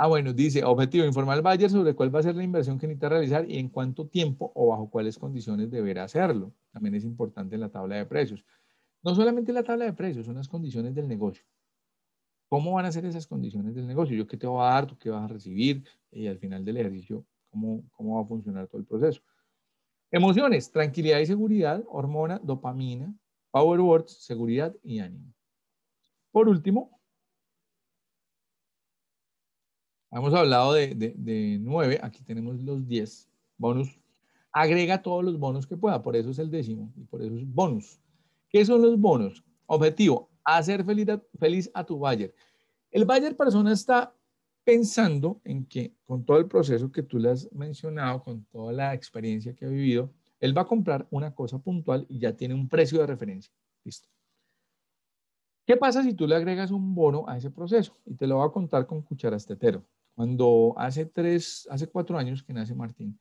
Ah, bueno, dice, objetivo, informar al Bayer sobre cuál va a ser la inversión que necesita realizar y en cuánto tiempo o bajo cuáles condiciones deberá hacerlo. También es importante la tabla de precios. No solamente la tabla de precios, son las condiciones del negocio. ¿Cómo van a ser esas condiciones del negocio? ¿Yo qué te va a dar? ¿Tú qué vas a recibir? Y al final del ejercicio, ¿cómo, cómo va a funcionar todo el proceso? Emociones, tranquilidad y seguridad, hormona, dopamina, power words, seguridad y ánimo. Por último, Hemos hablado de, de, 9, aquí tenemos los 10 bonus. Agrega todos los bonos que pueda, por eso es el décimo y por eso es bonus. ¿Qué son los bonos? Objetivo, hacer feliz a, feliz a tu buyer. El buyer persona está pensando en que con todo el proceso que tú le has mencionado, con toda la experiencia que ha vivido, él va a comprar una cosa puntual y ya tiene un precio de referencia. Listo. ¿Qué pasa si tú le agregas un bono a ese proceso? Y te lo va a contar con cucharas tetero. Cuando hace tres, hace cuatro años que nace Martín,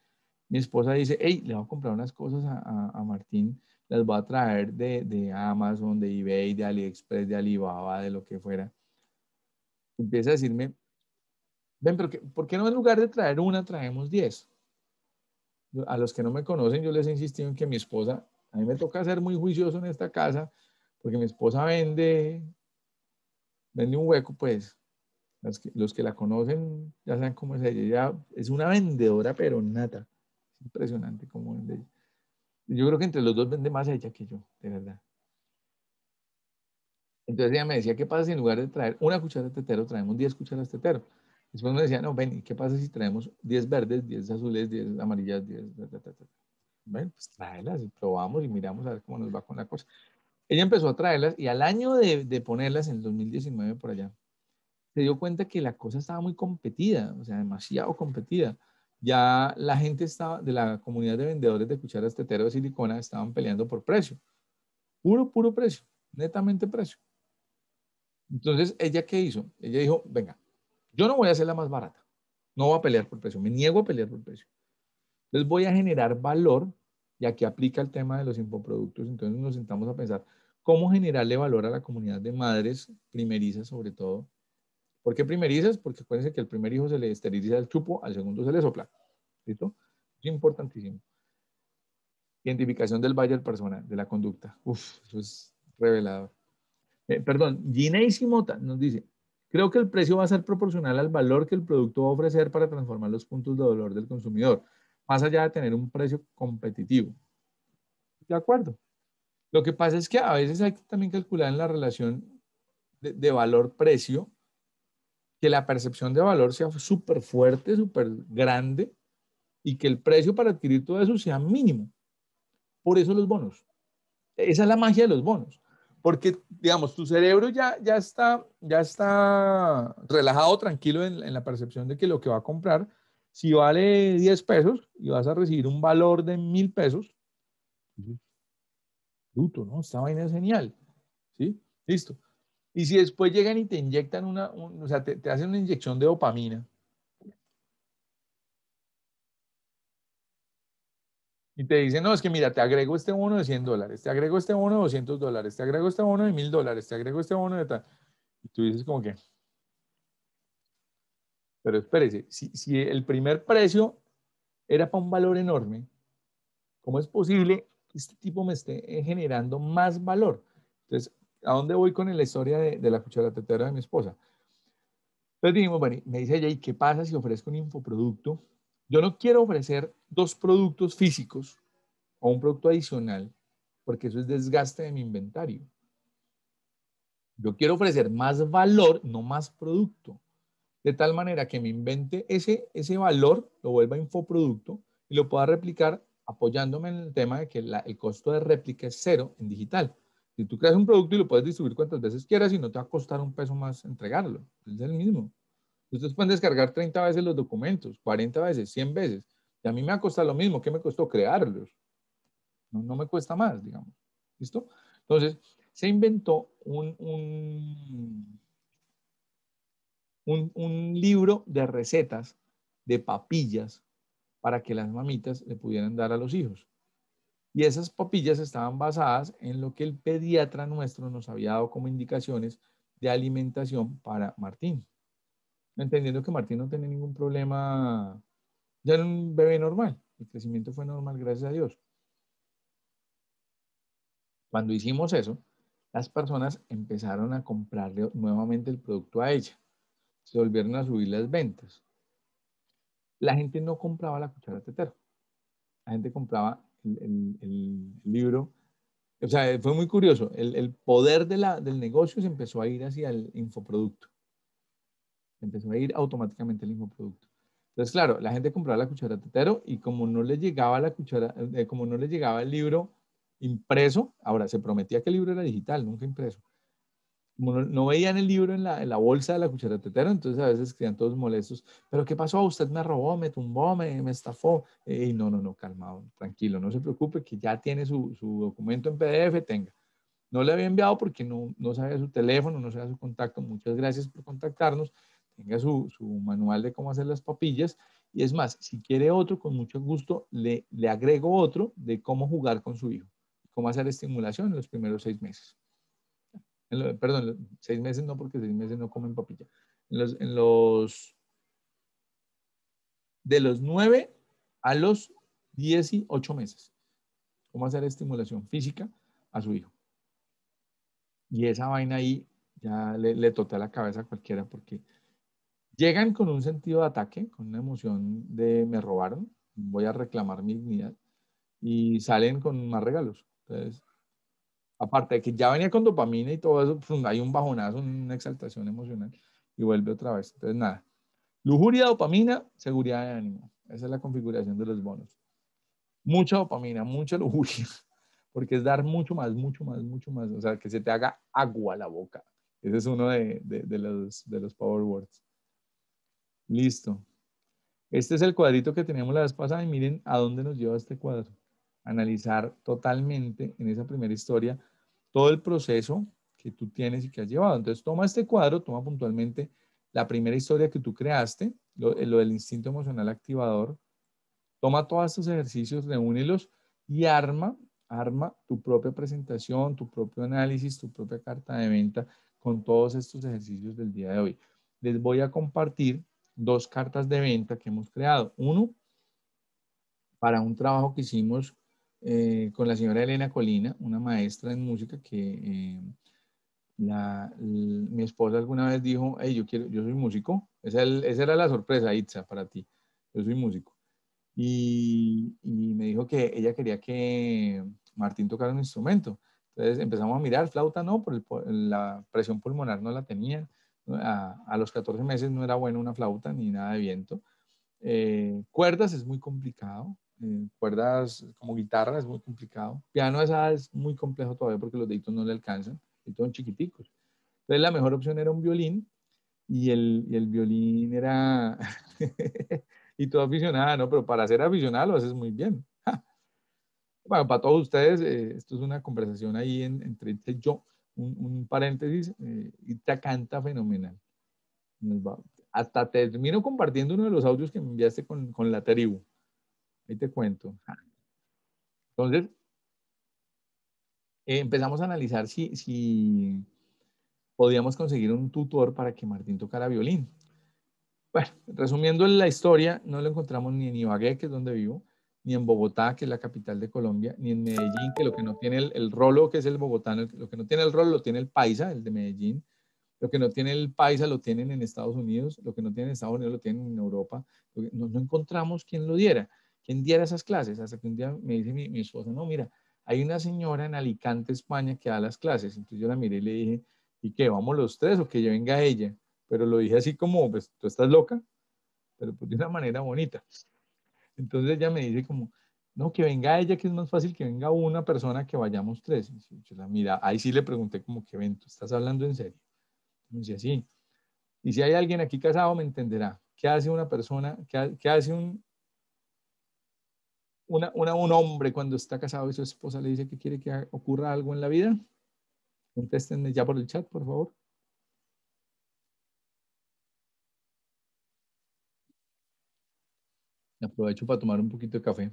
mi esposa dice, hey, le voy a comprar unas cosas a, Martín, las voy a traer de, Amazon, de eBay, de AliExpress, de Alibaba, de lo que fuera. Empieza a decirme, ven, pero ¿por qué no en lugar de traer una, traemos diez? A los que no me conocen, yo les he insistido en que mi esposa, a mí me toca ser muy juicioso en esta casa, porque mi esposa vende, vende un hueco, pues, los que, la conocen ya saben cómo es ella. es una vendedora, pero nata. Es impresionante cómo vende ella. Yo creo que entre los dos vende más ella que yo, de verdad. Entonces ella me decía, ¿qué pasa si en lugar de traer una cuchara de tetero, traemos 10 cucharas de tetero? Después me decía, no, ven, ¿y qué pasa si traemos 10 verdes, 10 azules, 10 amarillas, 10... bueno, pues tráelas y probamos y miramos a ver cómo nos va con la cosa. Ella empezó a traerlas y al año de, de ponerlas, en el 2019 por allá, se dio cuenta que la cosa estaba muy competida, o sea, demasiado competida. Ya la gente estaba, de la comunidad de vendedores de cucharas tetero de silicona estaban peleando por precio. Puro, puro precio, netamente precio. Entonces, ¿ella qué hizo? Ella dijo, venga, yo no voy a ser la más barata, no voy a pelear por precio, me niego a pelear por precio. Entonces voy a generar valor, y aquí aplica el tema de los infoproductos, entonces nos sentamos a pensar cómo generarle valor a la comunidad de madres primerizas, sobre todo, ¿Por qué primerizas? Porque acuérdense que al primer hijo se le esteriliza el chupo, al segundo se le sopla. ¿Listo? Es importantísimo. Identificación del buyer personal, de la conducta. Uf, eso es revelador. Eh, perdón, perdón, y Mota nos dice, creo que el precio va a ser proporcional al valor que el producto va a ofrecer para transformar los puntos de dolor del consumidor, más allá de tener un precio competitivo. De acuerdo. Lo que pasa es que a veces hay que también calcular en la relación de valor-precio que la percepción de valor sea súper fuerte, súper grande y que el precio para adquirir todo eso sea mínimo. Por eso los bonos. Esa es la magia de los bonos. Porque, digamos, tu cerebro ya, ya, está, ya está relajado, tranquilo en, la percepción de que lo que va a comprar, si vale 10 pesos y vas a recibir un valor de 1.000 pesos, bruto, ¿no? Esta vaina es genial. ¿Sí? Listo. Y si después llegan y te inyectan una, o sea, te, te hacen una inyección de dopamina. Y te dicen, no, es que mira, te agrego este bono de 100 dólares, te agrego este bono de 200 dólares, te agrego este bono de 1000 dólares, te agrego este bono de tal. Y tú dices como que, pero espérese, si, si el primer precio era para un valor enorme, ¿cómo es posible que este tipo me esté eh, generando más valor? Entonces, ¿A dónde voy con la historia de, la cuchara tetera de mi esposa? Entonces dijimos, bueno, me dice ella, qué pasa si ofrezco un infoproducto? Yo no quiero ofrecer dos productos físicos o un producto adicional, porque eso es desgaste de mi inventario. Yo quiero ofrecer más valor, no más producto, de tal manera que me invente ese, ese valor, lo vuelva infoproducto y lo pueda replicar apoyándome en el tema de que el costo de réplica es cero en digital. Si tú creas un producto y lo puedes distribuir cuantas veces quieras y no te va a costar un peso más entregarlo. Es el mismo. Ustedes pueden descargar 30 veces los documentos, 40 veces, 100 veces. Y a mí me ha costado lo mismo. que me costó crearlos? No, me cuesta más, digamos. ¿Listo? Entonces, se inventó un, un libro de recetas de papillas para que las mamitas le pudieran dar a los hijos. Y esas papillas estaban basadas en lo que el pediatra nuestro nos había dado como indicaciones de alimentación para Martín. Entendiendo que Martín no tenía ningún problema, ya era un bebé normal, el crecimiento fue normal, gracias a Dios. Cuando hicimos eso, las personas empezaron a comprarle nuevamente el producto a ella. Se volvieron a subir las ventas. La gente no compraba la cuchara tetero. La gente compraba el, libro. O sea, fue muy curioso. El, poder del negocio se empezó a ir hacia el infoproducto. empezó a ir automáticamente el infoproducto. Entonces, claro, la gente compraba la cuchara tetero y como no le llegaba la cuchara, eh, como no le llegaba el libro impreso, ahora se prometía que el libro era digital, nunca impreso no, veían el libro en la, bolsa de la cuchara tetera, entonces a veces quedan todos molestos. ¿Pero qué pasó? Usted me robó, me tumbó, me, me estafó. Eh, y no, no, no, calmado, tranquilo, no se preocupe que ya tiene su, documento en PDF, tenga. No le había enviado porque no, no sabía su teléfono, no sabía su contacto. Muchas gracias por contactarnos. Tenga su, manual de cómo hacer las papillas. Y es más, si quiere otro, con mucho gusto le, le agrego otro de cómo jugar con su hijo, cómo hacer estimulación en los primeros seis meses perdón, seis meses no, porque seis meses no comen papilla. En los, de los nueve a los dieciocho meses. ¿Cómo hacer estimulación física a su hijo? Y esa vaina ahí ya le, le totea la cabeza a cualquiera porque llegan con un sentido de ataque, con una emoción de me robaron, voy a reclamar mi dignidad y salen con más regalos. Entonces, aparte de que ya venía con dopamina y todo eso, pues, hay un bajonazo, una exaltación emocional y vuelve otra vez. Entonces, nada. Lujuria, dopamina, seguridad de ánimo. Esa es la configuración de los bonos. Mucha dopamina, mucha lujuria, porque es dar mucho más, mucho más, mucho más. O sea, que se te haga agua a la boca. Ese es uno de, de, los, de los power words. Listo. Este es el cuadrito que teníamos la vez pasada y miren a dónde nos lleva este cuadro. Analizar totalmente en esa primera historia todo el proceso que tú tienes y que has llevado. Entonces, toma este cuadro, toma puntualmente la primera historia que tú creaste, eh, lo, del instinto emocional activador, toma todos estos ejercicios, reúnelos y arma, arma tu propia presentación, tu propio análisis, tu propia carta de venta con todos estos ejercicios del día de hoy. Les voy a compartir dos cartas de venta que hemos creado. Uno, para un trabajo que hicimos eh, con la señora Elena Colina, una maestra en música que eh, mi esposa alguna vez dijo, hey, yo, quiero, yo soy músico. Esa, era la sorpresa, Itza, para ti. Yo soy músico. Y, me dijo que ella quería que Martín tocara un instrumento. Entonces empezamos a mirar, flauta no, por, la presión pulmonar no la tenía. A, los 14 meses no era bueno una flauta ni nada de viento. Eh, cuerdas es muy complicado, cuerdas como guitarra es muy complicado. Piano esa es muy complejo todavía porque los deditos no le alcanzan, y son chiquiticos. Entonces la mejor opción era un violín y el, violín era... y todo aficionado, ¿no? Pero para ser aficionado lo haces muy bien. Bueno, para todos ustedes, eh, esto es una conversación ahí entre yo, un, paréntesis, eh, y te canta fenomenal. hasta termino compartiendo uno de los audios que me enviaste con, con la tribu. Ahí te cuento. Entonces, eh, empezamos a analizar si, si podíamos conseguir un tutor para que Martín tocara violín. Bueno, resumiendo la historia, no lo encontramos ni en Ibagué, que es donde vivo, ni en Bogotá, que es la capital de Colombia, ni en Medellín, que lo que no tiene el, rolo, que es el bogotano, lo que no tiene el rolo lo tiene el paisa, el de Medellín, lo que no tiene el paisa lo tienen en Estados Unidos, lo que no tiene en Estados Unidos lo tienen en Europa, no, no encontramos quien lo diera vendiera esas clases, hasta que un día me dice mi, esposa, no, mira, hay una señora en Alicante, España, que da las clases. Entonces yo la miré y le dije, ¿y qué? ¿Vamos los tres o que yo venga ella? Pero lo dije así como, pues, tú estás loca, pero pues de una manera bonita. Entonces ella me dice como, no, que venga ella, que es más fácil que venga una persona que vayamos tres. yo la mira, ahí sí le pregunté como, ¿qué ven? ¿Tú estás hablando en serio? Y me dice, sí. Y si hay alguien aquí casado, me entenderá. ¿Qué hace una persona, qué, qué hace un, un hombre cuando está casado y su esposa le dice que quiere que ocurra algo en la vida? Contéstenme ya por el chat, por favor. Aprovecho para tomar un poquito de café.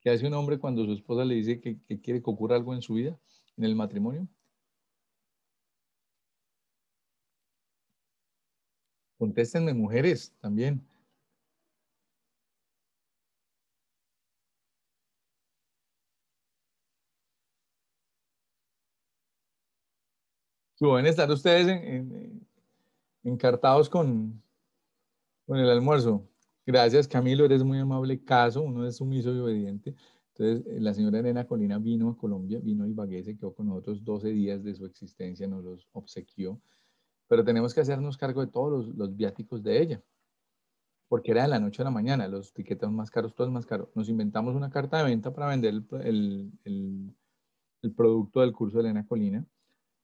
¿Qué hace un hombre cuando su esposa le dice que, que quiere que ocurra algo en su vida, en el matrimonio? Contéstenme mujeres también. ¿Pueden estar ustedes encartados con, el almuerzo. Gracias, Camilo, eres muy amable. Caso, uno es sumiso y obediente. Entonces, eh, la señora Elena Colina vino a Colombia, vino a Ibagué, se quedó con nosotros 12 días de su existencia, nos los obsequió. Pero tenemos que hacernos cargo de todos los, viáticos de ella, porque era de la noche a la mañana, los tiquetes más caros, todos más caros. Nos inventamos una carta de venta para vender el producto del curso de Elena Colina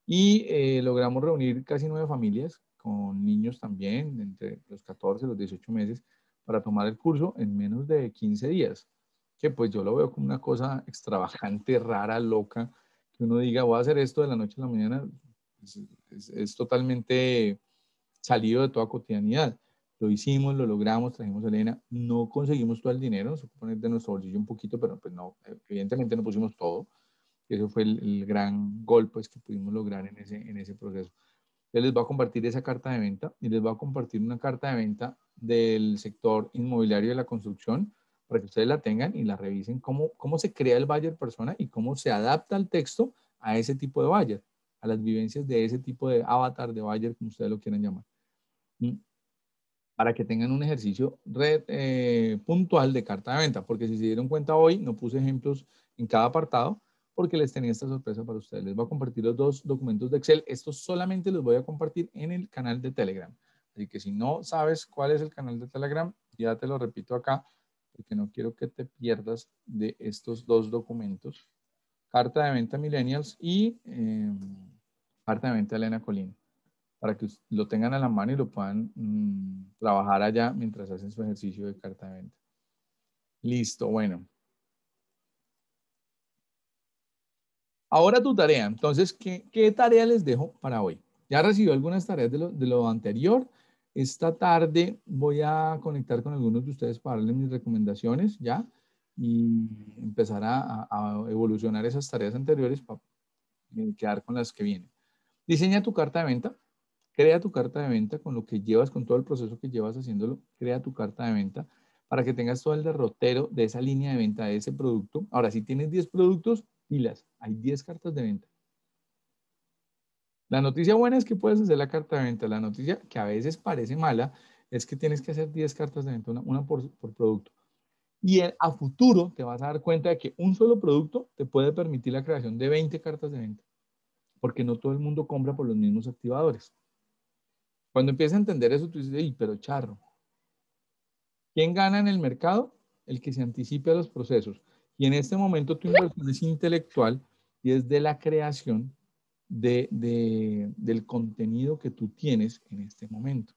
y eh, logramos reunir casi nueve familias con niños también, entre los 14 y los 18 meses, para tomar el curso en menos de 15 días, que pues yo lo veo como una cosa extravagante, rara, loca, que uno diga, voy a hacer esto de la noche a la mañana, pues, es, totalmente salido de toda cotidianidad. Lo hicimos, lo logramos, trajimos a Elena, no conseguimos todo el dinero, nos poner de nuestro bolsillo un poquito, pero pues no, evidentemente no pusimos todo, eso fue el, gran golpe pues, que pudimos lograr en ese, en ese proceso. Yo les voy a compartir esa carta de venta y les voy a compartir una carta de venta del sector inmobiliario de la construcción para que ustedes la tengan y la revisen cómo, cómo se crea el buyer persona y cómo se adapta el texto a ese tipo de buyer, a las vivencias de ese tipo de avatar de buyer, como ustedes lo quieran llamar. Mm. Para que tengan un ejercicio red, eh, puntual de carta de venta, porque si se dieron cuenta hoy, no puse ejemplos en cada apartado, porque les tenía esta sorpresa para ustedes. Les voy a compartir los dos documentos de Excel. Estos solamente los voy a compartir en el canal de Telegram. Así que si no sabes cuál es el canal de Telegram, ya te lo repito acá, porque no quiero que te pierdas de estos dos documentos. Carta de Venta Millennials y em, Carta de Venta Elena Colín, para que lo tengan a la mano y lo puedan mm, trabajar allá mientras hacen su ejercicio de Carta de Venta. Listo, bueno. Ahora tu tarea. Entonces, ¿qué, tarea les dejo para hoy? Ya recibió algunas tareas de lo, anterior. Esta tarde voy a conectar con algunos de ustedes para darles mis recomendaciones, ¿ya? Y empezar a, a evolucionar esas tareas anteriores para eh, quedar con las que vienen. Diseña tu carta de venta. Crea tu carta de venta con lo que llevas, con todo el proceso que llevas haciéndolo. Crea tu carta de venta para que tengas todo el derrotero de esa línea de venta de ese producto. Ahora, si tienes 10 productos, pilas, hay 10 cartas de venta. La noticia buena es que puedes hacer la carta de venta. La noticia que a veces parece mala es que tienes que hacer 10 cartas de venta, una, por, producto. Y a futuro te vas a dar cuenta de que un solo producto te puede permitir la creación de 20 cartas de venta, porque no todo el mundo compra por los mismos activadores. Cuando empiezas a entender eso, tú dices, pero charro, ¿quién gana en el mercado? El que se anticipe a los procesos. Y en este momento tu inversión es intelectual y es de la creación del contenido que tú tienes en este momento.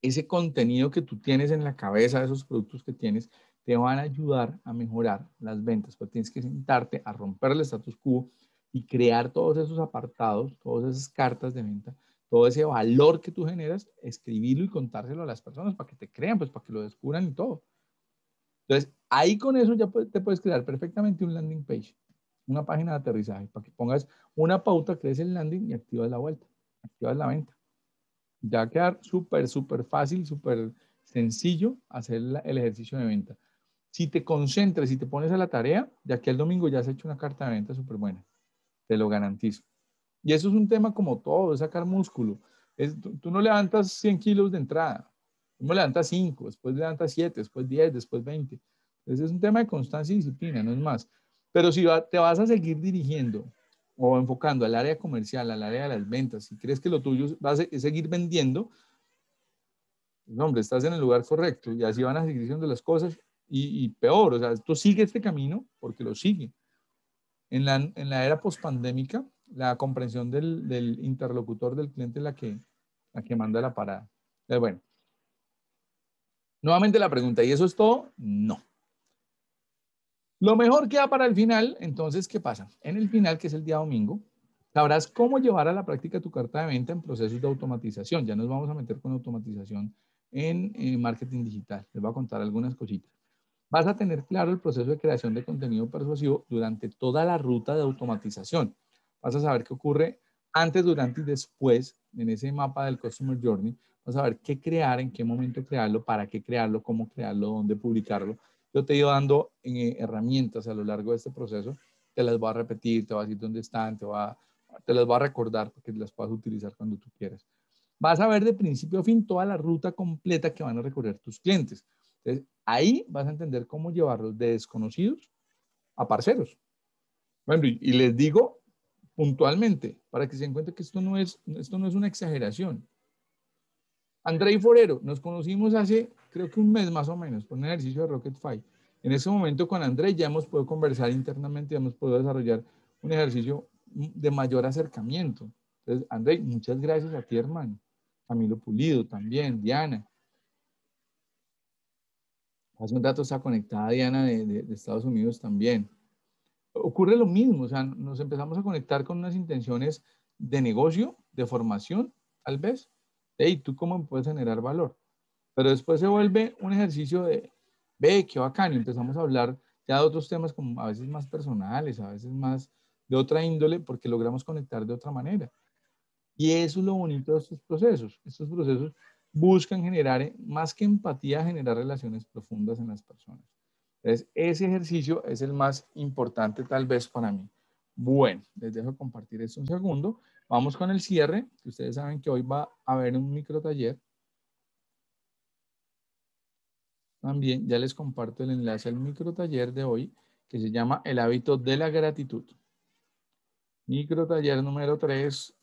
Ese contenido que tú tienes en la cabeza, esos productos que tienes, te van a ayudar a mejorar las ventas, pero tienes que sentarte a romper el status quo y crear todos esos apartados, todas esas cartas de venta, todo ese valor que tú generas, escribirlo y contárselo a las personas para que te crean, pues para que lo descubran y todo. Entonces, ahí con eso ya te puedes crear perfectamente un landing page, una página de aterrizaje, para que pongas una pauta, crees el landing y activas la vuelta, activas la venta. Ya va a quedar súper, súper fácil, súper sencillo hacer el ejercicio de venta. Si te concentras y te pones a la tarea, ya que el domingo ya has hecho una carta de venta súper buena. Te lo garantizo. Y eso es un tema como todo, es sacar músculo. tú, no levantas 100 kilos de entrada. Uno levanta 5, después levanta 7, después 10, después 20. ese es un tema de constancia y disciplina, no es más. Pero si te vas a seguir dirigiendo o enfocando al área comercial, al área de las ventas, si crees que lo tuyo va a seguir vendiendo, hombre, estás en el lugar correcto y así van a seguir siendo las cosas y, peor, o sea, tú sigue este camino porque lo sigue. En la, en la era pospandémica, la comprensión del, interlocutor del cliente es la que, la que manda la parada. Pero bueno, Nuevamente la pregunta, ¿y eso es todo? No. Lo mejor queda para el final, entonces, ¿qué pasa? En el final, que es el día domingo, sabrás cómo llevar a la práctica tu carta de venta en procesos de automatización. Ya nos vamos a meter con automatización en eh, marketing digital. Les voy a contar algunas cositas. Vas a tener claro el proceso de creación de contenido persuasivo durante toda la ruta de automatización. Vas a saber qué ocurre antes, durante y después en ese mapa del Customer Journey vas a ver qué crear, en qué momento crearlo, para qué crearlo, cómo crearlo, dónde publicarlo. Yo te he ido dando eh, herramientas a lo largo de este proceso, te las voy a repetir, te voy a decir dónde están, te, te las voy a recordar porque las puedes utilizar cuando tú quieras. Vas a ver de principio a fin toda la ruta completa que van a recorrer tus clientes. Entonces, ahí vas a entender cómo llevarlos de desconocidos a parceros. Bueno, y, les digo puntualmente, para que se den cuenta que esto no es, esto no es una exageración. Andrei Forero, nos conocimos hace creo que un mes más o menos por un ejercicio de Rocket Fight En ese momento con Andrei ya hemos podido conversar internamente, ya hemos podido desarrollar un ejercicio de mayor acercamiento. Entonces, Andrei, muchas gracias a ti, hermano. Camilo Pulido también, Diana. Hace un rato está conectada Diana de Estados Unidos también. Ocurre lo mismo, o sea, nos empezamos a conectar con unas intenciones de negocio, de formación, tal vez, y ¿tú cómo puedes generar valor? Pero después se vuelve un ejercicio de, ve, qué bacán, y empezamos a hablar ya de otros temas como a veces más personales, a veces más de otra índole, porque logramos conectar de otra manera. Y eso es lo bonito de estos procesos. Estos procesos buscan generar, eh, más que empatía, generar relaciones profundas en las personas. Entonces, ese ejercicio es el más importante tal vez para mí. Bueno, les dejo compartir esto un segundo. Vamos con el cierre. que Ustedes saben que hoy va a haber un micro taller. También ya les comparto el enlace al micro taller de hoy que se llama El hábito de la gratitud. Micro taller número 3.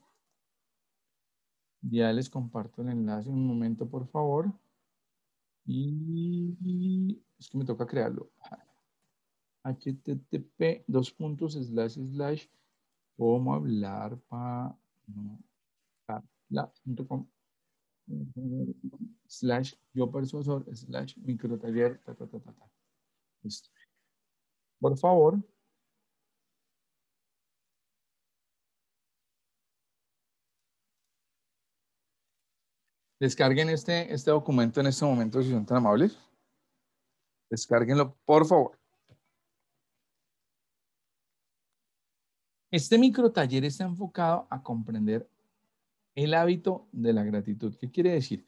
Ya les comparto el enlace un momento, por favor. Y es que me toca crearlo. http dos puntos slash slash cómo hablar para lab.com eh, slash yo persuasor slash taller ta, Listo. Por favor. Descarguen este, este documento en este momento si son tan amables. Descarguenlo, por favor. Este micro taller está enfocado a comprender el hábito de la gratitud. ¿Qué quiere decir?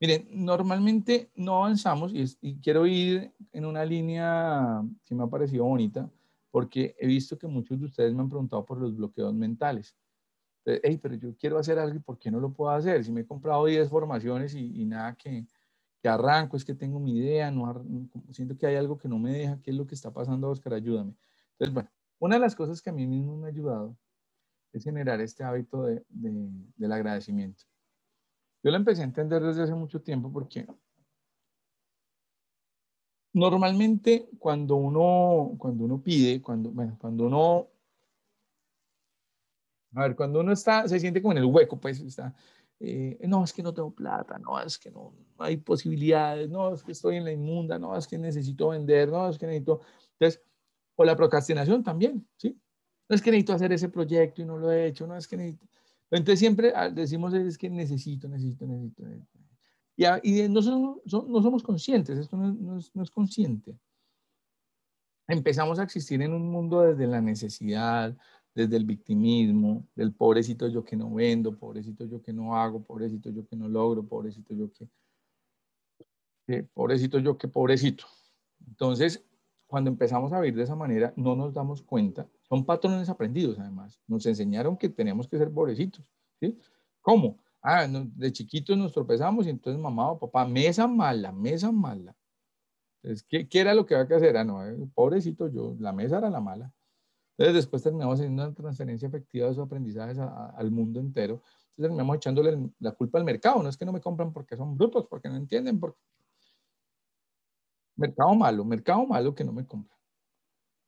Miren, normalmente no avanzamos y, quiero ir en una línea que me ha parecido bonita porque he visto que muchos de ustedes me han preguntado por los bloqueos mentales. Entonces, hey, pero yo quiero hacer algo y ¿por qué no lo puedo hacer? Si me he comprado 10 formaciones y, nada que, arranco, es que tengo mi idea, no, siento que hay algo que no me deja, ¿qué es lo que está pasando, Oscar? Ayúdame. Entonces, bueno, una de las cosas que a mí mismo me ha ayudado es generar este hábito de, del agradecimiento. Yo lo empecé a entender desde hace mucho tiempo porque normalmente cuando uno, cuando uno pide, cuando, cuando uno, a ver, cuando uno está, se siente como en el hueco, pues está, eh, no, es que no tengo plata, no, es que no, no hay posibilidades, no, es que estoy en la inmunda, no, es que necesito vender, no, es que necesito, entonces, o la procrastinación también, ¿sí? No es que necesito hacer ese proyecto y no lo he hecho, no es que necesito. Entonces siempre ah, decimos es que necesito, necesito, necesito. Y, ah, no, somos conscientes, esto no, es, consciente. Empezamos a existir en un mundo desde la necesidad, desde el victimismo, del pobrecito yo que no vendo, pobrecito yo que no hago, pobrecito yo que no logro, pobrecito yo que, que eh, pobrecito yo que pobrecito. Entonces, cuando empezamos a vivir de esa manera, no nos damos cuenta. Son patrones aprendidos, además. Nos enseñaron que teníamos que ser pobrecitos. ¿sí? ¿Cómo? Ah, de chiquitos nos tropezamos y entonces mamá o papá, mesa mala, mesa mala. Entonces, ¿qué, ¿qué, era lo que había que hacer? Ah, no, eh, pobrecito yo, la mesa era la mala. Entonces después terminamos haciendo una transferencia efectiva de esos aprendizajes al mundo entero. Entonces terminamos echándole la culpa al mercado. No es que no me compran porque son brutos, porque no entienden, porque Mercado malo, mercado malo que no me compra.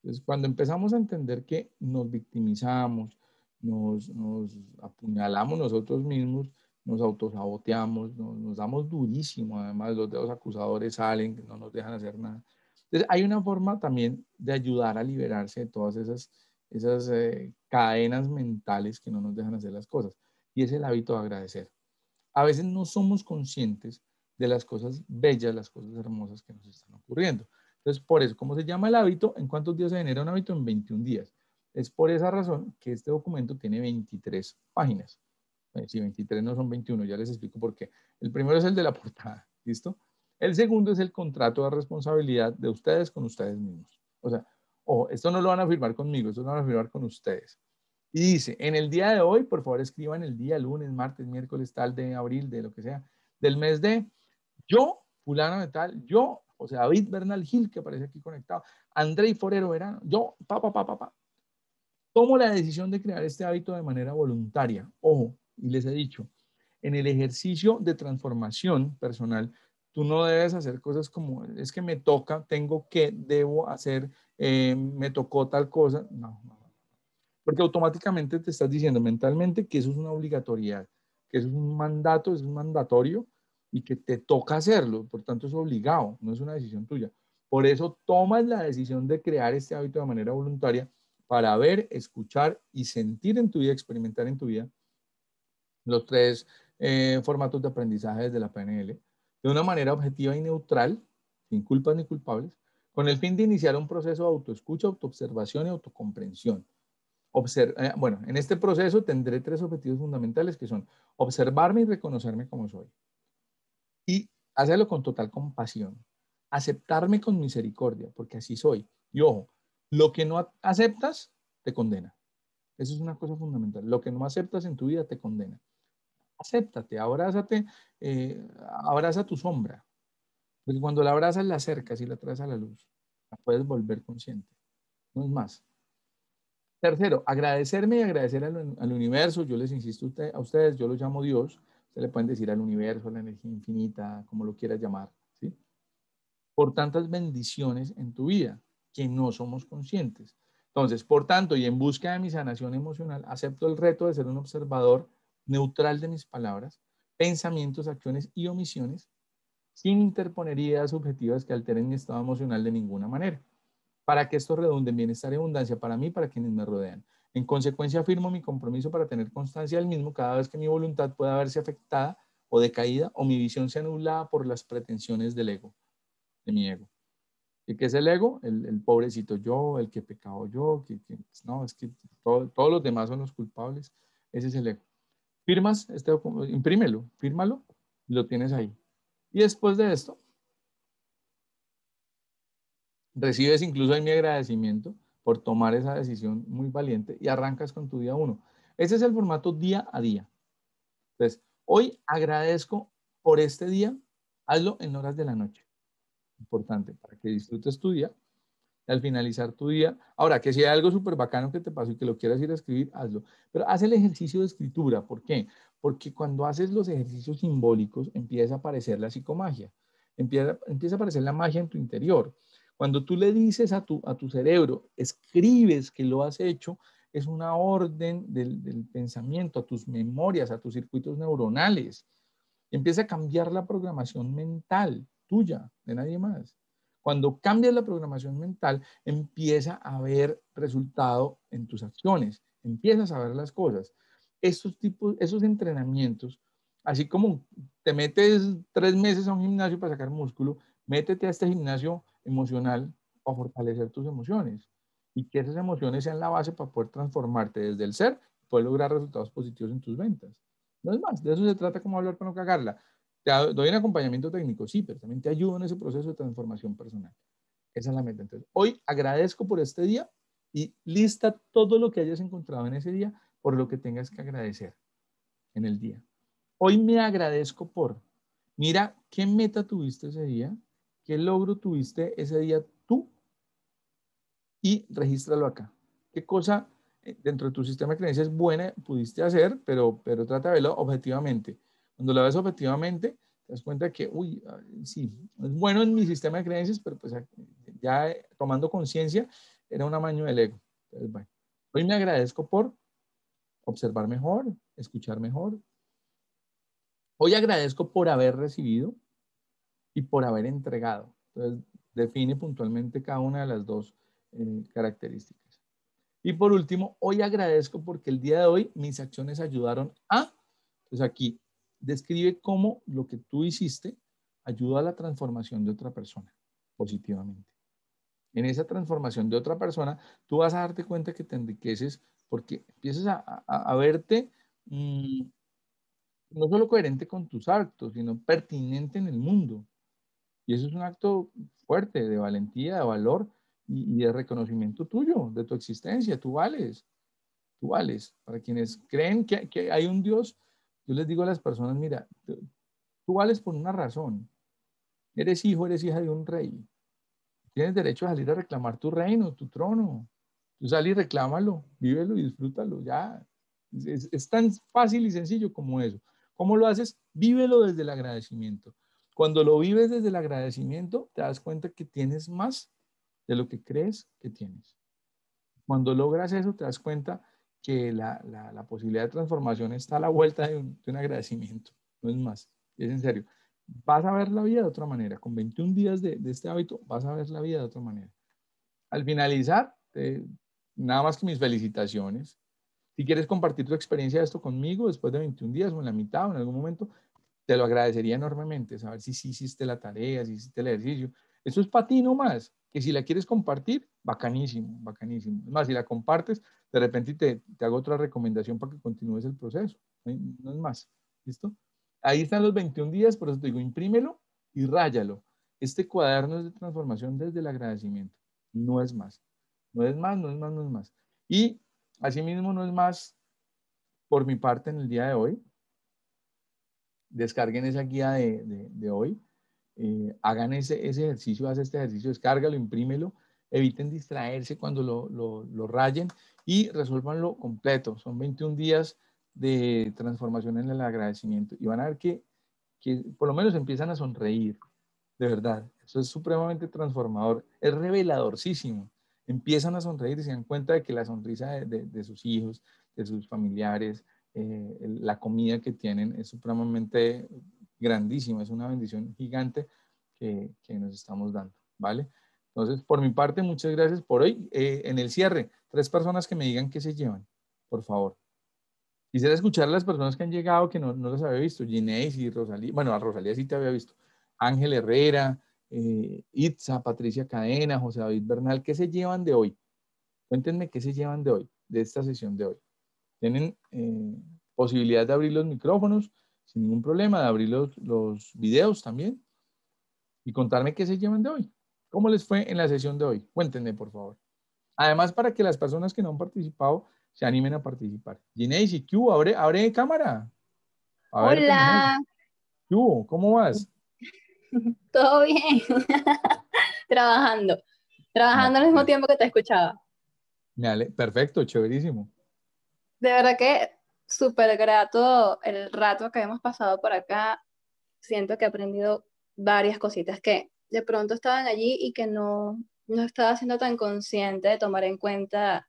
Entonces, cuando empezamos a entender que nos victimizamos, nos, nos apuñalamos nosotros mismos, nos autosaboteamos, nos, nos, damos durísimo, además los dedos acusadores salen, no nos dejan hacer nada. Entonces, hay una forma también de ayudar a liberarse de todas esas, esas eh, cadenas mentales que no nos dejan hacer las cosas, y es el hábito de agradecer. A veces no somos conscientes de las cosas bellas, las cosas hermosas que nos están ocurriendo. Entonces, por eso, ¿cómo se llama el hábito? ¿En cuántos días se genera un hábito? En 21 días. Es por esa razón que este documento tiene 23 páginas. Eh, si 23 no son 21, ya les explico por qué. El primero es el de la portada, ¿listo? El segundo es el contrato de responsabilidad de ustedes con ustedes mismos. O sea, ojo, esto no lo van a firmar conmigo, esto lo van a firmar con ustedes. Y dice, en el día de hoy, por favor escriban el día lunes, martes, miércoles, tal de abril, de lo que sea, del mes de, yo, fulano de tal, yo, o sea, David Bernal Gil, que aparece aquí conectado, Andrei Forero Verano, yo, pa, pa, pa, pa, pa. Tomo la decisión de crear este hábito de manera voluntaria. Ojo, y les he dicho, en el ejercicio de transformación personal, tú no debes hacer cosas como, es que me toca, tengo que, debo hacer, eh, me tocó tal cosa. No, no, no. Porque automáticamente te estás diciendo mentalmente que eso es una obligatoriedad, que eso es un mandato, es un mandatorio y que te toca hacerlo, por tanto es obligado, no es una decisión tuya. Por eso tomas la decisión de crear este hábito de manera voluntaria para ver, escuchar y sentir en tu vida, experimentar en tu vida los tres eh, formatos de aprendizaje desde la PNL de una manera objetiva y neutral, sin culpas ni culpables, con el fin de iniciar un proceso de autoescucha, autoobservación y autocomprensión. Eh, bueno, en este proceso tendré tres objetivos fundamentales que son observarme y reconocerme como soy, y hacerlo con total compasión. Aceptarme con misericordia, porque así soy. Y ojo, lo que no aceptas te condena. Eso es una cosa fundamental. Lo que no aceptas en tu vida te condena. Acéptate, abrázate, eh, abraza tu sombra. Porque cuando la abrazas, la acercas y la traes a la luz. La puedes volver consciente. No es más. Tercero, agradecerme y agradecer al, al universo. Yo les insisto a ustedes, yo lo llamo Dios se le pueden decir al universo, a la energía infinita, como lo quieras llamar, ¿sí? Por tantas bendiciones en tu vida que no somos conscientes. Entonces, por tanto, y en busca de mi sanación emocional, acepto el reto de ser un observador neutral de mis palabras, pensamientos, acciones y omisiones, sin interponer ideas subjetivas que alteren mi estado emocional de ninguna manera, para que esto redunde en bienestar y abundancia para mí y para quienes me rodean. En consecuencia, firmo mi compromiso para tener constancia del mismo cada vez que mi voluntad pueda verse afectada o decaída o mi visión sea anulada por las pretensiones del ego, de mi ego. ¿Y qué es el ego? El, pobrecito yo, el que pecado yo, que, pues, no, es que todos los demás son los culpables. Ese es el ego. Firmas este documento, imprímelo, fírmalo, lo tienes ahí. Y después de esto, recibes incluso ahí mi agradecimiento por tomar esa decisión muy valiente y arrancas con tu día uno. Ese es el formato día a día. Entonces, hoy agradezco por este día, hazlo en horas de la noche. Importante, para que disfrutes tu día. al finalizar tu día, ahora que si hay algo súper bacano que te pasó y que lo quieras ir a escribir, hazlo. Pero haz el ejercicio de escritura. ¿Por qué? Porque cuando haces los ejercicios simbólicos, empieza a aparecer la psicomagia. Empieza, empieza a aparecer la magia en tu interior. Cuando tú le dices a tu, a tu cerebro, escribes que lo has hecho, es una orden del, pensamiento, a tus memorias, a tus circuitos neuronales. Empieza a cambiar la programación mental tuya, de nadie más. Cuando cambias la programación mental, empieza a haber resultado en tus acciones, empiezas a ver las cosas. Estos tipos, esos entrenamientos, así como te metes tres meses a un gimnasio para sacar músculo, métete a este gimnasio emocional o fortalecer tus emociones y que esas emociones sean la base para poder transformarte desde el ser y poder lograr resultados positivos en tus ventas. No es más, de eso se trata como hablar para no cagarla. Te doy un acompañamiento técnico, sí, pero también te ayudo en ese proceso de transformación personal. Esa es la meta. Entonces, hoy agradezco por este día y lista todo lo que hayas encontrado en ese día por lo que tengas que agradecer en el día. Hoy me agradezco por, mira, ¿qué meta tuviste ese día? ¿Qué logro tuviste ese día tú? Y regístralo acá. ¿Qué cosa eh, dentro de tu sistema de creencias buena pudiste hacer, pero, pero trata de verlo objetivamente? Cuando lo ves objetivamente, te das cuenta que, uy, sí, es bueno en mi sistema de creencias, pero pues ya tomando conciencia, era un amaño del ego. Entonces, bueno, hoy me agradezco por observar mejor, escuchar mejor. Hoy agradezco por haber recibido y por haber entregado. Entonces, define puntualmente cada una de las dos eh, características. Y por último, hoy agradezco porque el día de hoy mis acciones ayudaron a, pues aquí, describe cómo lo que tú hiciste ayudó a la transformación de otra persona positivamente. En esa transformación de otra persona, tú vas a darte cuenta que te enriqueces porque empiezas a, verte mm, no solo coherente con tus actos, sino pertinente en el mundo. Y eso es un acto fuerte de valentía, de valor y, de reconocimiento tuyo, de tu existencia. Tú vales, tú vales. Para quienes creen que, hay un Dios, yo les digo a las personas, mira, tú vales por una razón. Eres hijo, eres hija de un rey. Tienes derecho a salir a reclamar tu reino, tu trono. Tú sal y reclámalo, vívelo y disfrútalo, ya. Es, es, tan fácil y sencillo como eso. ¿Cómo lo haces? Vívelo desde el agradecimiento. Cuando lo vives desde el agradecimiento, te das cuenta que tienes más de lo que crees que tienes. Cuando logras eso, te das cuenta que la, la, posibilidad de transformación está a la vuelta de un, un agradecimiento, no es más, es en serio. Vas a ver la vida de otra manera, con 21 días de, de este hábito, vas a ver la vida de otra manera. Al finalizar, nada más que mis felicitaciones. Si quieres compartir tu experiencia de esto conmigo después de 21 días o en la mitad o en algún momento, lo agradecería enormemente, saber si sí hiciste la tarea, si hiciste el ejercicio. Eso es para ti nomás, que si la quieres compartir, bacanísimo, bacanísimo. Es más, si la compartes, de repente te, hago otra recomendación para que continúes el proceso. No, es más, ¿listo? Ahí están los 21 días, por eso te digo, imprímelo y ráyalo. Este cuaderno es de transformación desde el agradecimiento, no es más. No es más, no es más, no es más. Y asimismo no es más por mi parte en el día de hoy, descarguen esa guía de, de, hoy, eh, hagan ese, ese ejercicio, haz este ejercicio, descárgalo, imprímelo, eviten distraerse cuando lo, lo, lo rayen y resuélvanlo completo. Son 21 días de transformación en el agradecimiento y van a ver que, que por lo menos empiezan a sonreír, de verdad. Eso es supremamente transformador, es reveladorísimo. Empiezan a sonreír y se dan cuenta de que la sonrisa de, de, de sus hijos, de sus familiares, eh, la comida que tienen es supremamente grandísima, es una bendición gigante que, nos estamos dando, ¿vale? Entonces, por mi parte, muchas gracias por hoy. Eh, en el cierre, tres personas que me digan qué se llevan, por favor. Quisiera escuchar a las personas que han llegado que no, las había visto. Ginés y Rosalía, bueno, a Rosalía sí te había visto. Ángel Herrera, eh, Itza, Patricia Cadena, José David Bernal, ¿qué se llevan de hoy? Cuéntenme qué se llevan de hoy, de esta sesión de hoy. Tienen eh, posibilidad de abrir los micrófonos sin ningún problema, de abrir los, videos también y contarme qué se llevan de hoy. ¿Cómo les fue en la sesión de hoy? Cuéntenme, por favor. Además, para que las personas que no han participado se animen a participar. Ginei, si Q, abre, abre cámara. Hola. Q, ¿cómo, vas? Todo bien. Trabajando. Trabajando al mismo tiempo que te escuchaba. Perfecto, chéverísimo. De verdad que súper grato el rato que hemos pasado por acá. Siento que he aprendido varias cositas que de pronto estaban allí y que no, no estaba siendo tan consciente de tomar en cuenta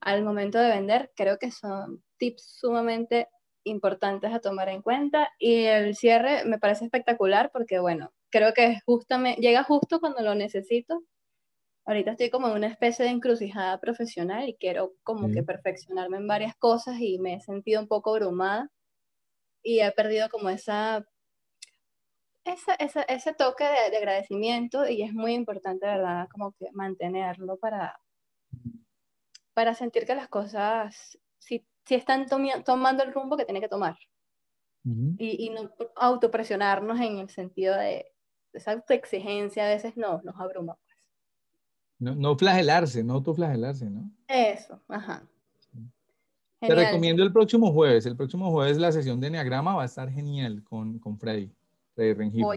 al momento de vender. Creo que son tips sumamente importantes a tomar en cuenta. Y el cierre me parece espectacular porque, bueno, creo que es justamente, llega justo cuando lo necesito ahorita estoy como en una especie de encrucijada profesional y quiero como que perfeccionarme en varias cosas y me he sentido un poco abrumada y he perdido como esa, ese toque de, agradecimiento y es muy importante, ¿verdad? Como que mantenerlo para, para sentir que las cosas, si, están tomando el rumbo que tiene que tomar. Y, y no autopresionarnos en el sentido de esa autoexigencia a veces no, nos abruma. No, no flagelarse, no autoflagelarse, ¿no? Eso, ajá. Te recomiendo el próximo jueves. El próximo jueves la sesión de Enneagrama va a estar genial con, Freddy. Freddy Rengifo.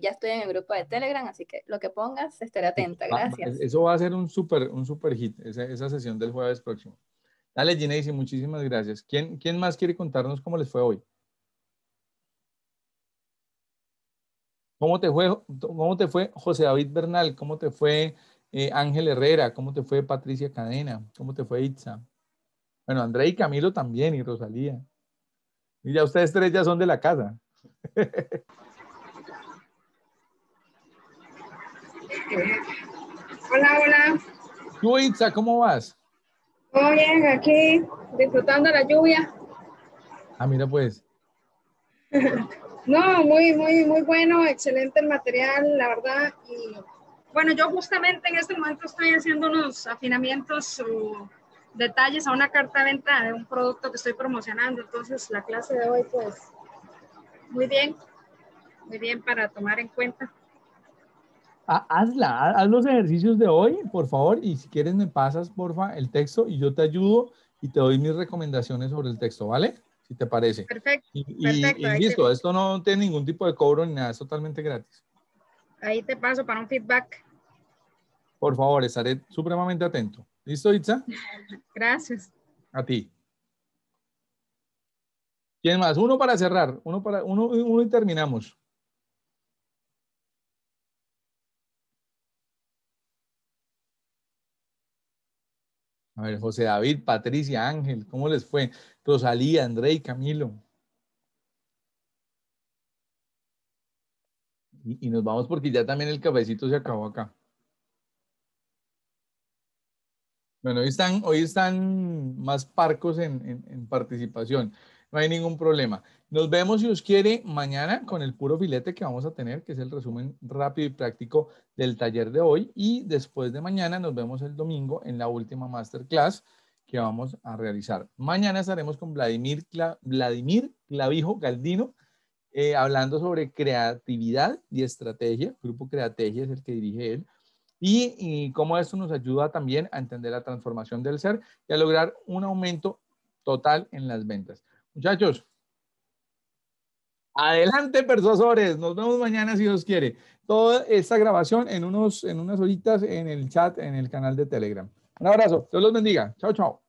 ya estoy en el grupo de Telegram, así que lo que pongas, estaré atenta. Gracias. eso va a ser un super, un súper hit, esa, sesión del jueves próximo. Dale, y muchísimas gracias. ¿Quién, ¿Quién más quiere contarnos cómo les fue hoy? ¿Cómo te fue, cómo te fue José David Bernal? ¿Cómo te fue eh, Ángel Herrera, ¿cómo te fue Patricia Cadena? ¿Cómo te fue Itza? Bueno, André y Camilo también y Rosalía. Y ya ustedes tres ya son de la casa. hola, hola. ¿Tú, Itza, cómo vas? Muy bien, aquí disfrutando la lluvia. Ah, mira pues. no, muy, muy, muy bueno, excelente el material, la verdad, y bueno, yo justamente en este momento estoy haciendo unos afinamientos o detalles a una carta de venta de un producto que estoy promocionando. Entonces, la clase de hoy, pues, muy bien, muy bien para tomar en cuenta. Ah, hazla, haz los ejercicios de hoy, por favor, y si quieres me pasas, porfa, el texto y yo te ayudo y te doy mis recomendaciones sobre el texto, ¿vale? Si te parece. Perfecto. y listo, esto no tiene ningún tipo de cobro ni nada, es totalmente gratis. Ahí te paso para un feedback. Por favor, estaré supremamente atento. ¿Listo, Itza? Gracias. A ti. ¿Quién más? Uno para cerrar, uno, para, uno, y terminamos. A ver, José David, Patricia, Ángel, ¿cómo les fue? Rosalía, André Camilo. y Camilo. Y, nos vamos porque ya también el cafecito se acabó acá. Bueno, hoy están, más parcos en, participación. No hay ningún problema. Nos vemos, si os quiere, mañana con el puro filete que vamos a tener, que es el resumen rápido y práctico del taller de hoy. Y después de mañana nos vemos el domingo en la última masterclass que vamos a realizar. Mañana estaremos con Vladimir, Vladimir Clavijo Galdino, eh, hablando sobre creatividad y estrategia. Grupo Creategia es el que dirige él y, cómo esto nos ayuda también a entender la transformación del ser y a lograr un aumento total en las ventas. Muchachos, Adelante, persuasores. Nos vemos mañana si Dios quiere. Toda esta grabación en, unos, en unas horitas en el chat, en el canal de Telegram. Un abrazo. Dios los bendiga. Chao, chao.